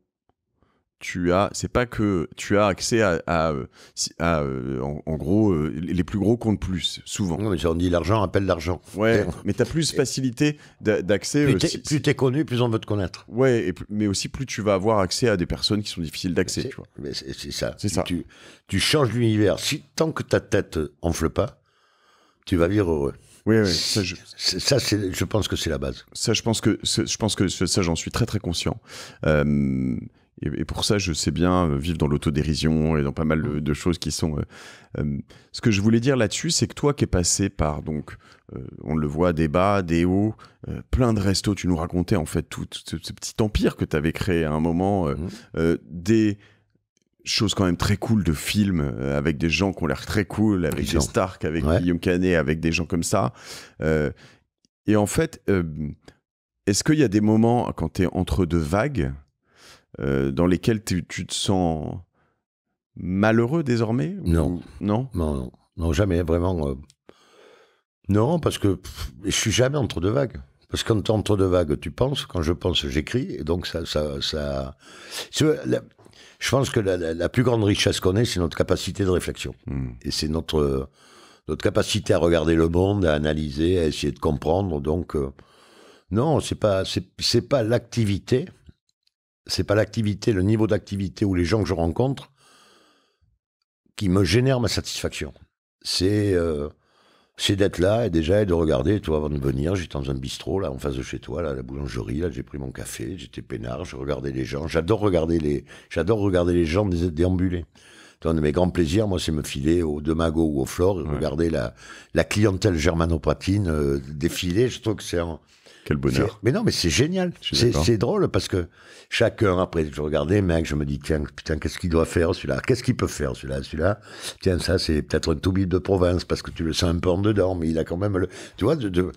tu as, c'est pas que tu as accès à, euh, en, gros, euh, les plus gros comptent plus, souvent. Non, mais si on dit l'argent appelle l'argent. Ouais, mais tu as plus facilité d'accès. Plus euh, t'es connu, plus on veut te connaître. Ouais, mais aussi plus tu vas avoir accès à des personnes qui sont difficiles d'accès. C'est ça. C'est ça. Tu, changes l'univers. Si tant que ta tête enfle pas, tu vas vivre heureux. Oui, oui. Ça, je, je pense que c'est la base. Ça, je pense que, je pense que ça, j'en suis très, très conscient. Euh, et, pour ça, je sais bien euh, vivre dans l'autodérision et dans pas mal de, choses qui sont. Euh, ce que je voulais dire là-dessus, c'est que toi qui es passé par, donc, on le voit, des bas, des hauts, plein de restos, tu nous racontais en fait tout, ce, petit empire que tu avais créé à un moment, mmh. des chose quand même très cool de film euh, avec des gens qui ont l'air très cool, avec des Stark, avec William Guillaume Canet, avec des gens comme ça. Euh, et en fait, euh, est-ce qu'il y a des moments quand tu es entre deux vagues dans lesquels tu, te sens malheureux désormais non. non. non. Non, jamais vraiment. Non, parce que je suis jamais entre deux vagues. Parce que quand tu entre deux vagues, tu penses, quand je pense, j'écris, et donc ça, ça, ça... Je pense que la, plus grande richesse qu'on ait, c'est notre capacité de réflexion. Hmm. Et c'est notre, notre capacité à regarder le monde, à analyser, à essayer de comprendre. Donc, euh, non, c'est pas, c'est pas l'activité, c'est pas l'activité, le niveau d'activité ou les gens que je rencontre qui me génèrent ma satisfaction. C'est euh, c'est d'être là et déjà et de regarder. Toi, avant de venir, j'étais dans un bistrot, là, en face de chez toi, là, à la boulangerie, là, j'ai pris mon café, j'étais peinard, je regardais les gens. J'adore regarder les, j'adore regarder les gens déambuler toi Un de mes grands plaisirs, moi, c'est me filer au Demago ou au Flore et regarder la, la clientèle germanopratine euh, défiler. Je trouve que c'est un, quel bonheur. Mais non, mais c'est génial. C'est drôle parce que chacun, après, je regardais, mec, je me dis, tiens, putain, qu'est-ce qu'il doit faire celui-là Qu'est-ce qu'il peut faire celui-là Celui-là Tiens, ça, c'est peut-être un toubib de province parce que tu le sens un peu en dedans, mais il a quand même le. Tu vois, de,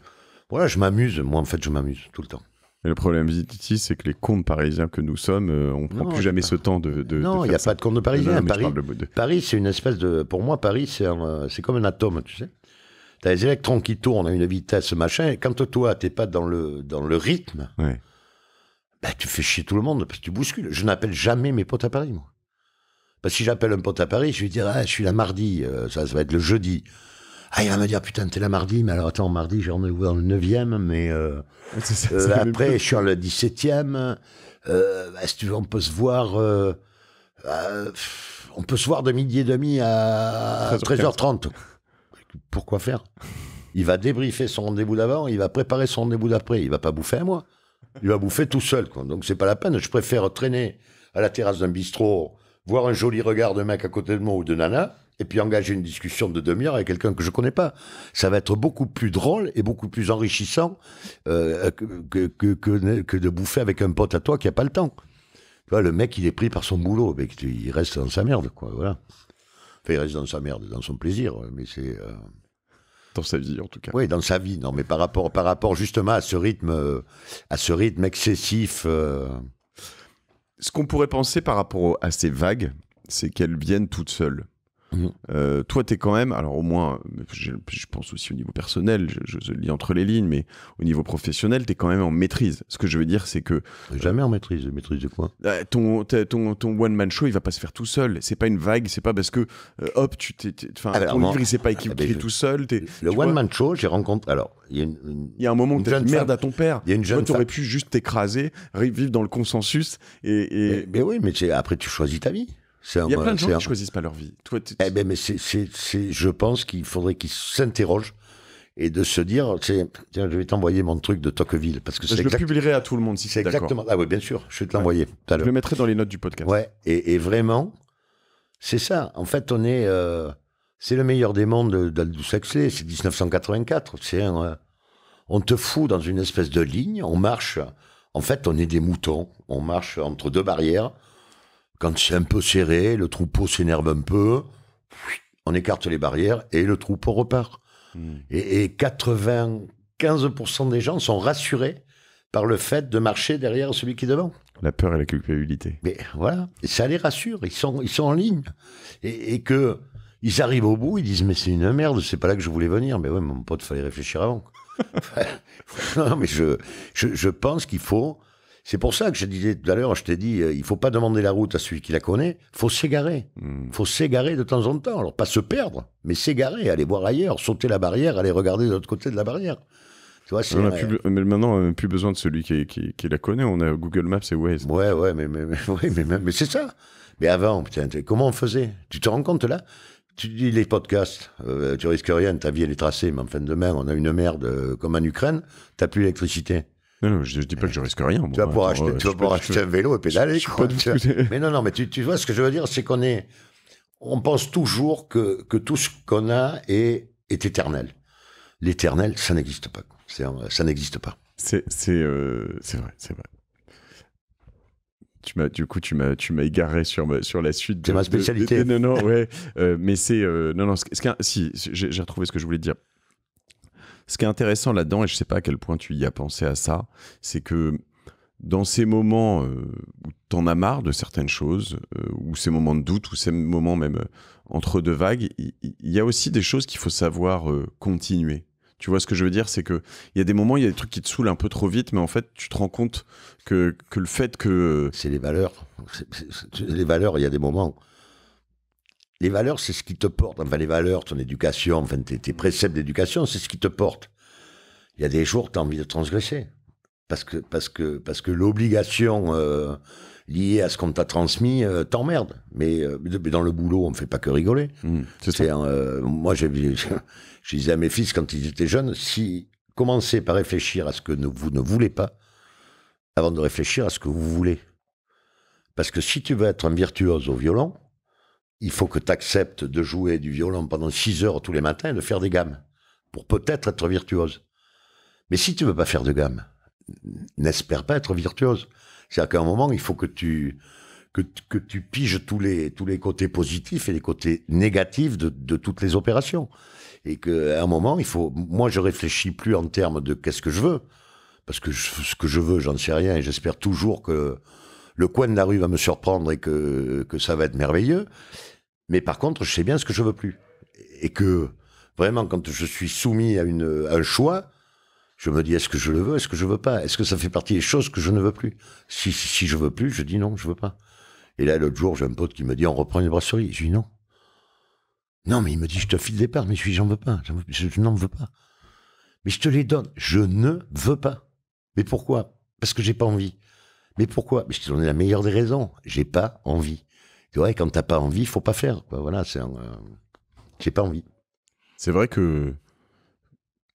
voilà, je m'amuse. Moi, en fait, je m'amuse tout le temps. Et le problème ici, c'est que les comptes parisiens que nous sommes, euh, on ne prend plus jamais ah. ce temps de. non, il n'y a pas de compte de parisien. Paris, Paris c'est une espèce de. Pour moi, Paris, c'est euh, comme un atome, tu sais. T'as les électrons qui tournent à une vitesse machin, et quand toi, t'es pas dans le, dans le rythme, bah, tu fais chier tout le monde parce que tu bouscules. Je n'appelle jamais mes potes à Paris, moi. Parce bah, que si j'appelle un pote à Paris, je lui dis Ah, je suis là mardi, euh, ça, va être le jeudi. Ah, il va me dire, putain, t'es là mardi, mais alors attends, mardi, j'ai rendez-vous dans le 9e, mais euh, euh, après, je suis en le 17e. Euh, bah, on peut se voir. Bah, on peut se voir de midi et demi à 13h30 pourquoi faire Il va débriefer son rendez-vous d'avant, il va préparer son rendez-vous d'après. Il va pas bouffer à moi. Il va bouffer tout seul. Quoi. Donc c'est pas la peine. Je préfère traîner à la terrasse d'un bistrot, voir un joli regard de mec à côté de moi ou de nana, et puis engager une discussion de demi-heure avec quelqu'un que je connais pas. Ça va être beaucoup plus drôle et beaucoup plus enrichissant euh, que, de bouffer avec un pote à toi qui a pas le temps. Tu vois, le mec, il est pris par son boulot, mais il reste dans sa merde, quoi. Voilà il reste dans sa merde, dans son plaisir, mais c'est. Euh, dans sa vie, en tout cas. Oui, dans sa vie. Non, mais par rapport, par rapport justement à ce rythme, euh, à ce rythme excessif. Euh, ce qu'on pourrait penser par rapport à ces vagues, c'est qu'elles viennent toutes seules. Mhm. Euh, toi, tu es quand même, alors au moins, je, pense aussi au niveau personnel, je, lis entre les lignes, mais au niveau professionnel, tu es quand même en maîtrise. Ce que je veux dire, c'est que. Jamais en maîtrise, maîtrise de quoi euh, ton, ton, ton one-man show, il va pas se faire tout seul. C'est pas une vague, c'est pas parce que, euh, hop, tu t'es. Enfin, ah, ben, ton livre, il s'est pas ah, ben, équipé tout seul. le one-man show, j'ai rencontré. Alors, il y a un moment où tu merde à ton père. Il y a une jeune. Tu aurais pu juste t'écraser, vivre dans le consensus et. mais oui, mais après, tu choisis ta vie il y a plein de gens qui choisissent pas leur vie. eh ben, mais c'est, je pense qu'il faudrait qu'ils s'interrogent et de se dire, tiens, je vais t'envoyer mon truc de Tocqueville parce que je le publierai à tout le monde si c'est exactement. Ah oui, bien sûr, je vais te l'envoyer. Je le mettrai dans les notes du podcast. Ouais. Et, et vraiment, c'est ça. En fait, on est, euh, c'est le meilleur des mondes d'Aldous Huxley. C'est 1984. C'est euh, on te fout dans une espèce de ligne. On marche. En fait, on est des moutons. On marche entre deux barrières quand c'est un peu serré, le troupeau s'énerve un peu, on écarte les barrières et le troupeau repart. Hmm. Et, 95% des gens sont rassurés par le fait de marcher derrière celui qui est devant. La peur et la culpabilité. Mais voilà, ça les rassure, ils sont, ils sont en ligne. Et, et que ils arrivent au bout, ils disent mais c'est une merde, c'est pas là que je voulais venir. Mais ouais, mon pote, fallait réfléchir avant. non, mais je, je pense qu'il faut c'est pour ça que je disais tout à l'heure, je t'ai dit, il euh, il faut pas demander la route à celui qui la connaît, faut s'égarer. il hmm. faut s'égarer de temps en temps. Alors, pas se perdre, mais s'égarer, aller voir ailleurs, sauter la barrière, aller regarder de l'autre côté de la barrière. Tu vois, c'est mais maintenant, on n'a plus besoin de celui qui, qui, la connaît. On a Google Maps et Waze. Ouais, ouais, mais, mais, mais, c'est ça. Mais avant, putain, comment on faisait Tu te rends compte là tu dis les podcasts, euh, tu risques rien, ta vie elle est tracée, mais en fin de même on a une merde euh, comme en Ukraine, t'as plus l'électricité. Non, je ne dis pas que je risque rien. tu vas pouvoir acheter, euh, un vélo et pédaler. mais non, non, mais tu, vois ce que je veux dire, c'est qu'on est, on pense toujours que, que tout ce qu'on a est, est éternel. L'éternel, ça n'existe pas. Euh, ça n'existe pas. Euh, c'est vrai, c'est vrai. Tu m'as du coup tu m'as tu m'as égaré sur sur la suite. C'est ma spécialité. non non ouais mais c'est non non si j'ai retrouvé ce que je voulais dire. Ce qui est intéressant là-dedans, et je ne sais pas à quel point tu y as pensé à ça, c'est que dans ces moments euh, où tu en as marre de certaines choses, euh, ou ces moments de doute, ou ces moments même euh, entre deux vagues, il y, a aussi des choses qu'il faut savoir continuer. Tu vois ce que je veux dire, c'est que il y a des moments, il y a des trucs qui te saoulent un peu trop vite, mais en fait, tu te rends compte que, le fait que c'est les valeurs, les valeurs. Il y a des moments, les valeurs, c'est ce qui te porte. Enfin, les valeurs, ton éducation, enfin, tes, préceptes d'éducation, c'est ce qui te porte. Il y a des jours, tu as envie de transgresser. Parce que, parce que, parce que l'obligation euh, liée à ce qu'on t'a transmis euh, t'emmerde. Euh, mais, dans le boulot, on ne fait pas que rigoler. Mmh, c'est moi, je, je disais à mes fils quand ils étaient jeunes, si commencez par réfléchir à ce que vous ne voulez pas, avant de réfléchir à ce que vous voulez. Parce que si tu veux être un virtuose au violon, il faut que tu acceptes de jouer du violon pendant 6 heures tous les matins et de faire des gammes pour peut-être être virtuose. Mais si tu veux pas faire de gamme, n'espère pas être virtuose. C'est-à-dire qu'à un moment, il faut que tu, que, tu piges tous les, tous les côtés positifs et les côtés négatifs de, toutes les opérations. Et qu'à un moment, il faut. Moi, je réfléchis plus en termes de qu'est-ce que je veux. Parce que ce que je veux, j'en sais rien et j'espère toujours que le coin de la rue va me surprendre et que, que ça va être merveilleux. Mais par contre, je sais bien ce que je veux plus. Et que vraiment, quand je suis soumis à, une, un choix, je me dis est-ce que je le veux, est-ce que je veux pas Est-ce que ça fait partie des choses que je ne veux plus si, si, ne je veux plus, je dis non, je veux pas. Et là, l'autre jour, j'ai un pote qui me dit on reprend une brasserie. Je dis non. Non, mais il me dit je te file des parts, mais je dis, j'en veux pas, je n'en veux pas. Mais je te les donne, je ne veux pas. Mais pourquoi Parce que j'ai pas envie. Mais pourquoi Parce qu'ils en la meilleure des raisons, j'ai pas envie ouais, quand t'as pas envie, faut pas faire. Bah, voilà, c'est, euh, j'ai pas envie. C'est vrai que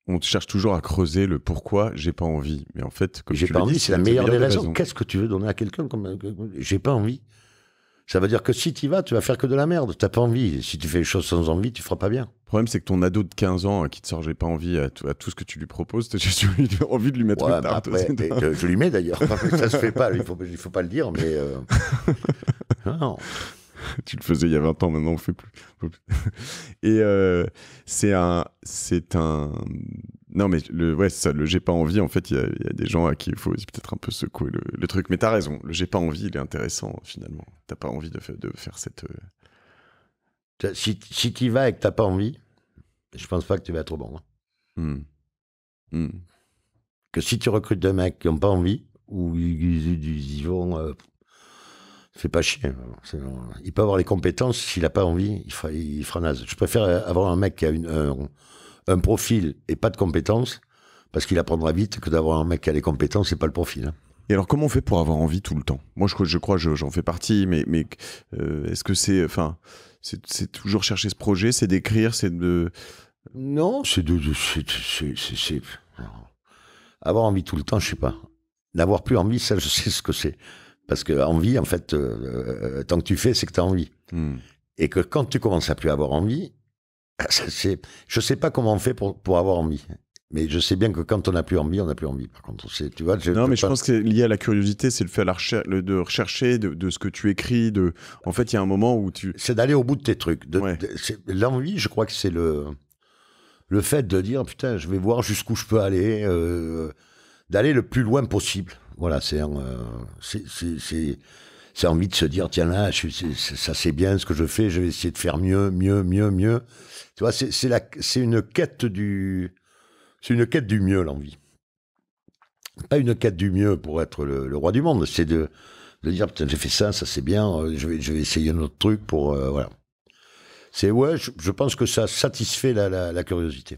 on cherche toujours à creuser le pourquoi j'ai pas envie. Mais en fait, comme j'ai pas envie, c'est la meilleure des raisons. Qu'est-ce que tu veux donner à quelqu'un comme euh, j'ai pas envie Ça veut dire que si tu vas, tu vas faire que de la merde. T'as pas envie. Si tu fais les choses sans envie, tu feras pas bien. Le problème, c'est que ton ado de 15 ans qui te sort j'ai pas envie à, tout ce que tu lui proposes, as envie de lui mettre une tarte. Bah, je, lui mets d'ailleurs. ça se fait pas. Il faut, faut pas le dire, mais. Euh, tu le faisais il y a 20 ans, maintenant on fait plus. Et euh, c'est un, c'est un. Non mais le, ouais, ça, le j'ai pas envie. En fait, il y, a des gens à qui il faut peut-être un peu secouer le, truc. Mais t'as raison. Le j'ai pas envie, il est intéressant finalement. T'as pas envie de, faire cette. Euh, si, si y vas et que t'as pas envie, je pense pas que tu vas être bon. Hein. Hmm. Hmm. Que si tu recrutes des mecs qui ont pas envie ou ils, ils, vont euh, Fais pas chier. Il peut avoir les compétences, s'il n'a pas envie, il fera, il fera naze. Je préfère avoir un mec qui a une, un, profil et pas de compétences, parce qu'il apprendra vite, que d'avoir un mec qui a les compétences et pas le profil. Hein. Et alors, comment on fait pour avoir envie tout le temps Moi, je, je crois, j'en fais partie, mais, mais euh, est-ce que c'est, enfin, c'est toujours chercher ce projet, c'est d'écrire, c'est de. Non, c'est de, avoir envie tout le temps, je sais pas. N'avoir plus envie, ça, je sais ce que c'est. Parce que envie, en fait, euh, euh, tant que tu fais, c'est que tu as envie. Hmm. Et que quand tu commences à plus avoir envie, ah, je sais pas comment on fait pour, pour avoir envie. Mais je sais bien que quand on n'a plus envie, on n'a plus envie. Par contre, tu vois, non, mais je pense que c'est lié à la curiosité, c'est le fait de rechercher de, ce que tu écris. De, en fait, il y a un moment où tu. C'est d'aller au bout de tes trucs. L'envie, je crois que c'est le le fait de dire putain, je vais voir jusqu'où je peux aller, euh, d'aller le plus loin possible. Voilà, euh, c'est c'est envie de se dire tiens là ça c'est bien ce que je fais je vais essayer de faire mieux mieux mieux mieux tu vois c'est c'est une quête du c'est une quête du mieux l'envie pas une quête du mieux pour être le, roi du monde c'est de de dire putain j'ai fait ça ça c'est bien euh, je vais je vais essayer un autre truc pour euh, voilà c'est ouais je, pense que ça satisfait la curiosité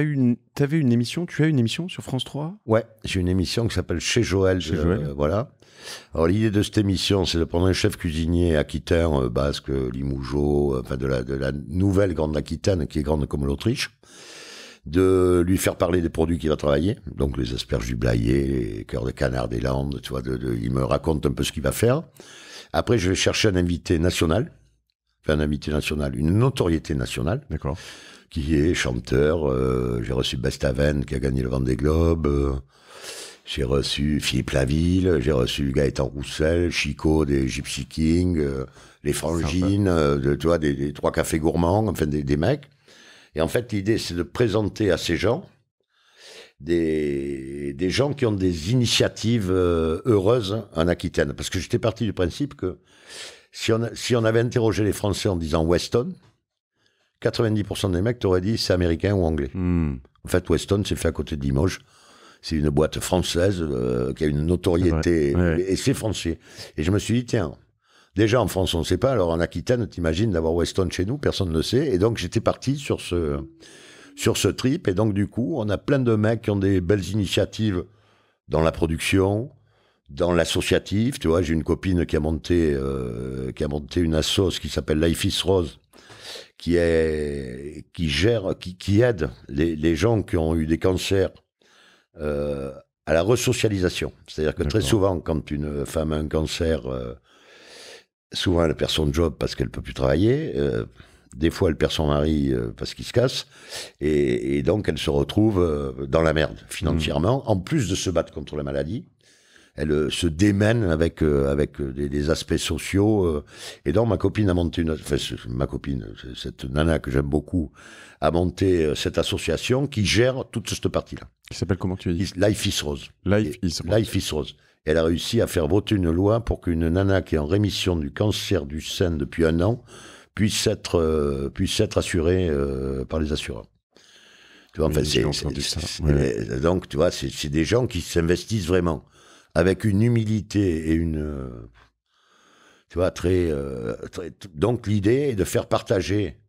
une émission, tu as une émission sur France 3 Ouais, j'ai une émission qui s'appelle Chez euh, Joël. voilà. Alors l'idée de cette émission, c'est de prendre un chef cuisinier aquitain, euh, basque, euh, limougeau, enfin de la, de la nouvelle grande Aquitaine qui est grande comme l'Autriche, de lui faire parler des produits qu'il va travailler, donc les asperges du Blayet, les cœurs de canard des Landes, tu vois, de, il me raconte un peu ce qu'il va faire. Après, je vais chercher un invité national, un invité national, une notoriété nationale. D'accord qui est chanteur. Euh, j'ai reçu Bestaven qui a gagné le Vendée Globe. Globes, euh, j'ai reçu Philippe Laville, j'ai reçu Gaëtan Roussel, Chico des Gypsy King, euh, les Frangines, de, des, trois cafés gourmands, enfin des, mecs. Et en fait, l'idée, c'est de présenter à ces gens des, gens qui ont des initiatives heureuses en Aquitaine. Parce que j'étais parti du principe que si on avait interrogé les Français en disant Weston, 90% des mecs t'auraient dit c'est américain ou anglais. Hmm. En fait, Weston s'est fait à côté de Limoges. C'est une boîte française euh, qui a une notoriété. Et c'est français. Et je me suis dit, tiens, déjà en France, on ne sait pas. Alors en Aquitaine, t'imagines d'avoir Weston chez nous, personne ne sait. Et donc j'étais parti sur ce, sur ce trip. Et donc du coup, on a plein de mecs qui ont des belles initiatives dans la production, dans l'associatif. Tu vois, j'ai une copine qui a monté, euh, qui a monté une assoce qui s'appelle Life is Rose qui est qui gère, qui, qui aide les, les, gens qui ont eu des cancers euh, à la resocialisation. C'est-à-dire que très souvent, quand une femme a un cancer, euh, souvent elle perd son job parce qu'elle peut plus travailler. Euh, des fois, elle perd son mari parce qu'il se casse, et, donc elle se retrouve dans la merde mmh. financièrement, en plus de se battre contre la maladie elle euh, se démène avec euh, avec euh, des, des aspects sociaux. et donc ma copine a monté une, enfin ma copine, cette nana que j'aime beaucoup, a monté cette association qui gère toute cette partie-là. Qui s'appelle comment tu as dit Life is Rose. Life is Rose. elle a réussi à faire voter une loi pour qu'une nana qui est en rémission du cancer du sein depuis un an puisse être puisse être assurée par les assureurs. Tu vois, enfin, fait, c'est, donc tu vois, c'est, des gens qui s'investissent vraiment avec une humilité et une. Euh, tu vois, très. Euh, donc l'idée est de faire partager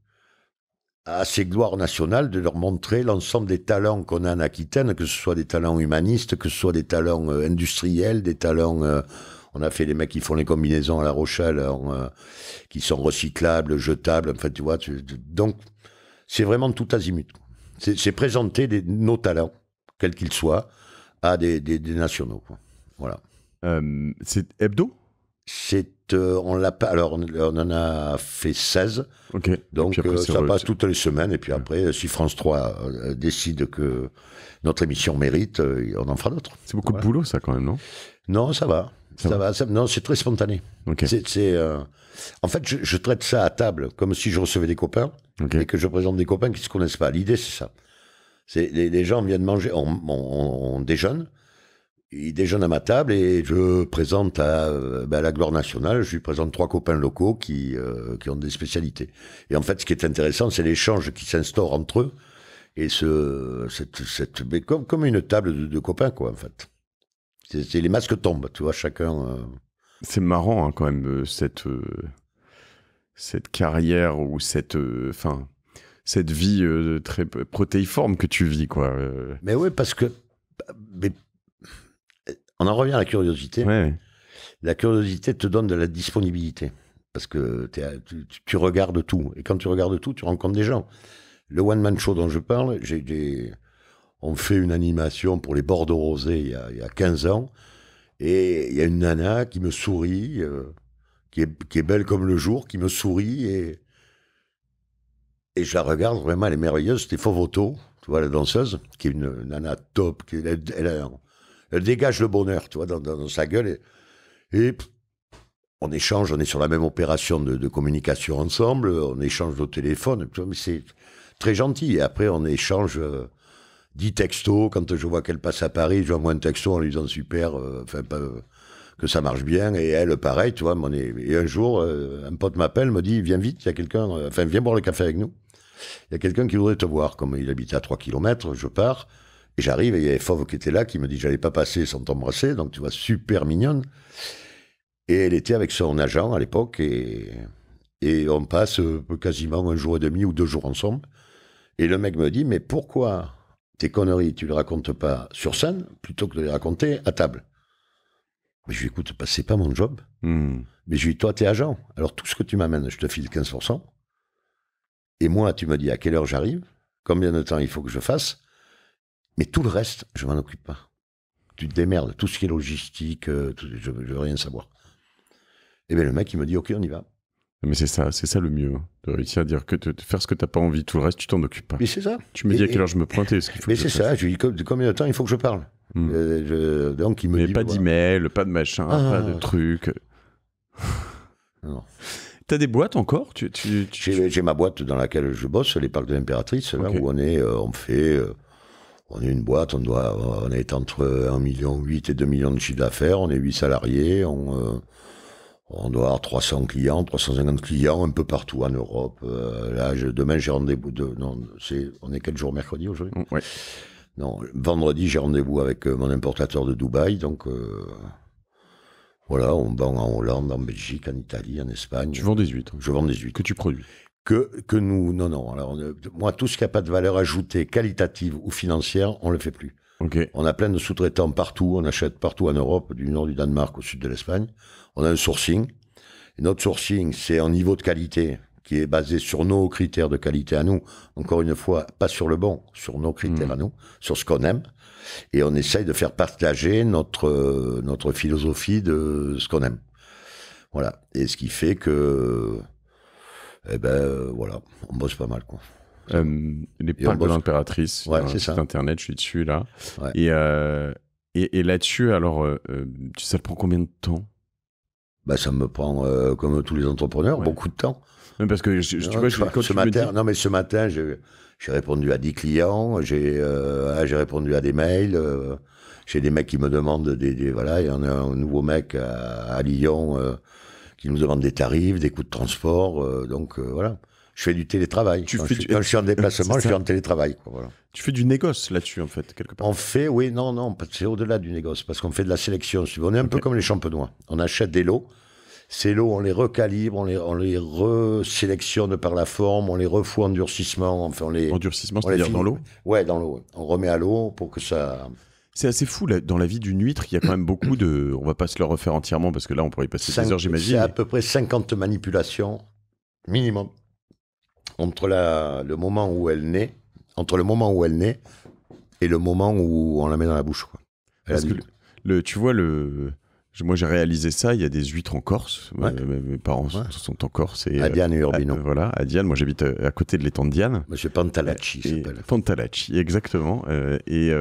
à ces gloires nationales, de leur montrer l'ensemble des talents qu'on a en Aquitaine, que ce soit des talents humanistes, que ce soit des talents euh, industriels, des talents... on a fait les mecs qui font les combinaisons à La Rochelle, qui sont recyclables, jetables, enfin tu vois. donc, c'est vraiment tout azimut. C'est présenter nos talents, quels qu'ils soient, à des, des nationaux. Quoi. Voilà. Euh, c'est hebdo C'est euh, on l'a pas alors on, en a fait 16. OK. Donc euh, ça passe toutes les semaines et puis après si France 3 décide que notre émission mérite, on en fera d'autres. C'est beaucoup de boulot ça quand même, non Non, ça va. Ça, va, non, c'est très spontané. Ok. C'est en fait, je, traite ça à table comme si je recevais des copains et que je présente des copains qui se connaissent pas. L'idée c'est ça. Les, les, gens viennent manger, on déjeune, il déjeune à ma table et je présente euh, ben, à, la gloire nationale, je lui présente trois copains locaux qui, euh, qui ont des spécialités. Et en fait, ce qui est intéressant, c'est l'échange qui s'instaure entre eux et ce, cette, cette comme, comme une table de, copains, quoi, en fait. C'est les masques tombent, tu vois, chacun. Euh. C'est marrant, hein, quand même, cette, cette carrière ou cette. Enfin. cette vie très protéiforme que tu vis, quoi. Mais oui, parce que bah, on en revient à la curiosité. La curiosité te donne de la disponibilité. Parce que tu, regardes tout. Et quand tu regardes tout, tu rencontres des gens. Le one-man show dont je parle, j'ai des... on fait une animation pour les Bordeaux Rosés il y, a, 15 ans. Et il y a une nana qui me sourit, euh, qui, est, belle comme le jour, qui me sourit. Et, et je la regarde, vraiment, elle est merveilleuse. C'était Fovoto, tu vois, la danseuse, qui est une nana top. Qui, elle elle dégage le bonheur, tu vois, dans, sa gueule. Et, on échange, on est sur la même opération de, communication ensemble, on échange nos téléphones, mais c'est très gentil. Et après, on échange euh, dix 10 textos. Quand je vois qu'elle passe à Paris, je vois un texto en lui disant super, euh, euh, que ça marche bien. Et elle, pareil, tu vois. et un jour, un pote m'appelle, me dit viens vite, il y a quelqu'un, enfin, viens boire le café avec nous. Il y a quelqu'un qui voudrait te voir. Comme il habite à 3 km, je pars. Et j'arrive et il y avait Fauve qui était là, qui me dit J'allais pas passer sans t'embrasser, donc tu vois, super mignonne. Et elle était avec son agent à l'époque, et, et on passe euh, quasiment un jour et demi ou deux jours ensemble. Et le mec me dit Mais pourquoi tes conneries, tu les racontes pas sur scène plutôt que de les raconter à table mais je lui écoute, bah, c'est pas mon job. Hmm. Mais je lui dis, toi, t'es agent. Alors tout ce que tu m'amènes, je te file 15%. Et moi, tu me dis à quelle heure j'arrive, combien de temps il faut que je fasse. Mais tout le reste, je m'en occupe pas. Tu te démerdes, tout ce qui est logistique, euh, je, ne veux rien savoir. Et eh bien le mec, il me dit, ok, on y va. Mais c'est ça, c'est ça le mieux, hein, de réussir à dire que de faire ce que t'as pas envie, tout le reste, tu t'en occupes pas. Mais c'est ça. Tu me dis à quelle heure je me pointais. Ce qu'il faut mais c'est ça, je lui dis combien de temps il faut que je parle. Hmm. Euh, donc il me mais pas d'email, pas de machin, ah. pas de truc. Tu T'as des boîtes encore J'ai ma boîte dans laquelle je bosse, les parcs de l'impératrice, là où on est, euh, on fait. On est une boîte, on doit, on est entre 1,8 million et 2 millions de chiffres d'affaires, on est 8 salariés, euh, on, doit avoir 300 clients, 350 clients un peu partout en Europe. Euh, là, demain, j'ai rendez-vous. De, non, c'est, on est quel jour mercredi aujourd'hui Oui. Non, vendredi, j'ai rendez-vous avec euh, mon importateur de Dubaï, donc. voilà, on vend en Hollande, en Belgique, en Italie, en Espagne. Je vends des huîtres. Je vends des huîtres. Que tu produis que, que nous. Non, non. Alors, euh, moi, tout ce qui n'a pas de valeur ajoutée, qualitative ou financière, on ne le fait plus. Okay. On a plein de sous-traitants partout. On achète partout en Europe, du nord du Danemark au sud de l'Espagne. On a un sourcing. notre sourcing, c'est un niveau de qualité qui est basé sur nos critères de qualité à nous. Encore une fois, pas sur le bon, sur nos critères hmm. à nous, sur ce qu'on aime. Et on essaye de faire partager notre, notre philosophie de ce qu'on aime. Voilà. Et ce qui fait que et eh ben euh, voilà, on bosse pas mal quoi. Euh, les paroles de l'impératrice, ouais, euh, c'est ça. internet, je suis dessus là. Et, là-dessus, alors, tu ça te prend combien de temps bah, ça me prend, comme tous les entrepreneurs, beaucoup de temps. parce que tu vois, je, ce matin, non mais ce matin, j'ai, répondu à 10 clients, ah, j'ai, répondu à des mails. j'ai des mecs qui me demandent des, voilà, il y en a un nouveau mec à Lyon ils nous demandent des tarifs, des coûts de transport. Euh, donc euh, voilà, je fais du télétravail. Tu quand, fais je, suis en déplacement, je fais en télétravail. voilà. Tu fais du négoce là-dessus, en fait, quelque part. On fait, oui, non, non, c'est au-delà du négoce, parce qu'on fait de la sélection. On est un peu comme les champenois. On achète des lots. Ces lots, on les recalibre, on les, on les resélectionne par la forme, on les refoue en durcissement. Enfin, on les, endurcissement, c'est-à-dire dans l'eau Ouais, dans l'eau. On remet à l'eau pour que ça c'est assez fou dans la vie d'une huître, il y a quand même beaucoup de. On va pas se le refaire entièrement parce que là, on pourrait y passer Cinq, des heures, j'imagine. C'est à peu près 50 manipulations minimum entre la, le moment où elle naît, entre le moment où elle naît et le moment où on la met dans la bouche. Quoi. le, tu vois le. Moi, j'ai réalisé ça. Il y a des huîtres en Corse. Euh, mes parents sont en Corse. Et, Diane et euh, Urbino. voilà, à Diane. Moi, j'habite euh, à, côté de l'étang de Diane. Monsieur Pantalacci, s'appelle. Pantalacci, exactement. et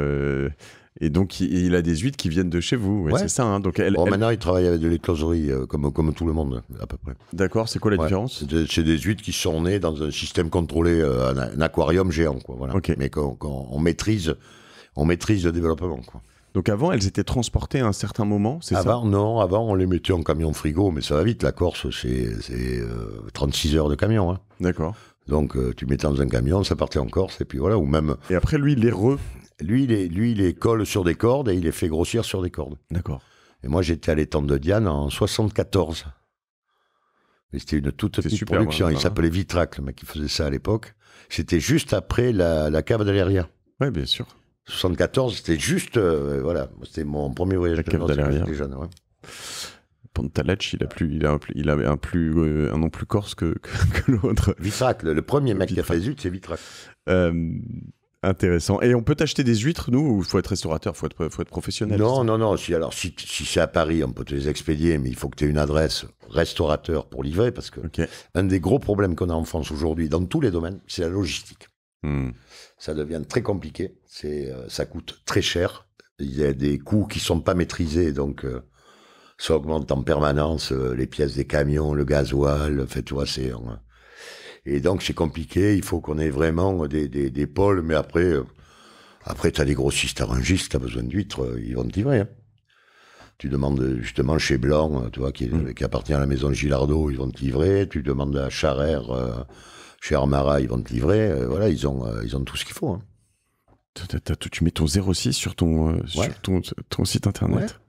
et donc, il a des huîtres qui viennent de chez vous. C'est ça. Hein. Donc, elle, Maintenant, il travaille avec de l'écloserie, euh, comme, comme tout le monde, à peu près. D'accord, c'est quoi la différence C'est des huîtres qui sont nées dans un système contrôlé, un, euh, aquarium géant, quoi. Mais qu'on on maîtrise, on maîtrise le développement, quoi. Donc avant, elles étaient transportées à un certain moment, c'est ça Avant, non. Avant, on les mettait en camion frigo, mais ça va vite. La Corse, c'est 36 euh, heures de camion. Hein. D'accord. Donc tu mettais dans un camion, ça partait en Corse, et puis voilà, ou même... Et après, lui, il les re lui, il, lui, il les colle sur des cordes et il les fait grossir sur des cordes. D'accord. Et moi, j'étais à l'étang de Diane en 74. c'était une toute petite production. Hein, il hein. s'appelait Vitrac, le mec qui faisait ça à l'époque. C'était juste après la, cave d'Aleria. Oui, bien sûr. 74, c'était juste. Euh, voilà, c'était mon premier voyage la cave d'Aléria. jeune, ouais. il a plus, il a, un plus, euh, un nom plus corse que, l'autre. Vitrac, le, premier mec qui a fait Zut, c'est Vitrac. Euh, Intéressant. Et on peut acheter des huîtres, nous, ou faut être restaurateur, il faut être, professionnel Non, non, non. Si, alors, si, si c'est à Paris, on peut te les expédier, mais il faut que tu aies une adresse restaurateur pour livrer, parce que un des gros problèmes qu'on a en France aujourd'hui, dans tous les domaines, c'est la logistique. Hmm. Ça devient très compliqué, euh, ça coûte très cher, il y a des coûts qui sont pas maîtrisés, donc euh, ça augmente en permanence, euh, les pièces des camions, le gasoil, fait, toi c'est... Et donc, c'est compliqué. Il faut qu'on ait vraiment des, des, des, pôles. Mais après, euh, après tu as des grossistes arrangistes, tu as besoin d'huîtres, euh, ils vont te livrer. Hein. Tu demandes justement chez Blanc, euh, tu vois, qui, mm. qui, appartient à la maison Gilardo, ils vont te livrer. Tu demandes à Charère, chez Armara, ils vont te livrer. voilà, ils ont, ils ont tout ce qu'il faut. Hein. tu mets ton 06 sur ton, sur ton, ton, site internet.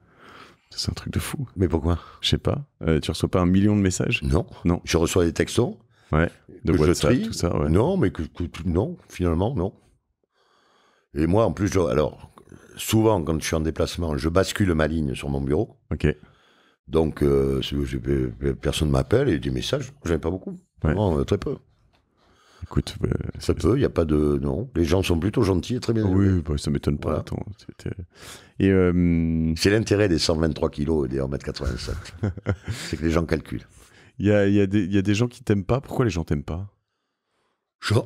C'est un truc de fou. Mais pourquoi Je sais pas. tu reçois pas un million de messages Non. Non. Je reçois des textos. Ouais, de que tout ça. Non, mais que, non, finalement, non. Et moi, en plus, alors, souvent, quand je suis en déplacement, je bascule ma ligne sur mon bureau. Ok. Donc, euh, personne ne m'appelle et des messages, j'en ai pas beaucoup. Non, euh, très peu. Écoute, ça euh, peut, il n'y a pas de. Non, les gens sont plutôt gentils et très bien. Oui, bah, ça m'étonne pas. et C'est l'intérêt des 123 kilos et des 1m87. c'est que les gens calculent. Il y a, y, y a, des gens qui t'aiment pas. Pourquoi les gens t'aiment pas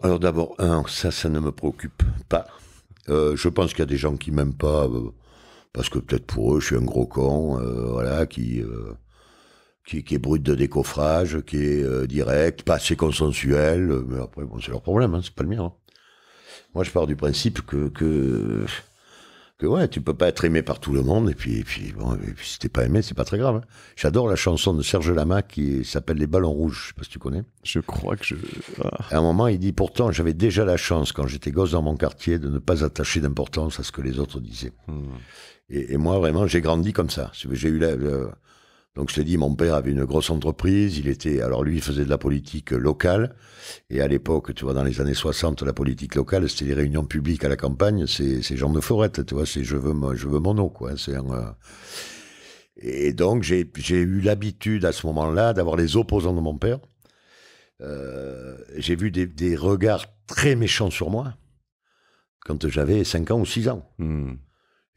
Alors d'abord, un, ça, ça ne me préoccupe pas. Euh, je pense qu'il y a des gens qui m'aiment pas euh, parce que peut-être pour eux, je suis un gros con, euh, voilà, qui, qui, qui est brut de décoffrage, qui est direct, pas assez consensuel. Mais après, bon, c'est leur problème, hein, c'est pas le mien. Hein. Moi, je pars du principe que, que que ouais, tu peux pas être aimé par tout le monde, et puis, et puis, bon, si t'es pas aimé, c'est pas très grave. Hein. J'adore la chanson de Serge Lama qui s'appelle Les Ballons Rouges, je sais pas si tu connais. Je crois que je. Ah. À un moment, il dit Pourtant, j'avais déjà la chance, quand j'étais gosse dans mon quartier, de ne pas attacher d'importance à ce que les autres disaient. Hmm. Et, moi, vraiment, j'ai grandi comme ça. J'ai eu la, donc je l'ai dit, mon père avait une grosse entreprise, il était alors lui il faisait de la politique locale et à l'époque, tu vois dans les années 60, la politique locale, c'était les réunions publiques à la campagne, c'est Jean de forêt, tu vois, c'est je veux je veux mon eau quoi, euh. et donc j'ai eu l'habitude à ce moment-là d'avoir les opposants de mon père. Euh, j'ai vu des, regards très méchants sur moi quand j'avais 5 ans ou 6 ans. Hmm.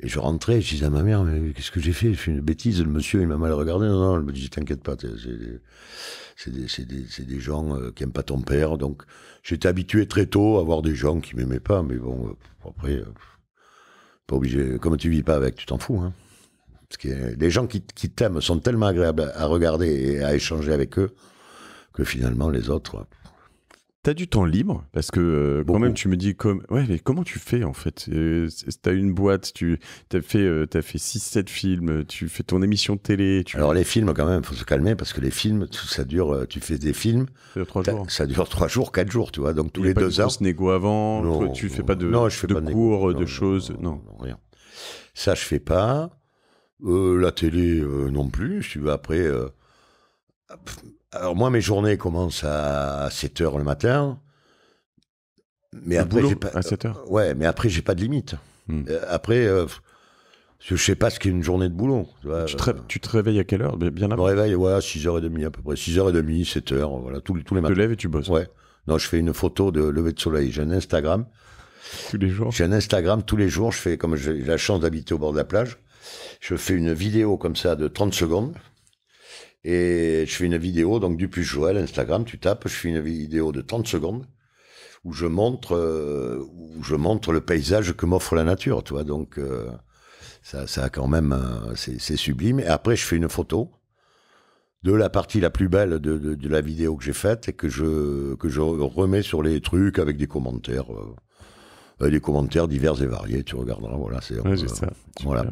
Et je rentrais, je disais à ma mère, mais qu'est-ce que j'ai fait J'ai fait une bêtise, le monsieur, il m'a mal regardé. Non, non, elle me dit, t'inquiète pas, c'est des, gens euh, qui n'aiment pas ton père. Donc, j'étais habitué très tôt à voir des gens qui m'aimaient pas, mais bon, euh, après, euh, pas obligé. Comme tu vis pas avec, tu t'en fous. Hein. Parce que les gens qui, qui t'aiment sont tellement agréables à regarder et à échanger avec eux que finalement, les autres. T'as du temps libre parce que euh, quand même tu me dis comme ouais mais comment tu fais en fait T'as une boîte, tu as fait euh, fait 6-7 films, tu fais ton émission de télé. Tu... Alors les films quand même, faut se calmer parce que les films ça dure. Euh, tu fais des films, ça, jours. ça dure 3 jours, 4 jours, tu vois. Donc tous les 2 heures. Tu tu fais pas de, avant, je fais pas de cours, de choses, non, rien. Ça je fais pas. la télé non plus. Tu vas après alors moi, mes journées commencent à 7 h le matin. Mais après, j'ai pas. Euh, ouais, mais après, j'ai pas de limite. Hmm. Euh, après, je euh, je sais pas ce qu'est une journée de boulot. Tu, te, réveilles à quelle heure Bien après Je me réveille, ouais, 6h30 à peu près. 6h30, 7h, voilà, tous, les matins. Tu te lèves et tu bosses. Ouais. Non, je fais une photo de lever de soleil. J'ai un Instagram. Tous les jours J'ai un Instagram tous les jours. Je fais, comme j'ai la chance d'habiter au bord de la plage, je fais une vidéo comme ça de 30 secondes et je fais une vidéo donc du Joël, Instagram, tu tapes, je fais une vidéo de 30 secondes où je montre euh, où je montre le paysage que m'offre la nature, tu vois. Donc euh, ça, ça a quand même euh, c'est sublime. Et après je fais une photo de la partie la plus belle de, de, la vidéo que j'ai faite et que je que je remets sur les trucs avec des commentaires des commentaires divers et variés. Tu regarderas, voilà, c'est ouais, voilà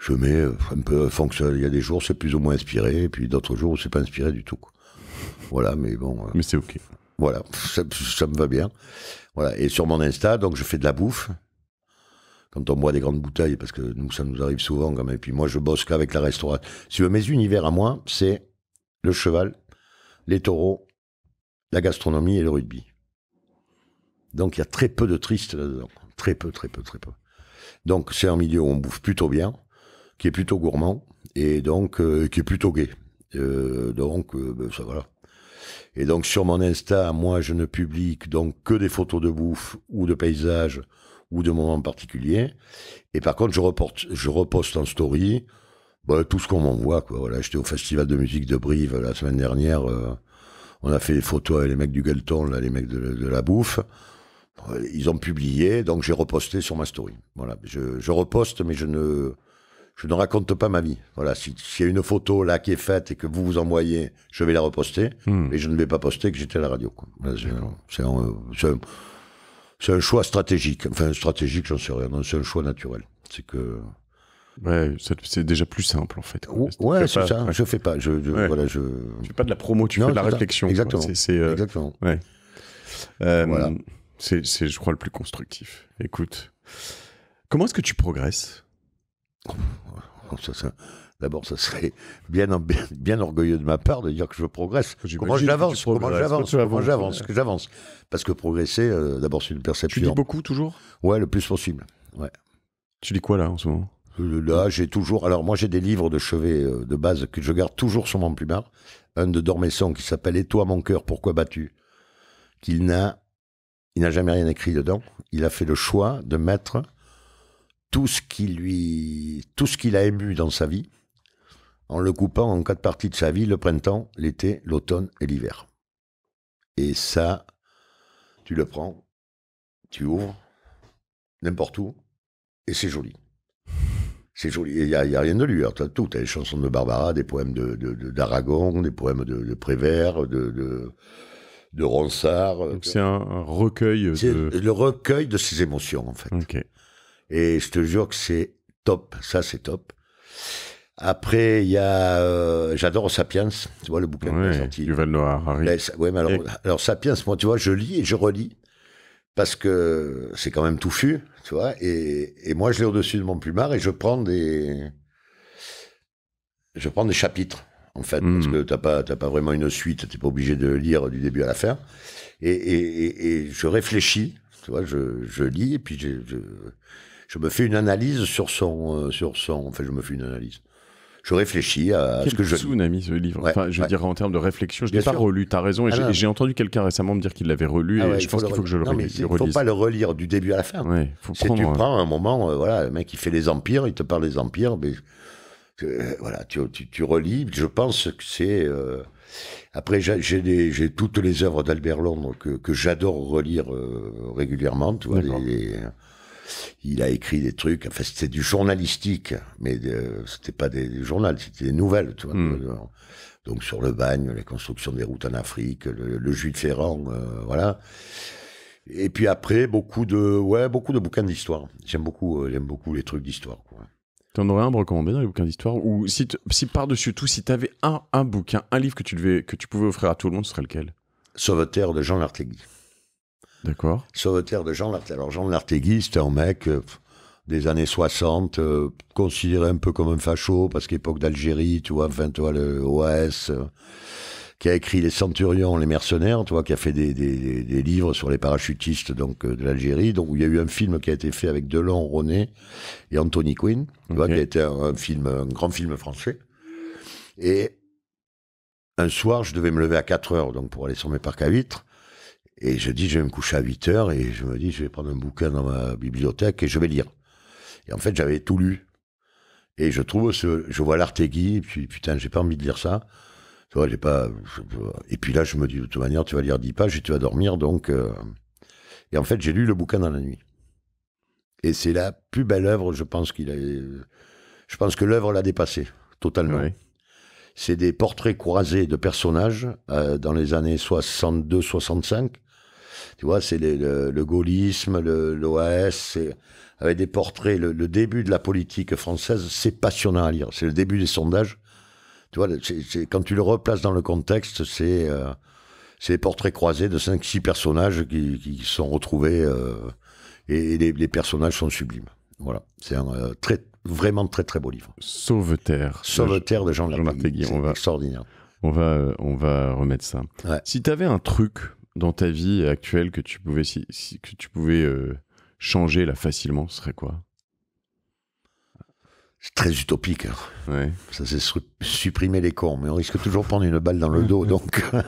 je mets euh, un peu fonctionnel. Il y a des jours, c'est plus ou moins inspiré, et puis d'autres jours, où c'est pas inspiré du tout. Voilà, mais bon. Euh, mais c'est OK. Voilà, ça, me va bien. Voilà, et sur mon Insta, donc je fais de la bouffe. Quand on boit des grandes bouteilles, parce que nous, ça nous arrive souvent quand même. Et puis moi, je bosse avec la restauration. Si mes univers à moi, c'est le cheval, les taureaux, la gastronomie et le rugby. Donc il y a très peu de tristes, là-dedans. Très peu, très peu, très peu. Donc c'est un milieu où on bouffe plutôt bien qui est plutôt gourmand et donc euh, qui est plutôt gay. Euh, donc euh, ben, ça voilà. Et donc sur mon Insta, moi je ne publie donc que des photos de bouffe ou de paysages ou de moments particuliers. Et par contre, je, reporte, je reposte en story ben, tout ce qu'on m'envoie. Quoi. j'étais au festival de musique de Brive la semaine dernière. on a fait des photos avec les mecs du Gueuleton, les mecs de, la bouffe. Ils ont publié, donc j'ai reposté sur ma story. Voilà, je reposte, mais je ne je ne raconte pas ma vie. Voilà, s'il y a une photo là qui est faite et que vous vous envoyez, je vais la reposter, et hmm. je ne vais pas poster que j'étais à la radio. C'est un, choix stratégique. Enfin, stratégique, j'en sais rien. C'est un choix naturel. C'est que. Ouais, c'est déjà plus simple en fait. Ouais, c'est ça. Je fais pas. Je, voilà, je. fais pas de la promo, tu fais de la réflexion. Euh, Exactement. Ouais. Euh, voilà. C'est, je crois, le plus constructif. Écoute, comment est-ce que tu progresses D'abord, ça serait bien, bien, orgueilleux de ma part de dire que je progresse. Comment j'avance Comment j'avance j'avance Parce que progresser, euh, d'abord, c'est une perception. Tu lis beaucoup toujours Ouais, le plus possible. Ouais. Tu lis quoi là en ce moment euh, Là, j'ai toujours. Alors, moi, j'ai des livres de chevet euh, de base que je garde toujours sur mon plumard. Un de Dormesson qui s'appelle Et toi, mon cœur, pourquoi battu Qu'il n'a, il n'a jamais rien écrit dedans. Il a fait le choix de mettre tout ce qui lui, tout ce qu'il a ému dans sa vie, en le coupant en quatre parties de sa vie, le printemps, l'été, l'automne et l'hiver. Et ça, tu le prends, tu ouvres, n'importe où, et c'est joli. C'est joli. Il n'y a, rien de lui. Tu as tout. Tu les chansons de Barbara, des poèmes d'Aragon, de, de, des poèmes de, Prévert, de, de, Ronsard. Euh, c'est un, recueil. De... Le recueil de ses émotions, en fait. Et je te jure que c'est top, ça c'est top. Après, il y a, euh, j'adore Sapiens, tu vois le bouquin Du Val Noir, alors, Sapiens, moi, tu vois, je lis et je relis parce que c'est quand même touffu, tu vois. Et, moi, je l'ai au-dessus de mon plumard et je prends des, je prends des chapitres en fait, parce hmm. que t'as pas, pas vraiment une suite, tu t'es pas obligé de lire du début à la fin. Et, je réfléchis, tu vois, je, lis et puis je je me fais une analyse sur son, euh, sur son, enfin je me fais une analyse je réfléchis à ce que je tsunami ce livre. enfin, je dirais en termes de réflexion, je l'ai pas relu, tu as raison. Ah, et j'ai entendu quelqu'un récemment me dire qu'il l'avait relu. Ah et je pense qu'il faut que je le relise. Il ne faut pas le relire du début à la fin. Faut tu prends un moment, euh, voilà, le mec il fait les empires, il te parle des empires, mais euh, voilà, tu, tu, relis. Je pense que c'est Après, j'ai toutes les œuvres d'Albert Londres que, que j'adore relire régulièrement. Tu vois, les, il a écrit des trucs. Enfin, c'était du journalistique, mais euh, c'était pas des, journaux, c'était des nouvelles, tu vois. Hmm. Euh, donc sur le bagne, les constructions des routes en Afrique, le, le juif Ferrand, euh, voilà. Et puis après, beaucoup de, beaucoup de bouquins d'histoire. J'aime beaucoup, beaucoup les trucs d'histoire. Quoi. en aurais un à dans les bouquins d'histoire Ou si, si par-dessus tout, si t'avais un, un bouquin, un livre que tu, que tu pouvais offrir à tout le monde, ce serait lequel Sauveterre de Jean Lartigue. D'accord. Sauveterre de Jean Lartégui Alors Jean c'était un mec euh, des années 60, euh, considéré un peu comme un facho, parce qu'époque d'Algérie, tu vois, enfin, le OAS, qui a écrit Les Centurions, les mercenaires, tu vois, qui a fait des, des, livres sur les parachutistes donc euh, de l'Algérie. Donc, il y a eu un film qui a été fait avec Delon, René et Anthony Quinn, tu vois, qui a été un, film, un grand film français. Et un soir, je devais me lever à 4 heures donc pour aller sur mes parcs à vitres. Et je dis, je vais me coucher à 8 heures et je me dis, je vais prendre un bouquin dans ma bibliothèque et je vais lire. Et en fait, j'avais tout lu. Et je trouve ce, je vois l'Artegui, puis putain, j'ai pas envie de lire ça. Tu vois, j'ai pas. Et puis là, je me dis, de toute manière, tu vas lire 10 pages et tu vas dormir, donc. Euh. Et en fait, j'ai lu le bouquin dans la nuit. Et c'est la plus belle œuvre, je pense qu'il a. Je pense que l'œuvre l'a dépassé, totalement. C'est des portraits croisés de personnages euh, dans les années 62-65 tu vois, c'est le, le, gaullisme, l'OAS, avec des portraits. Le, début de la politique française, c'est passionnant à lire. C'est le début des sondages. Tu vois, quand tu le replaces dans le contexte, c'est euh, des portraits croisés de 5-6 personnages qui, qui, sont retrouvés euh, et, les, personnages sont sublimes. Voilà, c'est un euh, très, vraiment très très beau livre. Sauve-terre. Sauve-terre de Jean, Jean C'est va... extraordinaire. On va, on va remettre ça. Si tu avais un truc dans ta vie actuelle que tu pouvais, que tu pouvais euh, changer là facilement, ce serait quoi c'est très utopique. Hein. Ça, c'est supprimer les cons, mais on risque toujours de prendre une balle dans le dos. Donc, euh,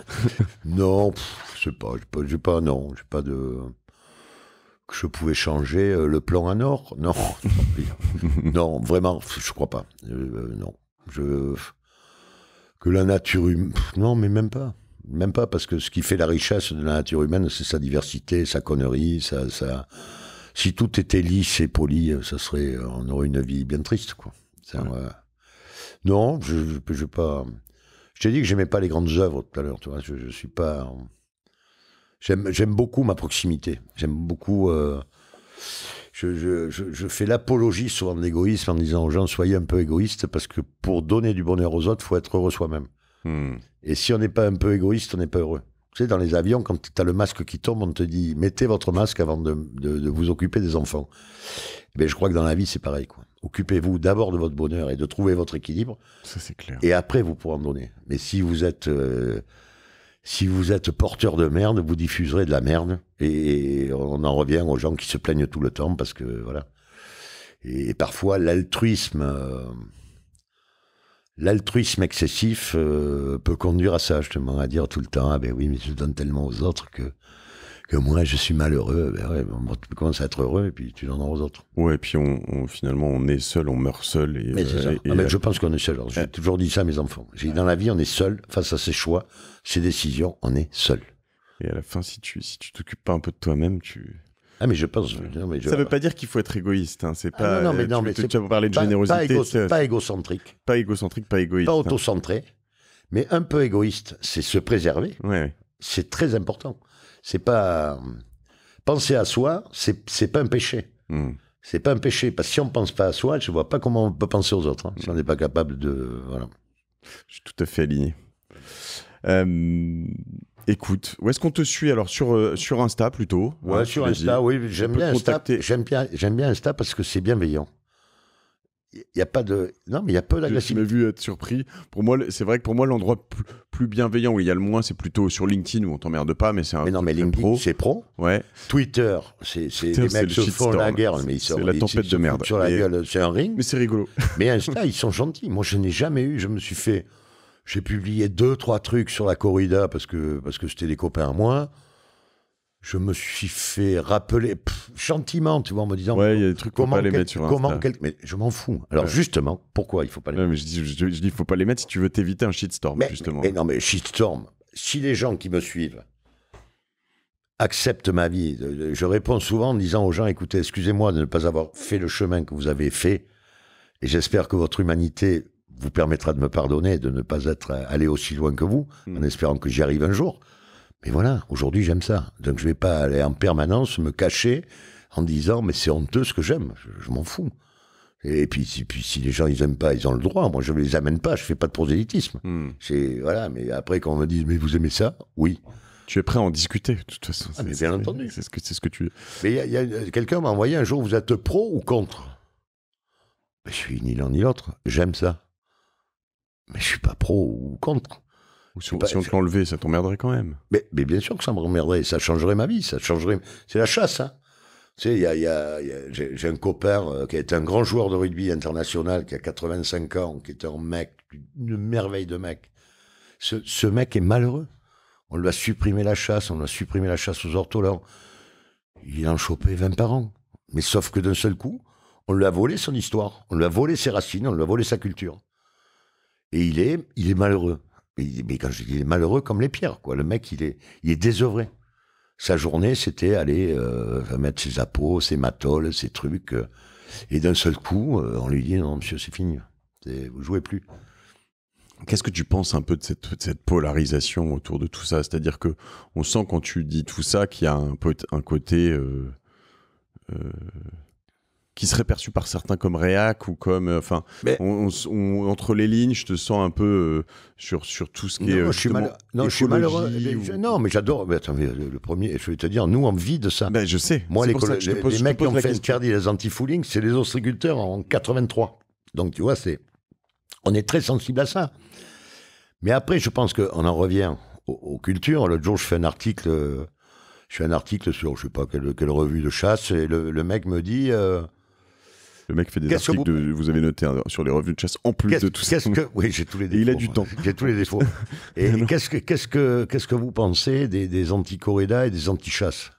non, je je sais pas, je sais pas, pas, non, j'ai pas de. Que je pouvais changer euh, le plan à nord Non, non, vraiment, je crois pas. non, je. Que la nature hum, Non, mais même pas. Même pas, parce que ce qui fait la richesse de la nature humaine, c'est sa diversité, sa connerie, sa, Si tout était lisse et poli, ça serait, euh, on aurait une vie bien triste, quoi. Non, je ne je, pas... Je t'ai dit que j'aimais pas les grandes œuvres tout à l'heure, tu Je, suis pas... J'aime beaucoup ma proximité. J'aime beaucoup... Euh, je, fais l'apologie souvent de l'égoïsme en disant aux gens soyez un peu égoïste, parce que pour donner du bonheur aux autres, faut être heureux soi-même. Hmm. Et si on n'est pas un peu égoïste, on n'est pas heureux. Tu sais, dans les avions, quand tu as le masque qui tombe, on te dit mettez votre masque avant de, de, vous occuper des enfants. Mais eh ben, je crois que dans la vie, c'est pareil. Quoi. Occupez-vous d'abord de votre bonheur et de trouver votre équilibre. Ça, c'est clair. Et après, vous pourrez en donner. Mais si vous êtes. Euh, si vous êtes porteur de merde, vous diffuserez de la merde. Et on en revient aux gens qui se plaignent tout le temps parce que, voilà. Et parfois, l'altruisme. Euh, l'altruisme excessif euh, peut conduire à ça, justement, à dire tout le temps, ah ben oui, mais je donne tellement aux autres que, que moi, je suis malheureux. Ben ouais, tu commences à être heureux et puis tu donnes aux autres. Ouais, et puis on, finalement, on est seul, on meurt seul. mais euh, ah, je pense qu'on est seul. J'ai euh. toujours dit ça à mes enfants. J'ai dit dans la vie, on est seul face à ses choix, ses décisions, on est seul. Et à la fin, si tu si tu t'occupes pas un peu de toi-même, tu ah, mais je pense. Non, mais Ça ne veut pas dire qu'il faut être égoïste. Hein. C'est ah, pas. non, mais, euh, tu, as parlé de générosité. Pas, égocentrique. Pas égocentrique, pas égoïste. Pas hein. autocentré, mais un peu égoïste. C'est se préserver. Ouais. C'est très important. C'est pas. Euh, penser à soi, c'est pas un péché. Hmm. C'est pas un péché, parce que si on ne pense pas à soi, je ne vois pas comment on peut penser aux autres, hein. si on n'est pas capable de. Voilà. Je suis tout à fait aligné. Euh, écoute, où est-ce qu'on te suit Alors sur, euh, sur Insta plutôt Ouais, hein, sur Insta, oui. J'aime bien, j'aime bien, Insta parce que c'est bienveillant il y a pas de. Non, mais il y a peu d'agressivité. Je vu être surpris. Pour moi, c'est vrai que pour moi, l'endroit plus bienveillant où il y a le moins, c'est plutôt sur LinkedIn où on t'emmerde pas, mais c'est un. Mais non, mais LinkedIn, c'est pro. Ouais. Twitter, c'est les mecs se font la guerre, mais ils C'est la tempête de merde. c'est un ring. Mais c'est rigolo. Mais Insta, ils sont gentils. Moi, je n'ai jamais eu. Je me suis fait j'ai publié deux, trois trucs sur la corrida parce que parce que c'était des copains à moi. Je me suis fait rappeler gentiment, tu vois, en me disant. Ouais, il y a des trucs comment faut pas les mettre sur Mais je m'en fous. Alors justement, pourquoi il faut pas les mettre je dis, je, faut pas les mettre si tu veux t'éviter un shitstorm, justement. Mais, non, mais shitstorm. Si les gens qui me suivent acceptent ma vie. Euh, euh, je réponds souvent en disant aux gens, écoutez, excusez-moi de ne pas avoir fait le chemin que vous avez fait, et j'espère que votre humanité vous permettra de me pardonner de ne pas être allé aussi loin que vous, hmm. en espérant que j'y arrive un jour. Mais voilà, aujourd'hui j'aime ça. Donc je vais pas aller en permanence me cacher en disant mais c'est honteux ce que j'aime. Je, m'en fous. Et puis, si, puis si les gens ils aiment pas, ils ont le droit. Moi je les amène pas, je fais pas de prosélytisme. Hmm. voilà, mais après quand on me dit mais vous aimez ça, oui. Tu es prêt à en discuter, de toute façon. Ah, mais bien entendu. C'est ce que c'est ce que tu. Mais y a, quelqu'un m'a envoyé un jour vous êtes pro ou contre. je suis ni l'un ni l'autre. J'aime ça. Mais je suis pas pro ou contre. Ou si, on, te l'enlevait, ça t'emmerderait quand même. Mais, bien sûr que ça m'emmerderait. Ça changerait ma vie. Ça changerait. C'est la chasse, hein. Tu sais, j'ai un copain euh, qui est un grand joueur de rugby international, qui a 85 ans, qui est un mec, une merveille de mec. Ce, mec est malheureux. On lui a supprimé la chasse, on a supprimé la chasse aux ortolans. Il en chopait 20 par an. Mais sauf que d'un seul coup, on lui a volé son histoire, on lui a volé ses racines, on lui a volé sa culture. Et il est, il est malheureux. Mais, quand je dis est malheureux, comme les pierres, quoi. Le mec, il est, il est désœuvré. Sa journée, c'était aller euh, mettre ses appos, ses matoles, ses trucs. Euh, et d'un seul coup, euh, on lui dit non, monsieur, c'est fini. Vous jouez plus. Qu'est-ce que tu penses un peu de cette, polarisation autour de tout ça C'est-à-dire que on sent quand tu dis tout ça qu'il y a un côté qui serait perçu par certains comme réac ou comme euh, enfin entre les lignes je te sens un peu euh, sur sur tout ce qui est non mais j'adore attends euh, le premier je vais te dire nous on vit de ça ben, je sais moi les, les, mecs qui ont fait interdit les anti-fouling c'est les ostriculteurs en 83 donc tu vois c'est on est très sensible à ça mais après je pense que on en revient aux, cultures l'autre jour je fais un article je fais un article sur je sais pas quelle, quelle revue de chasse et le, mec me dit le mec fait des articles vous... avez noté hein, sur les revues de chasse en plus de tout ça. Oui, j'ai tous les défauts. il a du temps. J'ai tous les défauts. et qu'est-ce que vous pensez des, anti-corrida et des anti-chasse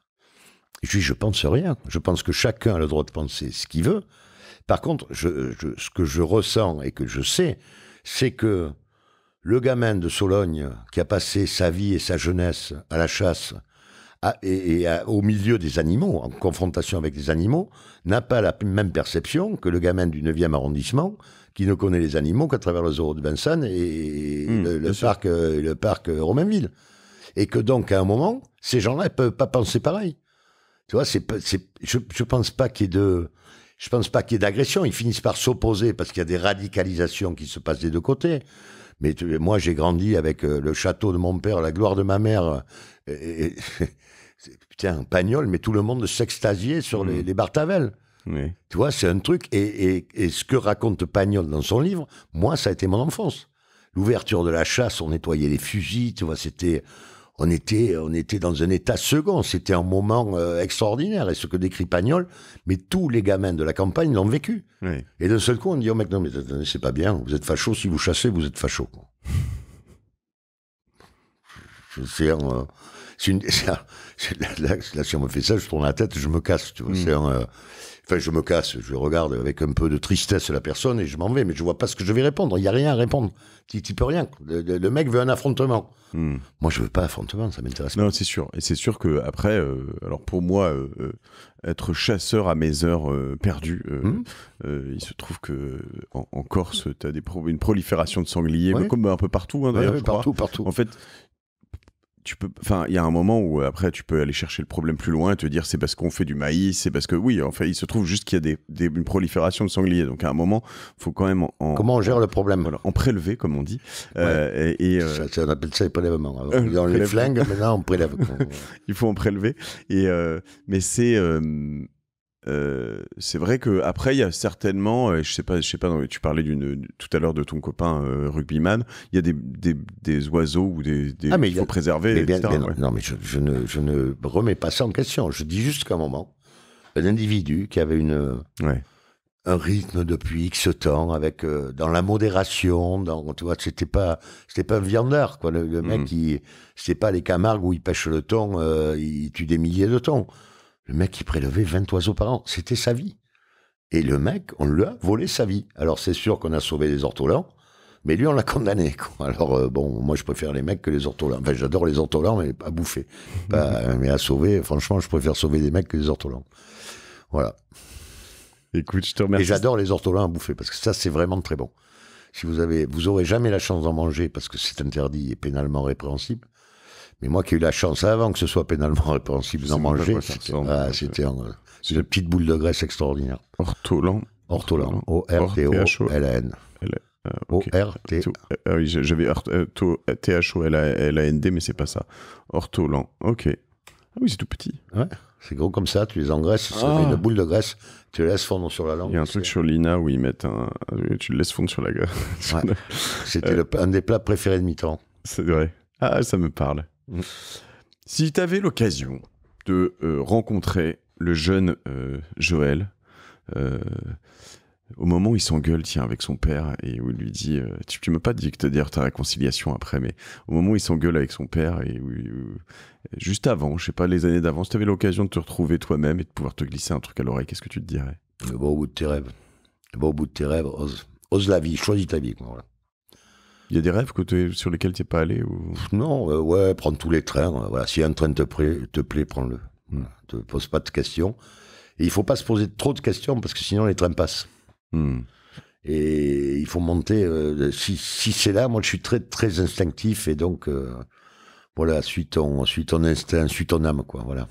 Je je pense rien. Je pense que chacun a le droit de penser ce qu'il veut. Par contre, ce que je ressens et que je sais, c'est que le gamin de Sologne qui a passé sa vie et sa jeunesse à la chasse ah, et, euh, au milieu des animaux, en confrontation avec des animaux, n'a pas la même perception que le gamin du 9e arrondissement qui ne connaît les animaux qu'à travers le zoo de Vincennes et mmh, euh, le, parc, le euh, parc Romainville. Et que donc, à un moment, ces gens-là ne peuvent pas penser pareil. Tu vois, c'est, je ne pense pas qu'il y ait Je pense pas qu'il d'agression. Ils finissent par s'opposer parce qu'il y a des radicalisations qui se passent des deux côtés. Mais moi, j'ai grandi avec le château de mon père, la gloire de ma mère putain, pagnol, mais tout le monde s'extasier sur les, mm. les Bartavel. Tu vois, c'est un truc. Et, et, ce que raconte Pagnol dans son livre, moi, ça a été mon enfance. L'ouverture de la chasse, on nettoyait les fusils, tu vois, c'était. On était, on était dans un état second. C'était un moment euh, extraordinaire. Et ce que décrit Pagnol, mais tous les gamins de la campagne l'ont vécu. Et d'un seul coup, on dit oh, mec, non, mais attendez, c'est pas bien. Vous êtes facho. Si vous chassez, vous êtes facho. c'est. Euh, c'est une. Là, si on me fait ça, je tourne la tête, je me casse. Hmm. Euh, enfin, je me casse, je regarde avec un peu de tristesse la personne et je m'en vais, mais je vois pas ce que je vais répondre. Il n'y a rien à répondre. Tu peux rien. Le, mec veut un affrontement. Hmm. Moi, je veux pas affrontement, ça m'intéresse pas. Non, c'est sûr. Et c'est sûr que après, euh, alors pour moi, euh, être chasseur à mes heures perdues, hmm. il se trouve que en, Corse, tu as une prolifération de sangliers, comme un peu partout. Hein, partout, partout. En fait, tu peux, enfin, il y a un moment où euh, après tu peux aller chercher le problème plus loin et te dire c'est parce qu'on fait du maïs, c'est parce que oui, en fait, il se trouve juste qu'il y a des, des, une prolifération de sangliers. Donc à un moment, faut quand même en, comment on gère le problème, en prélever comme on dit. Euh, et, on appelle ça euh, les prélèvements. on les flingue, maintenant on prélève. il faut en prélever. Et mais c'est euh, c'est vrai que après il y a certainement, euh, je sais pas, je sais pas, tu parlais d'une tout à l'heure de ton copain euh, rugbyman. Il y a des, des, oiseaux ou des, ah, mais il faut préserver. Non, mais je, ne, je, ne, remets pas ça en question. Je dis juste qu'à un moment, un individu qui avait une un rythme depuis X temps, avec dans la modération, dans tu vois, c'était pas c'était pas un viandeur quoi. Le, mec, qui hmm. pas les Camargues où il pêche le thon, il tue des milliers de thons. Le mec, il prélevait 20 oiseaux par an. C'était sa vie. Et le mec, on lui a volé sa vie. Alors, c'est sûr qu'on a sauvé les ortolans, mais lui, on l'a condamné. Alors, euh, bon, moi, je préfère les mecs que les ortolans. Enfin, j'adore les ortolans, mais pas à bouffer. mais à sauver, franchement, je préfère sauver des mecs que les ortolans. Voilà. Écoute, je te remercie. Et j'adore les ortolans à bouffer, parce que ça, c'est vraiment très bon. Si vous avez, vous aurez jamais la chance d'en manger, parce que c'est interdit et pénalement répréhensible, mais moi qui ai eu la chance avant que ce soit pénalement répréhensible ah, euh, en manger, c'était une petite boule de graisse extraordinaire. Ortolan. Ortolan. O-R-T-O-L-A-N. O-R-T. Ah, euh, ah oui, j'avais T-H-O-L-A-N-D, euh, mais c'est pas ça. Ortolan. Ok. Ah oui, c'est tout petit. Ouais. C'est gros comme ça, tu les engraisses, ah. une boule de graisse, tu les laisses fondre sur la langue. Il y a un truc sur l'INA où ils mettent un. Tu les laisses fondre sur la gueule. C'était un des plats préférés de mi-temps. C'est vrai. Ah, ça me parle. Mmh. Si tu avais l'occasion de euh, rencontrer le jeune euh, Joël, euh, au moment où il s'engueule tiens, avec son père et où il lui dit tu, ne m'as pas dit que te dire ta réconciliation après, mais au moment où il s'engueule avec son père et où, juste avant, je sais pas, les années d'avant, si tu avais l'occasion de te retrouver toi-même et de pouvoir te glisser un truc à l'oreille, qu'est-ce que tu te dirais au bout de tes rêves. au bout de tes rêves, ose, ose la vie, choisis ta vie. Voilà. Il y a des rêves que sur lesquels tu n'es pas allé ou... Non, euh, ouais, prendre tous les trains. Euh, voilà. Si un train te, plaît, prends-le. Ne hmm. te pose pas de questions. Et il faut pas se poser trop de questions parce que sinon les trains passent. Hmm. Et il faut monter. Euh, si, si c'est là, moi je suis très très instinctif et donc voilà, suis ton, ton instinct, suis ton âme quoi. Voilà.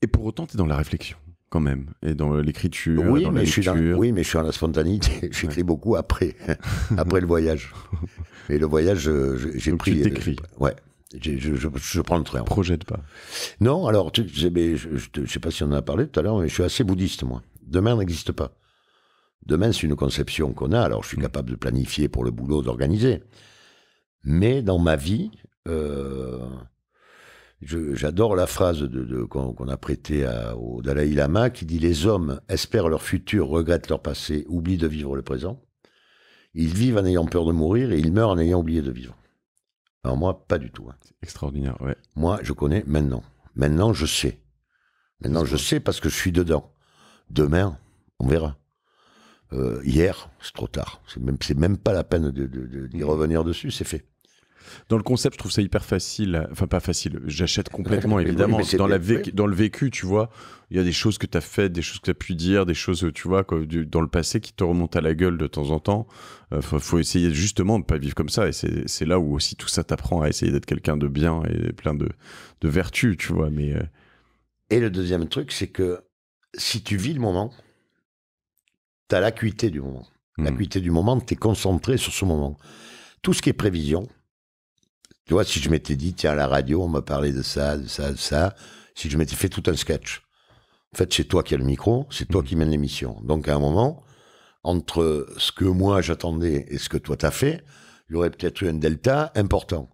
et pour autant, tu es dans la réflexion quand même, et dans l'écriture, oui, dans mais je suis oui, mais je suis dans la spontanéité. J'écris beaucoup après, après le voyage. Et le voyage, euh, j'ai pris. Tu t'écris. Euh, ouais. Je, prends le train. Projette pas. Non, alors, je ne sais pas si on en a parlé tout à l'heure, mais je suis assez bouddhiste, moi. Demain n'existe pas. Demain, c'est une conception qu'on a. Alors, je suis mm. capable de planifier pour le boulot, d'organiser. Mais dans ma vie, euh, J'adore la phrase de, qu'on a prêtée au Dalai Lama qui dit Les hommes espèrent leur futur, regrettent leur passé, oublient de vivre le présent. Ils vivent en ayant peur de mourir et ils meurent en ayant oublié de vivre. Alors, moi, pas du tout. Hein. C'est extraordinaire, Moi, je connais maintenant. Maintenant, je sais. Maintenant, je sais parce que je suis dedans. Demain, on verra. Euh, hier, c'est trop tard. C'est même, même pas la peine d'y mm. revenir dessus, c'est fait. Dans le concept, je trouve ça hyper facile. Enfin, pas facile. J'achète complètement, évidemment. dans, la dans le vécu, tu vois, il y a des choses que tu as faites, des choses que tu as pu dire, des choses, tu vois, du, dans le passé qui te remontent à la gueule de temps en temps. Il euh, faut, essayer justement de ne pas vivre comme ça. Et c'est là où aussi tout ça t'apprend à essayer d'être quelqu'un de bien et plein de, de vertus, tu vois. Mais, euh, Et le deuxième truc, c'est que si tu vis le moment, tu as l'acuité du moment. Mmh. L'acuité du moment, tu es concentré sur ce moment. Tout ce qui est prévision, tu vois, si je m'étais dit, tiens, la radio, on m'a parlé de ça, de ça, de ça, si je m'étais fait tout un sketch. En fait, c'est toi qui as le micro, c'est toi mm. qui mène l'émission. Donc, à un moment, entre ce que moi j'attendais et ce que toi t'as fait, il aurait peut-être eu un delta important.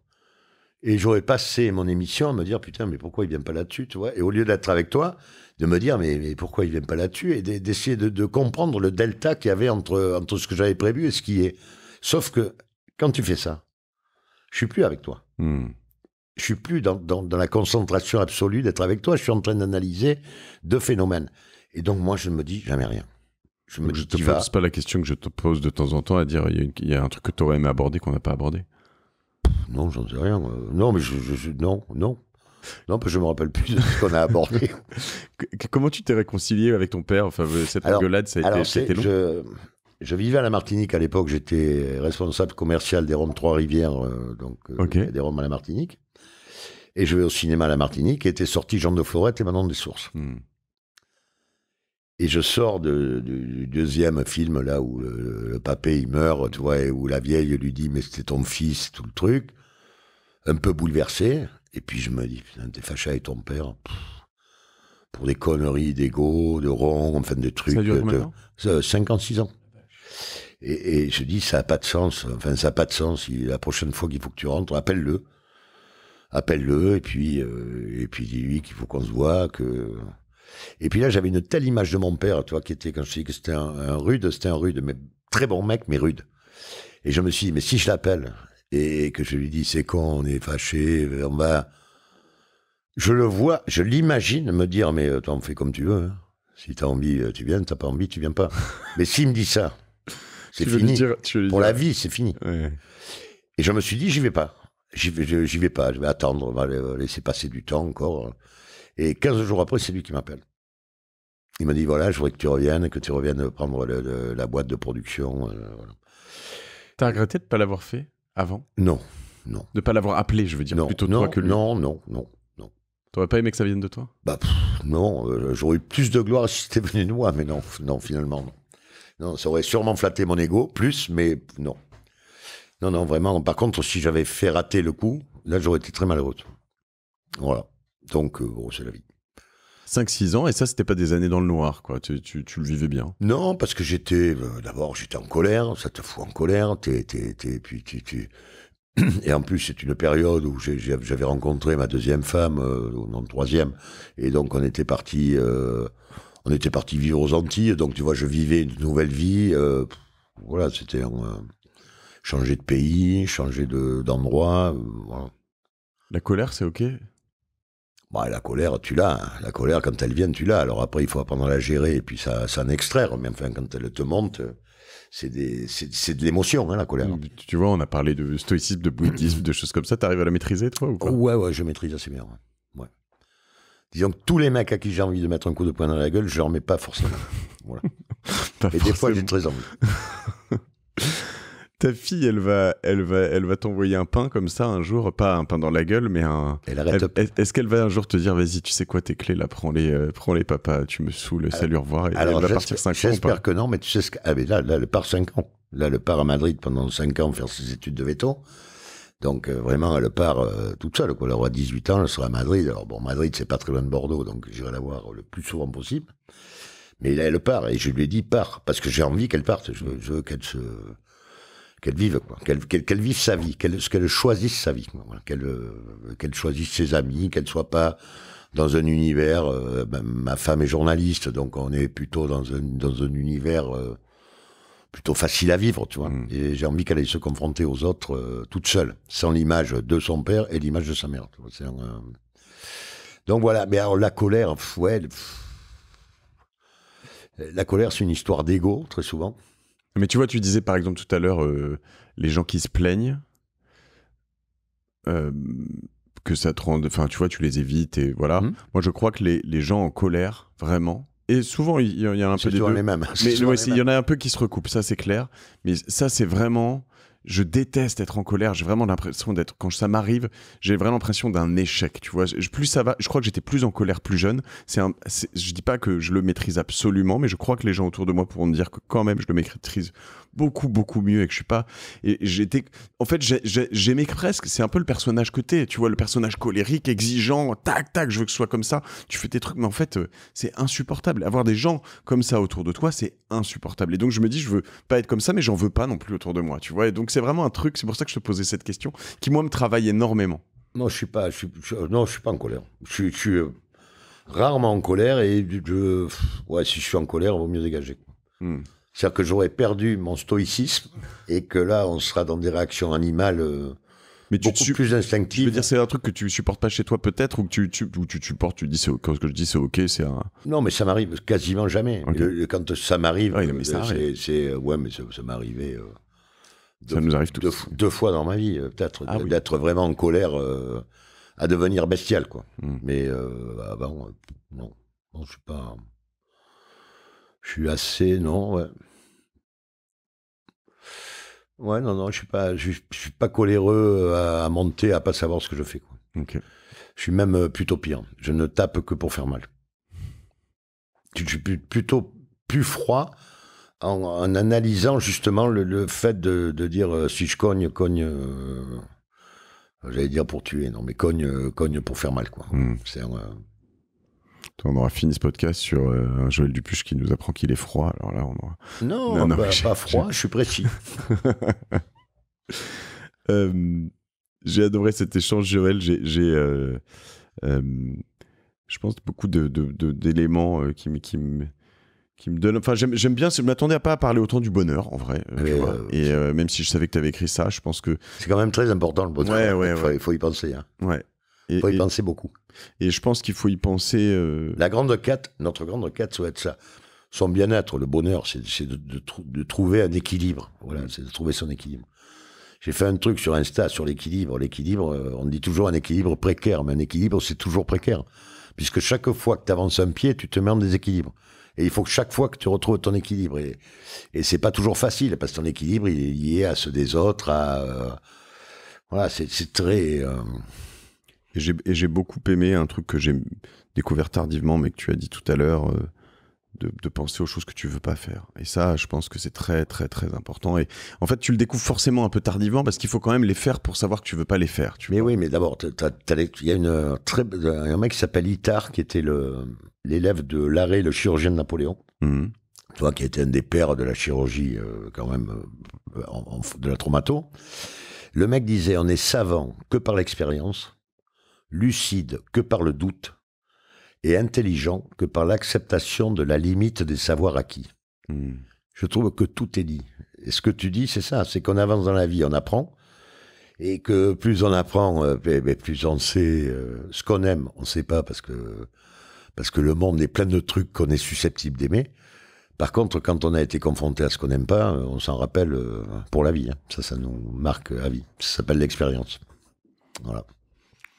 Et j'aurais passé mon émission à me dire, putain, mais pourquoi il vient pas là-dessus, tu vois Et au lieu d'être avec toi, de me dire, mais, pourquoi il vient pas là-dessus Et d'essayer de, comprendre le delta qu'il y avait entre, entre ce que j'avais prévu et ce qui est. Sauf que, quand tu fais ça, je suis plus avec toi. Je hmm. Je suis plus dans, la concentration absolue d'être avec toi. Je suis en train d'analyser deux phénomènes. Et donc, moi, je ne me dis jamais rien. Je ne pose pas la question que je te pose de temps en temps à dire il y, a un truc que tu aurais aimé aborder qu'on n'a pas abordé. Non, j'en sais rien. Euh, non, mais je, je, non, non. Non, parce que je me rappelle plus de ce qu'on a abordé. Comment tu t'es réconcilié avec ton père Enfin, cette rigolade, c'était ça a été, long je vivais à la Martinique à l'époque, j'étais responsable commercial des Roms Trois-Rivières, euh, donc euh, des Roms à la Martinique. Et je vais au cinéma à la Martinique, et était sorti Jean de Florette et maintenant des Sources. Hmm. Et je sors de, du, deuxième film, là où le, papé il meurt, tu vois, et où la vieille lui dit Mais c'était ton fils, tout le truc. Un peu bouleversé. Et puis je me dis Putain, t'es fâché avec ton père. pour des conneries d'ego, de rond, enfin des trucs. Ça dure de, 56 ans. Et, je dis, ça n'a pas de sens. Enfin, ça n'a pas de sens. la prochaine fois qu'il faut que tu rentres, appelle-le. Appelle-le, et puis, euh, et puis dis-lui qu'il faut qu'on se voit, que... Et puis là, j'avais une telle image de mon père, toi, qui était, quand je dis que c'était un, rude, c'était un rude, mais très bon mec, mais rude. Et je me suis dit, mais si je l'appelle, et que je lui dis, c'est con, on est fâché, on va... Je le vois, je l'imagine me dire, mais on euh, fais comme tu veux. si hein. Si t'as envie, euh, tu viens, t'as pas envie, tu viens pas. mais s'il me dit ça, c'est fini. pour la vie, c'est fini. Et je me suis dit, j'y vais pas. J'y vais, vais, pas. Je vais attendre, va laisser passer du temps encore. Et 15 jours après, c'est lui qui m'appelle. Il m'a dit, voilà, je voudrais que tu reviennes, que tu reviennes prendre le, la boîte de production. Euh, T'as regretté de ne pas l'avoir fait avant Non, non. De ne pas l'avoir appelé, je veux dire, non, plutôt non, toi que lui Non, non, non. T'aurais pas aimé que ça vienne de toi Bah non, euh, j'aurais eu plus de gloire si c'était venu de moi, mais non, non finalement non. Non, ça aurait sûrement flatté mon ego, plus, mais non. Non, non, vraiment. Par contre, si j'avais fait rater le coup, là, j'aurais été très malheureux. Voilà. Donc, euh, bon, c'est la vie. 5-6 ans, et ça, c'était pas des années dans le noir, quoi. Tu, tu, tu le vivais bien. Non, parce que j'étais, euh, d'abord, j'étais en colère, ça te fout en colère, t'es, t'es, puis tu, Et en plus, c'est une période où j'avais rencontré ma deuxième femme, euh, non, troisième, et donc on était partis on était parti vivre aux Antilles, donc tu vois, je vivais une nouvelle vie. Euh, voilà, c'était changer de pays, changer d'endroit. Euh, la colère, c'est OK bah, la colère, tu l'as. Hein. La colère, quand elle vient, tu l'as. Alors après, il faut apprendre à la gérer et puis ça, ça en extraire. Mais enfin, quand elle te monte, c'est de l'émotion, hein, la colère. Mmh, tu vois, on a parlé de stoïcisme, de bouddhisme, de choses comme ça. Tu arrives à la maîtriser, toi ou quoi Ouais, ouais, je maîtrise assez bien. Disons que tous les mecs à qui j'ai envie de mettre un coup de poing dans la gueule, je leur mets pas forcément. Voilà. Et des fois, j'ai très envie. Ta fille, elle va, elle va, elle va t'envoyer un pain comme ça un jour, pas un pain dans la gueule, mais un. Elle arrête. est-ce qu'elle va un jour te dire, vas-y, tu sais quoi, tes clés là, prends les, euh, prends les, papa, tu me saoules, le salut, au revoir. alors, elle va partir 5 ans. J'espère que non, mais tu sais ce que, ah, mais là, là, elle part 5 ans. Là, le part à Madrid pendant 5 ans faire ses études de véto donc euh, vraiment, elle part euh, toute seule. Quoi. Elle aura 18 ans, elle sera à Madrid. Alors bon, Madrid, c'est pas très loin de Bordeaux, donc j'irai la voir le plus souvent possible. Mais là, elle part, et je lui ai dit, part, parce que j'ai envie qu'elle parte. Je, veux qu'elle se... Qu'elle vive, quoi. Qu'elle, qu'elle, vive sa vie, qu'elle, qu'elle choisisse sa vie, Qu'elle, euh, qu'elle choisisse ses amis, qu'elle soit pas dans un univers. Ben, ma femme est journaliste, donc on est plutôt dans un, dans un univers plutôt facile à vivre, tu vois. Mm. Et j'ai envie qu'elle aille se confronter aux autres euh, toute seule, sans l'image de son père et l'image de sa mère. Euh, Donc voilà, mais alors la colère, la colère c'est une histoire d'ego très souvent. Mais tu vois, tu disais par exemple tout à l'heure euh, les gens qui se plaignent. que ça te rende, enfin tu vois, tu les évites et voilà. Mm. Moi je crois que les, les gens en colère, vraiment, et souvent, il y, en a un peu des deux. il y en a un peu qui se recoupent, ça c'est clair. Mais ça, c'est vraiment. Je déteste être en colère. J'ai vraiment l'impression d'être. Quand ça m'arrive, j'ai vraiment l'impression d'un échec. Tu vois, je, plus ça va. Je crois que j'étais plus en colère plus jeune. C'est Je dis pas que je le maîtrise absolument, mais je crois que les gens autour de moi pourront me dire que quand même, je le maîtrise beaucoup, beaucoup mieux et que je suis pas. Et j'étais. En fait, j'aimais presque. C'est un peu le personnage que t'es. Tu vois, le personnage colérique, exigeant, tac, tac, je veux que ce soit comme ça. Tu fais tes trucs, mais en fait, euh, c'est insupportable. Avoir des gens comme ça autour de toi, c'est insupportable. Et donc, je me dis, je veux pas être comme ça, mais j'en veux pas non plus autour de moi. Tu vois, et donc, c'est vraiment un truc. C'est pour ça que je te posais cette question qui, moi, me travaille énormément. Non, je suis pas. Je suis, non, je suis pas en colère. Je, suis euh, rarement en colère et je, ouais, si je suis en colère, il vaut mieux dégager. hmm. C'est-à-dire que j'aurais perdu mon stoïcisme et que là, on sera dans des réactions animales euh, mais beaucoup plus instinctives. Je veux dire, c'est un truc que tu supportes pas chez toi peut-être ou que tu, tu, supportes, tu dis quand ce que je dis c'est ok, c'est un. Non, mais ça m'arrive quasiment jamais. quand ça m'arrive, euh, c'est euh, ouais, mais ça, m'est arrivé. ça nous arrive tous. Deux, fois dans ma vie, peut-être, ah d'être vraiment en colère, à devenir bestial, quoi. Hmm. Mais bah, bon, non, non, je suis pas. Je suis assez, non, ouais. Ouais, non, non, je suis pas, je, suis pas coléreux euh, à, monter, à pas savoir ce que je fais. Quoi. Je suis même euh, plutôt pire. Je ne tape que pour faire mal. Je suis plutôt plus froid en, analysant justement le, fait de, dire euh, si je cogne, cogne. J'allais dire pour tuer, non, mais cogne, cogne pour faire mal, quoi. Hmm. C'est un, on aura fini ce podcast sur euh, un Joël Dupuche qui nous apprend qu'il est froid. Alors là, on Non, bah, pas froid, je suis précis. Euh, j'ai adoré cet échange, Joël. J'ai, euh, je pense, beaucoup d'éléments de, qui, me qui me donne. Enfin, j'aime bien. Je m'attendais à pas à parler autant du bonheur, en vrai. et même si je savais que tu avais écrit ça, je pense que. C'est quand même très important le bonheur. Ouais, ouais, ouais. Il faut, y penser. Hein. Ouais. Il faut y penser beaucoup. Et je pense qu'il faut y penser. Euh, La grande quête, notre grande quête, ça être ça. Son bien-être, le bonheur, c'est de, trouver un équilibre. Voilà, mm. c'est de trouver son équilibre. J'ai fait un truc sur Insta sur l'équilibre. L'équilibre, euh, on dit toujours un équilibre précaire, mais un équilibre, c'est toujours précaire. Puisque chaque fois que tu avances un pied, tu te mets en déséquilibre. Et il faut que chaque fois que tu retrouves ton équilibre. Et, c'est pas toujours facile, parce que ton équilibre, il est lié à ceux des autres, à. Euh, voilà, c'est très. Et j'ai beaucoup aimé un truc que j'ai découvert tardivement, mais que tu as dit tout à l'heure, euh, de, penser aux choses que tu veux pas faire. Et ça, je pense que c'est très, très, très important. Et en fait, tu le découvres forcément un peu tardivement parce qu'il faut quand même les faire pour savoir que tu veux pas les faire. Tu mais oui, mais d'abord, il y a une très, un mec qui s'appelle Itard, qui était l'élève de l'arrêt, le chirurgien de Napoléon. Mmh. Toi, qui était un des pères de la chirurgie, euh, quand même, euh, de la traumato. Le mec disait, on est savant que par l'expérience lucide que par le doute et intelligent que par l'acceptation de la limite des savoirs acquis. Hmm. Je trouve que tout est dit. Et ce que tu dis, c'est ça, c'est qu'on avance dans la vie, on apprend, et que plus on apprend, euh, ben, ben, plus on sait euh, ce qu'on aime. On ne sait pas parce que parce que le monde est plein de trucs qu'on est susceptible d'aimer. Par contre, quand on a été confronté à ce qu'on n'aime pas, on s'en rappelle euh, pour la vie. Hein. Ça, ça nous marque à vie. Ça s'appelle l'expérience. Voilà.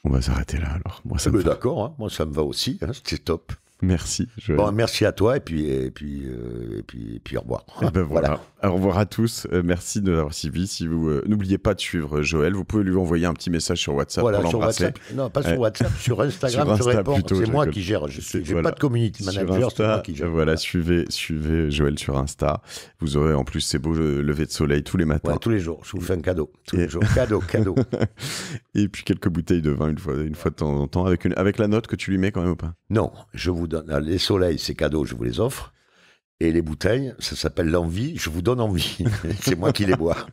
On va s'arrêter là alors. Moi, ça ah, D'accord, hein. moi ça me va aussi, hein, c'est top. Merci. Bon, merci à toi et puis, et puis, euh, et puis, puis au revoir. Eh ben, voilà. Au revoir à tous. Euh, merci de avoir suivi. Si vous euh, n'oubliez pas de suivre Joël, vous pouvez lui envoyer un petit message sur WhatsApp voilà, pour l'embrasser. Non, pas sur WhatsApp, sur Instagram. sur réponds c'est moi qui gère. Je n'ai pas de community manager. C'est moi qui gère. Voilà, suivez, suivez Joël sur Insta. Vous aurez en plus ces beaux levées de soleil tous les matins. tous les jours. Je vous fais un cadeau. Tous les jours. Cadeau, cadeau. et puis quelques bouteilles de vin une fois, une fois de temps en temps avec une, avec la note que tu lui mets quand même ou pas Non, je vous les soleils, ces cadeaux, je vous les offre. Et les bouteilles, ça s'appelle l'envie. Je vous donne envie. c'est moi qui les bois.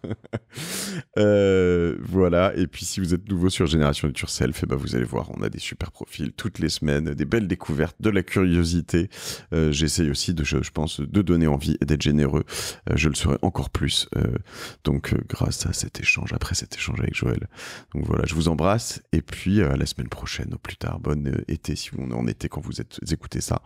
Euh, voilà. Et puis, si vous êtes nouveau sur Génération Nature Self, eh ben, vous allez voir, on a des super profils toutes les semaines, des belles découvertes, de la curiosité. Euh, j'essaye aussi, de, je, pense, de donner envie et d'être généreux. Euh, je le serai encore plus. donc, grâce à cet échange, après cet échange avec Joël. Donc voilà, je vous embrasse. Et puis, à la semaine prochaine, au plus tard. Bon été, si on est en été quand vous, êtes, écoutez ça.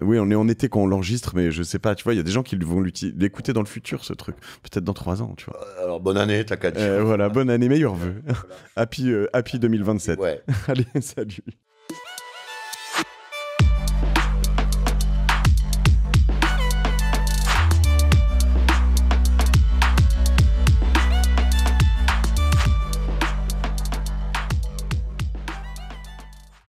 Oui, on est en été quand on l'enregistre, mais je sais pas, tu vois, il y a des gens qui vont l'écouter dans le futur, ce truc. Peut-être dans trois ans, tu vois. Euh, alors, bonne année, t'as qu'à euh, voilà, bonne année, meilleur vœu happy, euh, happy 2027. Allez, salut.